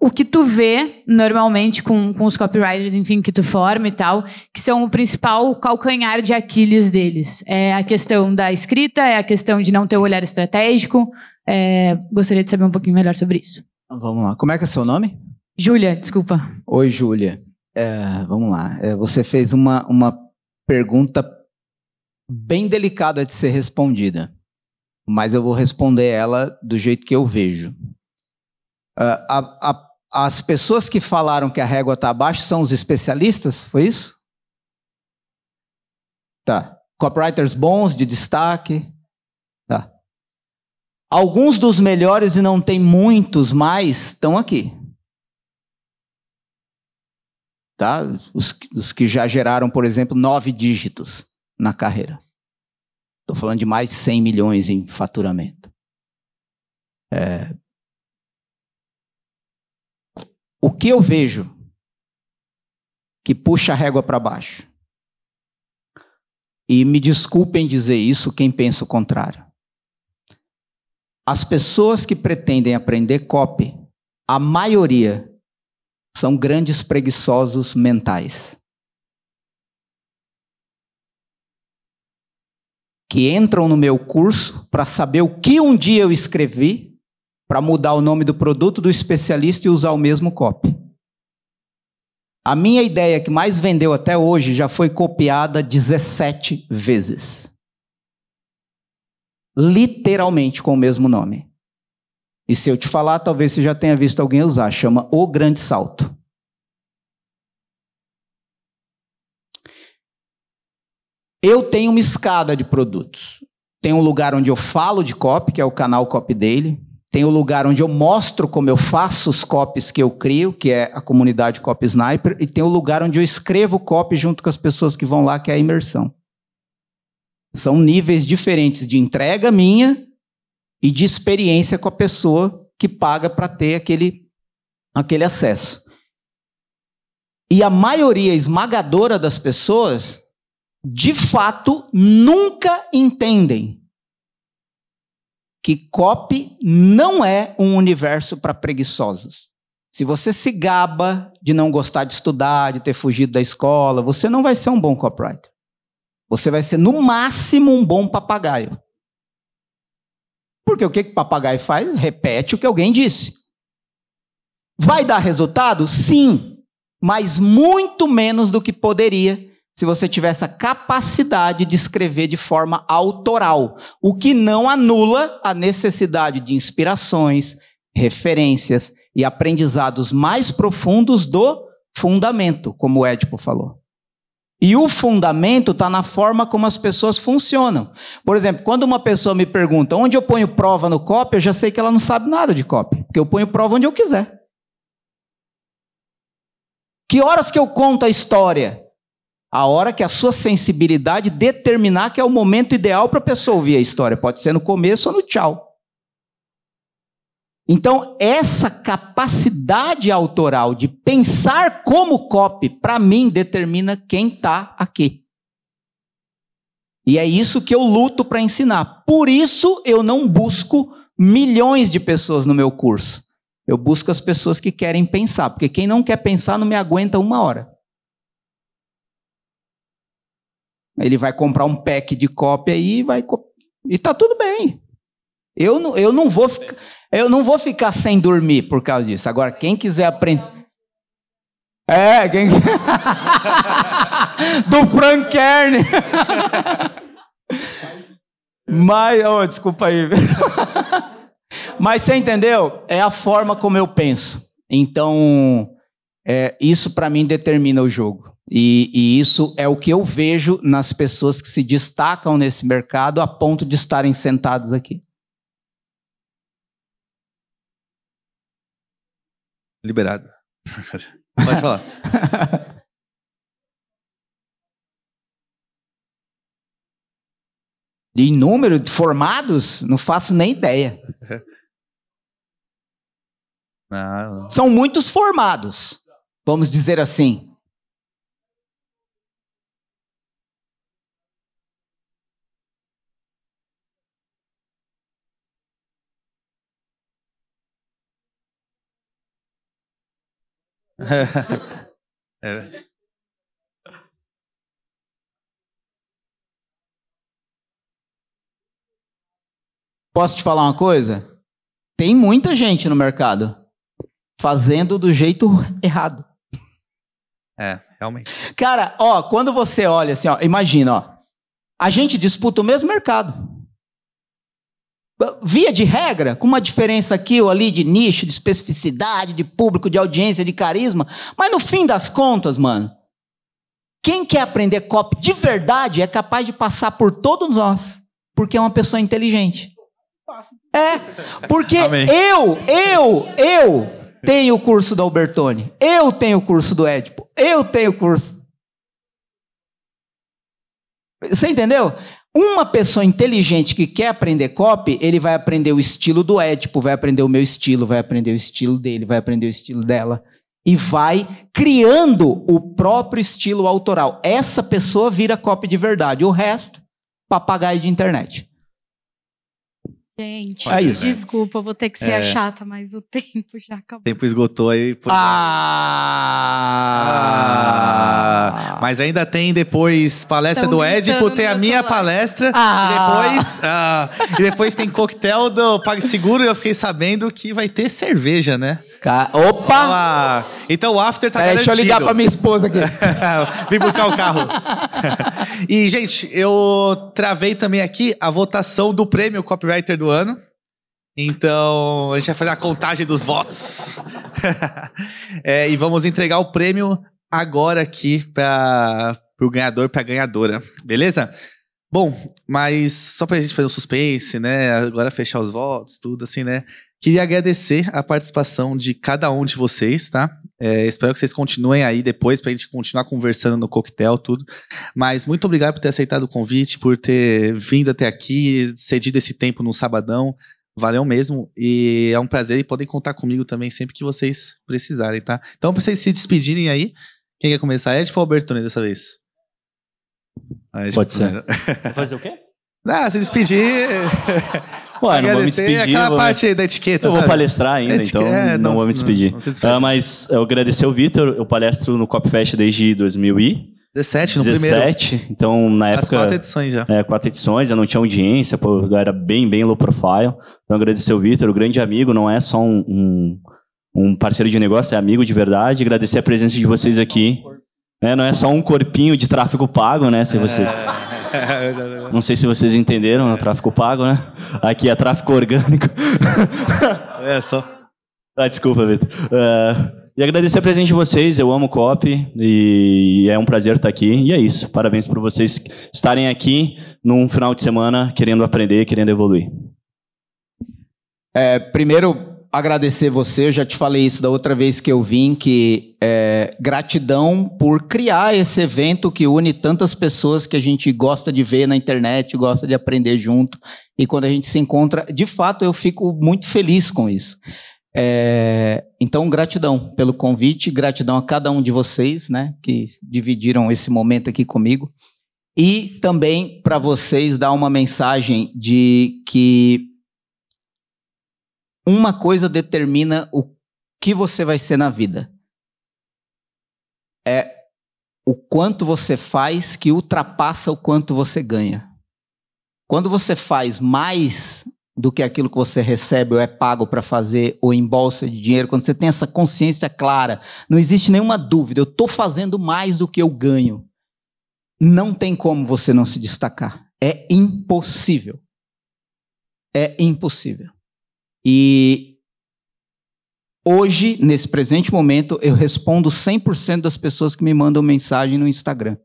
o que tu vê normalmente com, com os copywriters, enfim, que tu forma e tal, que são o principal calcanhar de Aquiles deles. É a questão da escrita, é a questão de não ter o um olhar estratégico. É, gostaria de saber um pouquinho melhor sobre isso. Então, vamos lá. Como é que é seu nome? Júlia, desculpa. Oi, Júlia. É, vamos lá. É, você fez uma, uma pergunta bem delicada de ser respondida, mas eu vou responder ela do jeito que eu vejo. É, a, a, as pessoas que falaram que a régua está abaixo são os especialistas, foi isso? Tá. Copywriters bons, de destaque. Tá. Alguns dos melhores, e não tem muitos mais, estão aqui tá? Os, os que já geraram, por exemplo, nove dígitos na carreira. Estou falando de mais de 100 milhões em faturamento. É... O que eu vejo que puxa a régua para baixo? E me desculpem dizer isso quem pensa o contrário. As pessoas que pretendem aprender copy, a maioria são grandes preguiçosos mentais. Que entram no meu curso para saber o que um dia eu escrevi, para mudar o nome do produto do especialista e usar o mesmo copy. A minha ideia que mais vendeu até hoje já foi copiada 17 vezes. Literalmente com o mesmo nome. E se eu te falar, talvez você já tenha visto alguém usar. Chama O Grande Salto. Eu tenho uma escada de produtos. Tem um lugar onde eu falo de copy, que é o canal Copy Daily. Tem o um lugar onde eu mostro como eu faço os copies que eu crio, que é a comunidade Copy Sniper. E tem o um lugar onde eu escrevo copy junto com as pessoas que vão lá, que é a imersão. São níveis diferentes de entrega minha e de experiência com a pessoa que paga para ter aquele, aquele acesso. E a maioria esmagadora das pessoas de fato, nunca entendem que COP não é um universo para preguiçosos. Se você se gaba de não gostar de estudar, de ter fugido da escola, você não vai ser um bom copywriter. Você vai ser, no máximo, um bom papagaio. Porque o que, que papagaio faz? Repete o que alguém disse. Vai dar resultado? Sim, mas muito menos do que poderia se você tivesse a capacidade de escrever de forma autoral, o que não anula a necessidade de inspirações, referências e aprendizados mais profundos do fundamento, como o Édipo falou. E o fundamento está na forma como as pessoas funcionam. Por exemplo, quando uma pessoa me pergunta onde eu ponho prova no copy, eu já sei que ela não sabe nada de copy, porque eu ponho prova onde eu quiser. Que horas que eu conto a história? A hora que a sua sensibilidade determinar que é o momento ideal para a pessoa ouvir a história. Pode ser no começo ou no tchau. Então, essa capacidade autoral de pensar como copy, para mim, determina quem está aqui. E é isso que eu luto para ensinar. Por isso, eu não busco milhões de pessoas no meu curso. Eu busco as pessoas que querem pensar, porque quem não quer pensar não me aguenta uma hora. Ele vai comprar um pack de cópia e vai. E tá tudo bem. Eu não, eu não vou ficar. Eu não vou ficar sem dormir por causa disso. Agora, quem quiser aprender. É, quem. Do Frank Kern. Mas, oh, desculpa aí. Mas você entendeu? É a forma como eu penso. Então, é, isso para mim determina o jogo. E, e, isso é o que eu vejo nas pessoas que se destacam nesse mercado a ponto de estarem sentados aqui. Liberado. Pode falar. De número de formados, não faço nem ideia. não. São muitos formados. Vamos dizer assim. é. Posso te falar uma coisa? Tem muita gente no mercado fazendo do jeito errado. É, realmente. Cara, ó, quando você olha assim, ó, imagina, ó. A gente disputa o mesmo mercado. Via de regra, com uma diferença aqui ou ali de nicho, de especificidade, de público, de audiência, de carisma. Mas no fim das contas, mano, quem quer aprender copy de verdade é capaz de passar por todos nós, porque é uma pessoa inteligente. É, porque eu, eu, eu tenho o curso da Albertone, eu tenho o curso do Ed, eu tenho curso. Você entendeu? Uma pessoa inteligente que quer aprender copy, ele vai aprender o estilo do Édipo, vai aprender o meu estilo, vai aprender o estilo dele, vai aprender o estilo dela. E vai criando o próprio estilo autoral. Essa pessoa vira copy de verdade. O resto, papagaio de internet. Gente, é isso, desculpa, vou ter que ser é. a chata, mas o tempo já acabou. O tempo esgotou aí. Por... Ah! ah! Mas ainda tem depois palestra Tão do Édipo, tem a minha celular. palestra. Ah! E depois, ah, e depois tem coquetel do PagSeguro e eu fiquei sabendo que vai ter cerveja, né? Opa! Ah, então o after tá Pera, garantido. Deixa eu ligar pra minha esposa aqui. Vim buscar o carro. e, gente, eu travei também aqui a votação do prêmio Copywriter do Ano. Então, a gente vai fazer a contagem dos votos. é, e vamos entregar o prêmio agora aqui para o ganhador, para a ganhadora. Beleza? Bom, mas só para a gente fazer um suspense, né? Agora fechar os votos, tudo assim, né? Queria agradecer a participação de cada um de vocês, tá? É, espero que vocês continuem aí depois para a gente continuar conversando no coquetel, tudo. Mas muito obrigado por ter aceitado o convite, por ter vindo até aqui, cedido esse tempo num sabadão. Valeu mesmo. E é um prazer e podem contar comigo também sempre que vocês precisarem, tá? Então, para vocês se despedirem aí, quem quer começar? Ed é tipo ou Albertone dessa vez? Ed, é, tipo, Pode ser. Né? Vai fazer o quê? Ah, se despedir. Ué, não vou me despedir. aquela vou... parte da etiqueta. Eu sabe? vou palestrar ainda, então é, não, não, vou me despedir. Não, não ah, mas eu agradecer o Vitor, eu palestro no Copfest desde 2000 e... 17, no 17, primeiro. então na época... As quatro edições já. É, quatro edições, eu não tinha audiência, pô, eu era bem, bem low profile. Então agradecer o Vitor, o grande amigo, não é só um, um, um parceiro de negócio, é amigo de verdade. Agradecer a presença de vocês aqui. É, não é só um corpinho de tráfego pago, né? Se é. você... É. Não sei se vocês entenderam, é tráfico pago, né? Aqui é tráfico orgânico. É, só. Ah, desculpa, Vitor. Uh, e agradecer a presença de vocês, eu amo o COP e é um prazer estar aqui. E é isso, parabéns por vocês estarem aqui num final de semana querendo aprender, querendo evoluir. É, primeiro, agradecer você. Eu já te falei isso da outra vez que eu vim, que é, gratidão por criar esse evento que une tantas pessoas que a gente gosta de ver na internet, gosta de aprender junto. E quando a gente se encontra, de fato, eu fico muito feliz com isso. É, então, gratidão pelo convite, gratidão a cada um de vocês, né, que dividiram esse momento aqui comigo. E também para vocês dar uma mensagem de que uma coisa determina o que você vai ser na vida. É o quanto você faz que ultrapassa o quanto você ganha. Quando você faz mais do que aquilo que você recebe ou é pago para fazer ou em bolsa de dinheiro, quando você tem essa consciência clara, não existe nenhuma dúvida, eu estou fazendo mais do que eu ganho. Não tem como você não se destacar. É impossível. É impossível. E hoje, nesse presente momento, eu respondo 100% das pessoas que me mandam mensagem no Instagram.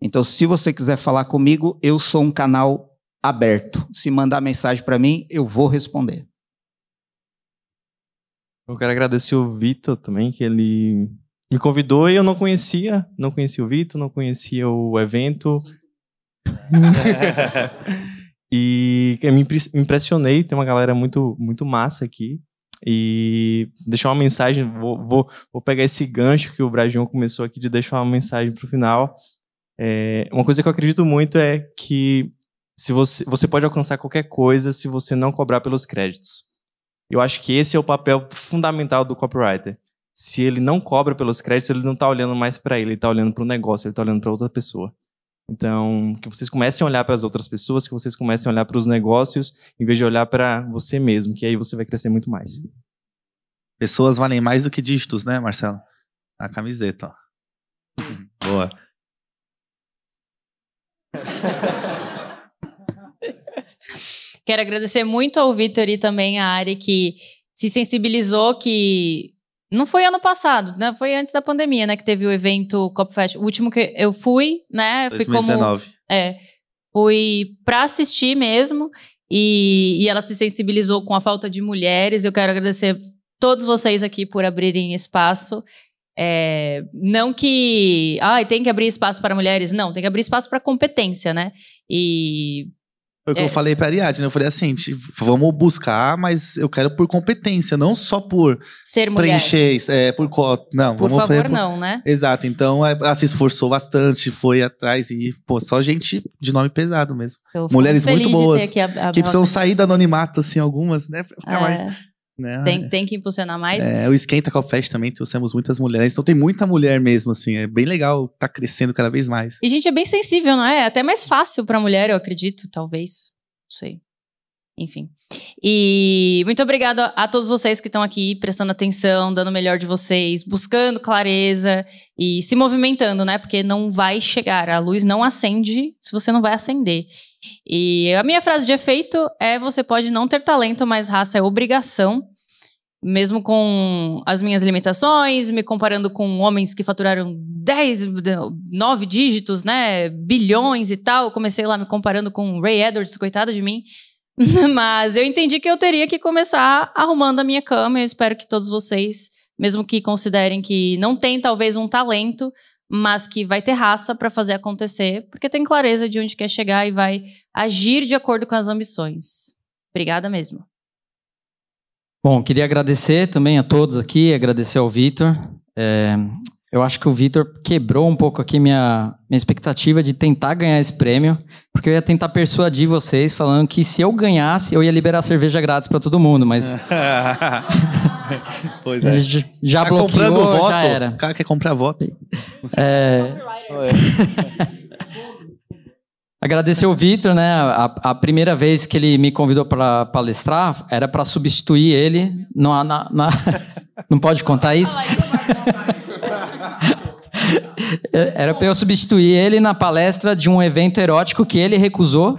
Então, se você quiser falar comigo, eu sou um canal aberto. Se mandar mensagem para mim, eu vou responder. Eu quero agradecer o Vitor também, que ele me convidou e eu não conhecia, não conhecia o Vitor, não conhecia o evento. E eu me impressionei, tem uma galera muito, muito massa aqui. E deixar uma mensagem, vou, vou, vou pegar esse gancho que o Brajão começou aqui de deixar uma mensagem para o final. É, uma coisa que eu acredito muito é que se você, você pode alcançar qualquer coisa se você não cobrar pelos créditos. Eu acho que esse é o papel fundamental do copywriter. Se ele não cobra pelos créditos, ele não está olhando mais para ele, ele está olhando para o negócio, ele está olhando para outra pessoa. Então, que vocês comecem a olhar para as outras pessoas, que vocês comecem a olhar para os negócios, em vez de olhar para você mesmo, que aí você vai crescer muito mais. Pessoas valem mais do que dígitos, né, Marcelo? A camiseta, ó. Boa. Quero agradecer muito ao Vitor e também à Ari que se sensibilizou que não foi ano passado, né? Foi antes da pandemia, né? Que teve o evento Copfest. O último que eu fui, né? 2019. Fui como. É. Fui pra assistir mesmo. E, e ela se sensibilizou com a falta de mulheres. Eu quero agradecer todos vocês aqui por abrirem espaço. É, não que. Ai, ah, tem que abrir espaço para mulheres. Não, tem que abrir espaço para competência, né? E foi o que é. eu falei pra Ariadne. Né? Eu falei assim: vamos buscar, mas eu quero por competência, não só por Ser mulher. preencher, é, por cota. Não, por favor, por... não, né? Exato. Então é, ela se esforçou bastante, foi atrás e, pô, só gente de nome pesado mesmo. Mulheres muito boas. A, a que precisam sair do anonimato, assim, algumas, né? ficar é. mais né? Tem, tem que impulsionar mais. É, o Esquenta com a Fest também trouxemos muitas mulheres. Então tem muita mulher mesmo, assim. É bem legal, tá crescendo cada vez mais. E, a gente, é bem sensível, não é? É até mais fácil pra mulher, eu acredito, talvez. Não sei. Enfim. E muito obrigado a, a todos vocês que estão aqui prestando atenção, dando o melhor de vocês, buscando clareza e se movimentando, né? Porque não vai chegar. A luz não acende se você não vai acender. E a minha frase de efeito é: você pode não ter talento, mas raça é obrigação. Mesmo com as minhas limitações, me comparando com homens que faturaram 10, 9 dígitos, né? Bilhões e tal. comecei lá me comparando com Ray Edwards, coitado de mim. mas eu entendi que eu teria que começar arrumando a minha cama. Eu espero que todos vocês, mesmo que considerem que não tem talvez um talento, mas que vai ter raça para fazer acontecer, porque tem clareza de onde quer chegar e vai agir de acordo com as ambições. Obrigada mesmo. Bom, queria agradecer também a todos aqui, agradecer ao Vitor. É, eu acho que o Vitor quebrou um pouco aqui minha, minha expectativa de tentar ganhar esse prêmio, porque eu ia tentar persuadir vocês falando que se eu ganhasse, eu ia liberar cerveja grátis para todo mundo, mas. pois é. Já, tá bloqueou, comprando já voto. era. O cara quer comprar voto. É... Agradecer o Vitor, né? A, a, primeira vez que ele me convidou para palestrar era para substituir ele. No, na, na... Não pode contar isso? Era para eu substituir ele na palestra de um evento erótico que ele recusou.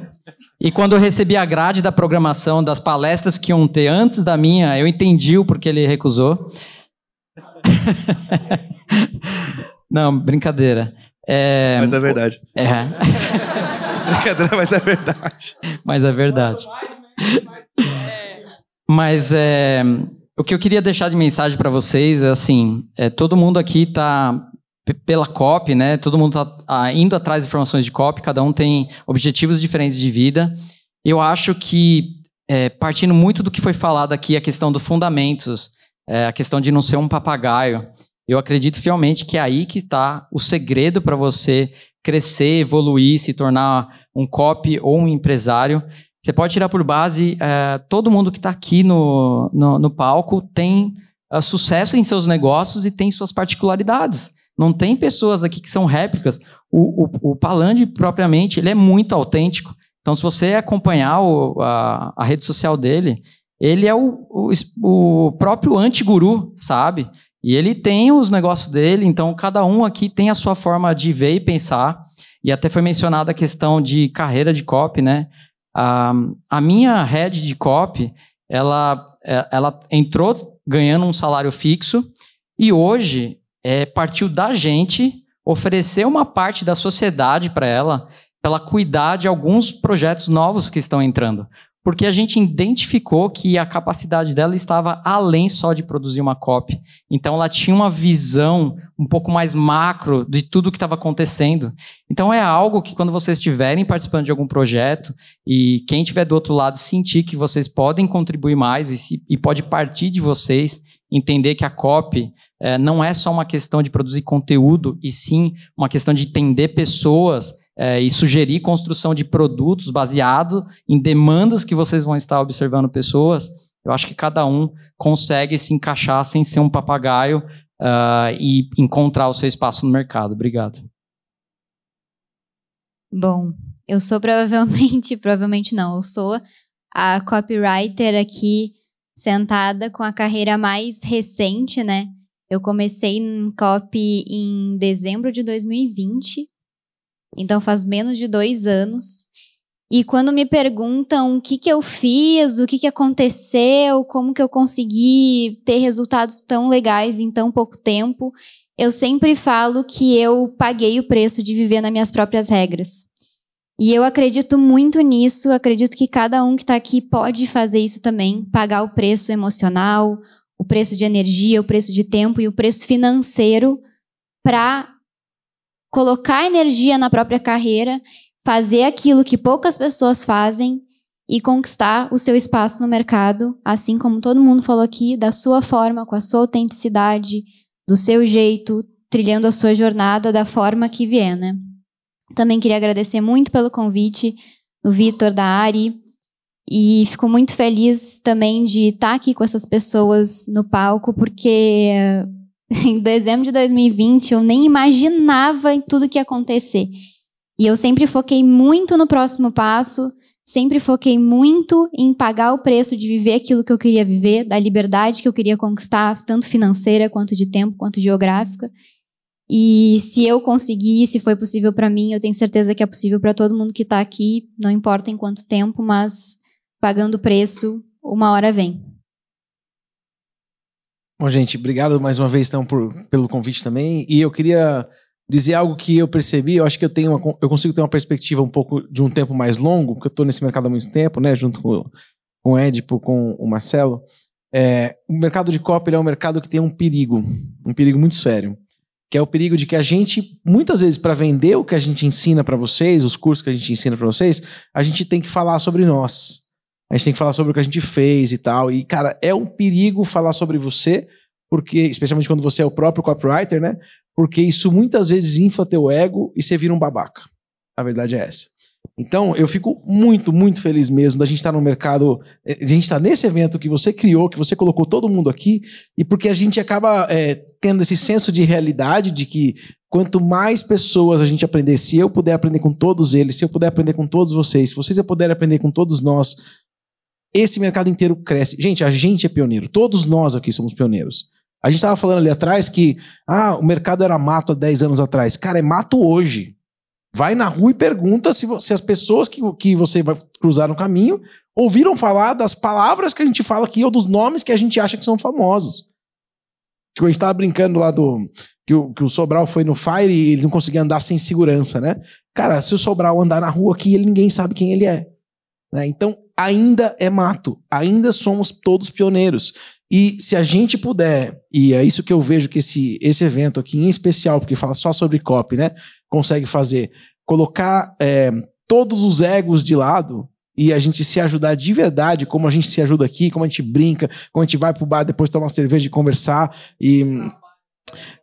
E quando eu recebi a grade da programação das palestras que iam ter antes da minha, eu entendi o porquê ele recusou. Não, brincadeira. É... Mas é verdade. É. brincadeira, mas é verdade. Mas é verdade. Mas é, o que eu queria deixar de mensagem para vocês é assim: é, todo mundo aqui está pela COP, né? Todo mundo está ah, indo atrás de informações de COP, cada um tem objetivos diferentes de vida. Eu acho que, é, partindo muito do que foi falado aqui, a questão dos fundamentos, é, a questão de não ser um papagaio, eu acredito fielmente que é aí que está o segredo para você crescer, evoluir, se tornar um COP ou um empresário. Você pode tirar por base, é, todo mundo que está aqui no, no, no, palco tem ah, sucesso em seus negócios e tem suas particularidades. Não tem pessoas aqui que são réplicas. O, o, o Palande, propriamente, ele é muito autêntico. Então, se você acompanhar o, a, a, rede social dele, ele é o, o, o próprio antiguru, guru sabe? E ele tem os negócios dele, então cada um aqui tem a sua forma de ver e pensar. E até foi mencionada a questão de carreira de copy, né? A, a minha rede de copy, ela, é, ela entrou ganhando um salário fixo e hoje é, partiu da gente oferecer uma parte da sociedade para ela, para ela cuidar de alguns projetos novos que estão entrando. Porque a gente identificou que a capacidade dela estava além só de produzir uma copy. Então ela tinha uma visão um pouco mais macro de tudo que estava acontecendo. Então é algo que quando vocês estiverem participando de algum projeto e quem estiver do outro lado sentir que vocês podem contribuir mais e, se, e pode partir de vocês entender que a COP é, eh, não é só uma questão de produzir conteúdo, e sim uma questão de entender pessoas é, e sugerir construção de produtos baseado em demandas que vocês vão estar observando pessoas. Eu acho que cada um consegue se encaixar sem ser um papagaio uh, e encontrar o seu espaço no mercado. Obrigado. Bom, eu sou provavelmente, provavelmente não, eu sou a copywriter aqui sentada com a carreira mais recente, né? Eu comecei em COP em dezembro de 2020, então faz menos de dois anos. E quando me perguntam o que, que eu fiz, o que, que aconteceu, como que eu consegui ter resultados tão legais em tão pouco tempo, eu sempre falo que eu paguei o preço de viver nas minhas próprias regras. E eu acredito muito nisso, acredito que cada um que está aqui pode fazer isso também, pagar o preço emocional, o preço de energia, o preço de tempo e o preço financeiro para colocar energia na própria carreira, fazer aquilo que poucas pessoas fazem e conquistar o seu espaço no mercado, assim como todo mundo falou aqui, da sua forma, com a sua autenticidade, do seu jeito, trilhando a sua jornada da forma que vier, né? Também queria agradecer muito pelo convite, o Vitor da Ari, e fico muito feliz também de estar tá aqui com essas pessoas no palco, porque eh, em dezembro de 2020 eu nem imaginava tudo que ia acontecer. E eu sempre foquei muito no próximo passo, sempre foquei muito em pagar o preço de viver aquilo que eu queria viver, da liberdade que eu queria conquistar, tanto financeira quanto de tempo, quanto geográfica. E se eu conseguir, se foi possível para mim, eu tenho certeza que é possível para todo mundo que está aqui, não importa em quanto tempo, mas pagando preço, uma hora vem. Bom, gente, obrigado mais uma vez então por, pelo convite também. E eu queria dizer algo que eu percebi, eu acho que eu tenho uma, eu consigo ter uma perspectiva um pouco de um tempo mais longo, porque eu estou nesse mercado há muito tempo, né, junto com, com o Edipo, com o Marcelo. É, o mercado de copy é um mercado que tem um perigo, um perigo muito sério que é o perigo de que a gente, muitas vezes, para vender o que a gente ensina para vocês, os cursos que a gente ensina para vocês, a gente tem que falar sobre nós. A gente tem que falar sobre o que a gente fez e tal. E, cara, é um perigo falar sobre você, porque, especialmente quando você é o próprio copywriter, né? Porque isso muitas vezes infla teu ego e você vira um babaca. A verdade é essa. Então, eu fico muito, muito feliz mesmo da gente estar no mercado, eh, a gente estar nesse evento que você criou, que você colocou todo mundo aqui, e porque a gente acaba é, tendo esse senso de realidade de que quanto mais pessoas a gente aprender, se eu puder aprender com todos eles, se eu puder aprender com todos vocês, se vocês puderem aprender com todos nós, esse mercado inteiro cresce. Gente, a gente é pioneiro, todos nós aqui somos pioneiros. A gente estava falando ali atrás que ah, o mercado era mato há 10 anos atrás. Cara, é mato hoje. Vai na rua e pergunta se, se as pessoas que, que você vai cruzar no caminho ouviram falar das palavras que a gente fala aqui ou dos nomes que a gente acha que são famosos. Tipo, a gente tava brincando lá do. Que o, que o Sobral foi no Fire e ele não conseguia andar sem segurança, né? Cara, se o Sobral andar na rua aqui, ninguém sabe quem ele é. Né? Então, ainda é mato. Ainda somos todos pioneiros. E se a gente puder, e é isso que eu vejo que esse, esse evento aqui em especial, porque fala só sobre COP, né? consegue fazer? Colocar é, todos os egos de lado e a gente se ajudar de verdade, como a gente se ajuda aqui, como a gente brinca, como a gente vai pro bar depois tomar uma cerveja e conversar e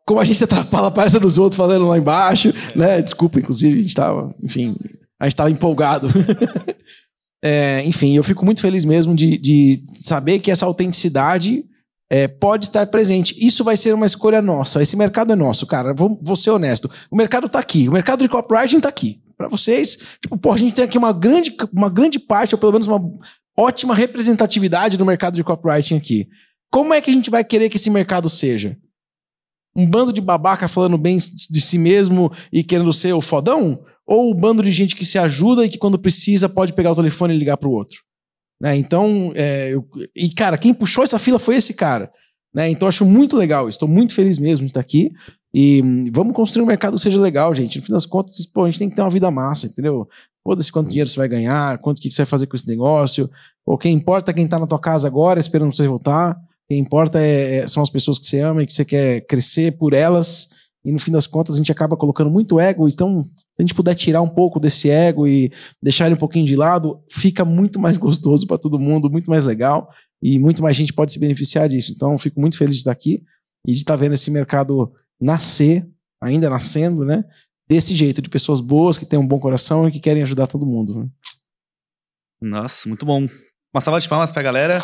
como a gente atrapalha a palestra dos outros falando lá embaixo, né? Desculpa, inclusive, a gente tava, enfim, a gente tava empolgado. é, enfim, eu fico muito feliz mesmo de, de saber que essa autenticidade é, pode estar presente. Isso vai ser uma escolha nossa. Esse mercado é nosso, cara. Vou, vou ser honesto. O mercado está aqui. O mercado de copywriting está aqui. Para vocês, tipo, pô, a gente tem aqui uma grande, uma grande parte, ou pelo menos uma ótima representatividade do mercado de copywriting aqui. Como é que a gente vai querer que esse mercado seja? Um bando de babaca falando bem de si mesmo e querendo ser o fodão? Ou um bando de gente que se ajuda e que quando precisa pode pegar o telefone e ligar para o outro? Né? Então, é, eu, e cara, quem puxou essa fila foi esse cara. Né? Então, acho muito legal. Estou muito feliz mesmo de estar aqui. E vamos construir um mercado que seja legal, gente. No fim das contas, pô, a gente tem que ter uma vida massa, entendeu? Foda-se quanto dinheiro você vai ganhar, quanto que você vai fazer com esse negócio. O que importa é quem está na tua casa agora esperando você voltar. O que importa é, é, são as pessoas que você ama e que você quer crescer por elas. E no fim das contas, a gente acaba colocando muito ego. Então, se a gente puder tirar um pouco desse ego e deixar ele um pouquinho de lado, fica muito mais gostoso para todo mundo, muito mais legal e muito mais gente pode se beneficiar disso. Então, fico muito feliz de estar aqui e de estar vendo esse mercado nascer, ainda nascendo, né? Desse jeito, de pessoas boas, que têm um bom coração e que querem ajudar todo mundo. Né. Nossa, muito bom. Uma salva de palmas para a galera.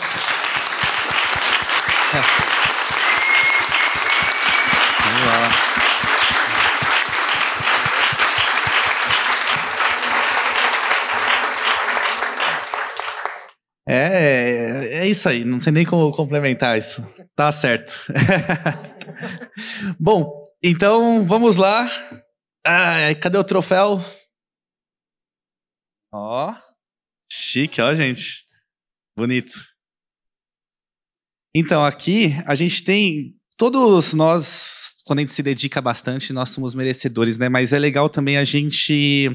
é isso aí, não sei nem como complementar isso. Tá certo. Bom, então vamos lá. Ah, cadê o troféu? Ó, chique, ó, gente. Bonito. Então, aqui a gente tem. Todos nós, quando a gente se dedica bastante, nós somos merecedores, né? Mas é legal também a gente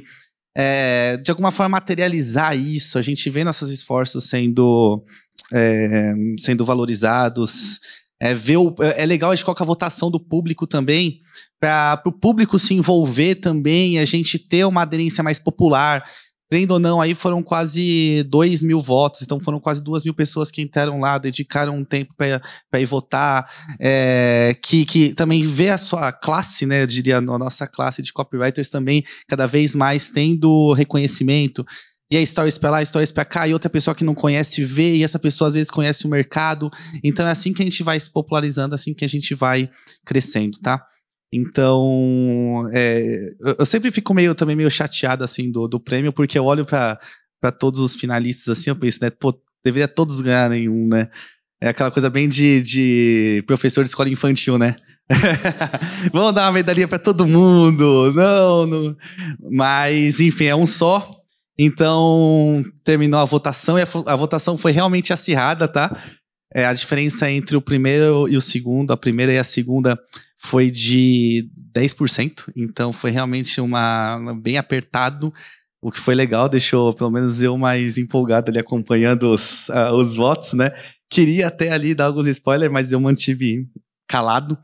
é, de alguma forma materializar isso, a gente vê nossos esforços sendo é, sendo valorizados. É, ver o, é, é legal a gente colocar a votação do público também, para o público se envolver também, a gente ter uma aderência mais popular. Crendo ou não, aí foram quase 2 mil votos, então foram quase 2 mil pessoas que entraram lá, dedicaram um tempo para ir votar. É, que, que também vê a sua classe, né? Eu diria, a nossa classe de copywriters também cada vez mais tendo reconhecimento e a stories pra lá, stories pra cá, e outra pessoa que não conhece vê, e essa pessoa às vezes conhece o mercado. Então é assim que a gente vai se popularizando, é assim que a gente vai crescendo, tá? Então, é, eu sempre fico meio também meio chateado assim do, do prêmio, porque eu olho para todos os finalistas assim, eu penso, né, pô, deveria todos ganharem um, né? É aquela coisa bem de, de professor de escola infantil, né? Vamos dar uma medalhinha para todo mundo. Não, não. Mas, enfim, é um só. Então, terminou a votação e a, a votação foi realmente acirrada, tá? É, a diferença entre o primeiro e o segundo, a primeira e a segunda foi de 10%, então foi realmente uma bem apertado, o que foi legal, deixou pelo menos eu mais empolgado ali acompanhando os, uh, os votos, né? Queria até ali dar alguns spoilers, mas eu mantive calado.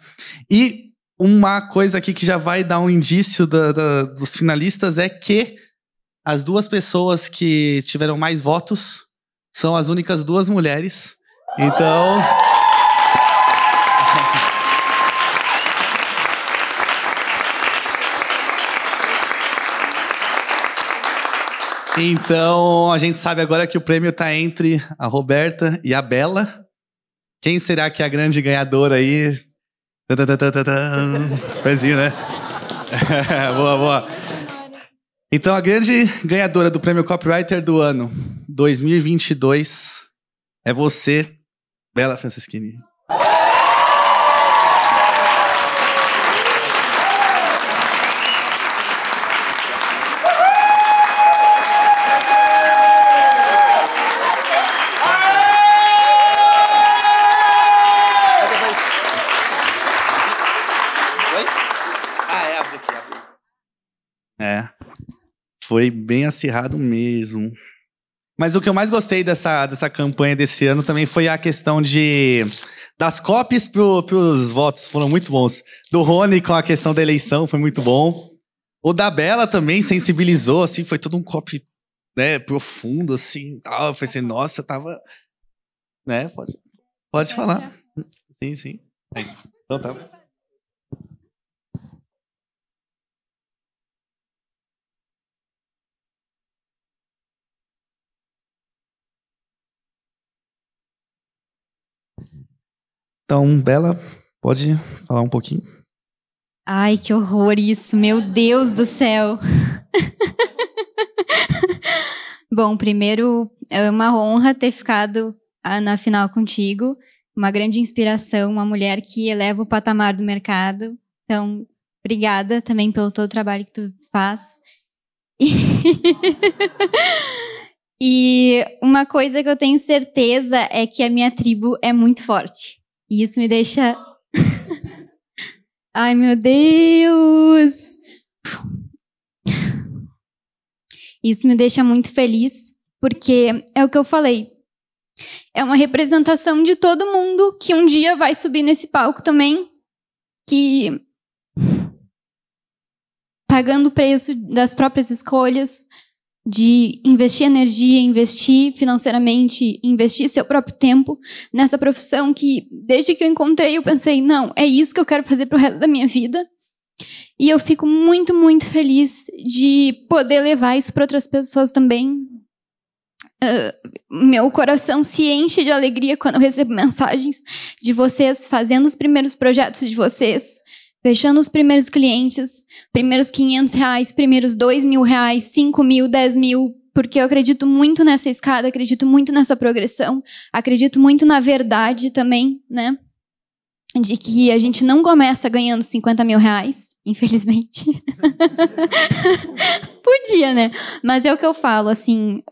E uma coisa aqui que já vai dar um indício da, da, dos finalistas é que as duas pessoas que tiveram mais votos são as únicas duas mulheres. Então. Então, a gente sabe agora que o prêmio está entre a Roberta e a Bela. Quem será que é a grande ganhadora aí? Pezinho, né? boa, boa. Então, a grande ganhadora do prêmio Copywriter do ano 2022 é você, Bela Franceschini. Foi bem acirrado mesmo. Mas o que eu mais gostei dessa, dessa campanha desse ano também foi a questão de das copies pro, pros votos, foram muito bons. Do Rony com a questão da eleição foi muito bom. O da Bela também sensibilizou, assim, foi todo um copy né, profundo, assim, tal. Eu pensei, nossa, tava. Né, pode, pode falar. Sim, sim. Então tá. Então, Bela, pode falar um pouquinho? Ai, que horror isso, meu Deus do céu! Bom, primeiro, é uma honra ter ficado ah, na final contigo, uma grande inspiração, uma mulher que eleva o patamar do mercado. Então, obrigada também pelo todo o trabalho que tu faz. e uma coisa que eu tenho certeza é que a minha tribo é muito forte. E isso me deixa. Ai, meu Deus! Isso me deixa muito feliz, porque é o que eu falei. É uma representação de todo mundo que um dia vai subir nesse palco também, que pagando o preço das próprias escolhas, de investir energia, investir financeiramente, investir seu próprio tempo nessa profissão que, desde que eu encontrei, eu pensei, não, é isso que eu quero fazer pro resto da minha vida. E eu fico muito, muito feliz de poder levar isso para outras pessoas também. Uh, meu coração se enche de alegria quando eu recebo mensagens de vocês fazendo os primeiros projetos de vocês, Fechando os primeiros clientes, primeiros 500 reais, primeiros 2 mil reais, 5 mil, 10 mil, porque eu acredito muito nessa escada, acredito muito nessa progressão, acredito muito na verdade também, né? De que a gente não começa ganhando 50 mil reais, infelizmente. Podia, né? Mas é o que eu falo, assim,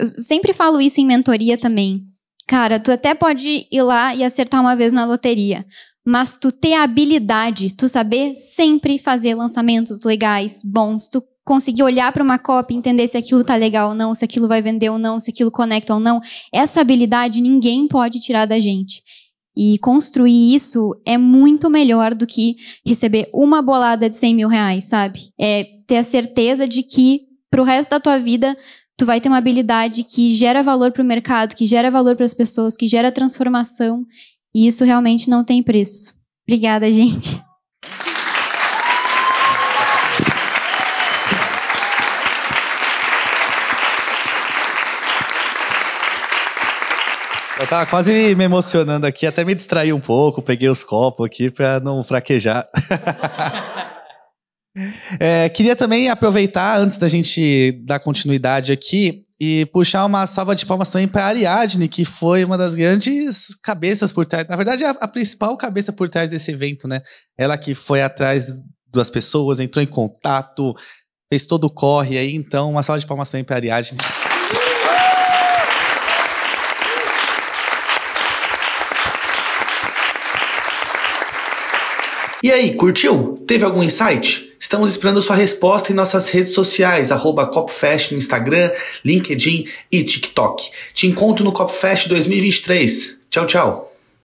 eu sempre falo isso em mentoria também. Cara, tu até pode ir lá e acertar uma vez na loteria, mas tu ter a habilidade, tu saber sempre fazer lançamentos legais, bons, tu conseguir olhar para uma copy, entender se aquilo tá legal ou não, se aquilo vai vender ou não, se aquilo conecta ou não. Essa habilidade ninguém pode tirar da gente. E construir isso é muito melhor do que receber uma bolada de 100 mil reais, sabe? É ter a certeza de que pro resto da tua vida tu vai ter uma habilidade que gera valor para o mercado, que gera valor para as pessoas, que gera transformação e isso realmente não tem preço. Obrigada, gente. Eu tava quase me emocionando aqui, até me distraí um pouco, peguei os copos aqui para não fraquejar. é, queria também aproveitar, antes da gente dar continuidade aqui, e puxar uma salva de palmas também para Ariadne, que foi uma das grandes cabeças por trás. Na verdade, a, a principal cabeça por trás desse evento, né? Ela que foi atrás das pessoas, entrou em contato, fez todo o corre aí. Então, uma salva de palmas também para Ariadne. E aí, curtiu? Teve algum insight? Estamos esperando sua resposta em nossas redes sociais, arroba CopFest no Instagram, LinkedIn e TikTok. Te encontro no CopFest 2023. Tchau, tchau.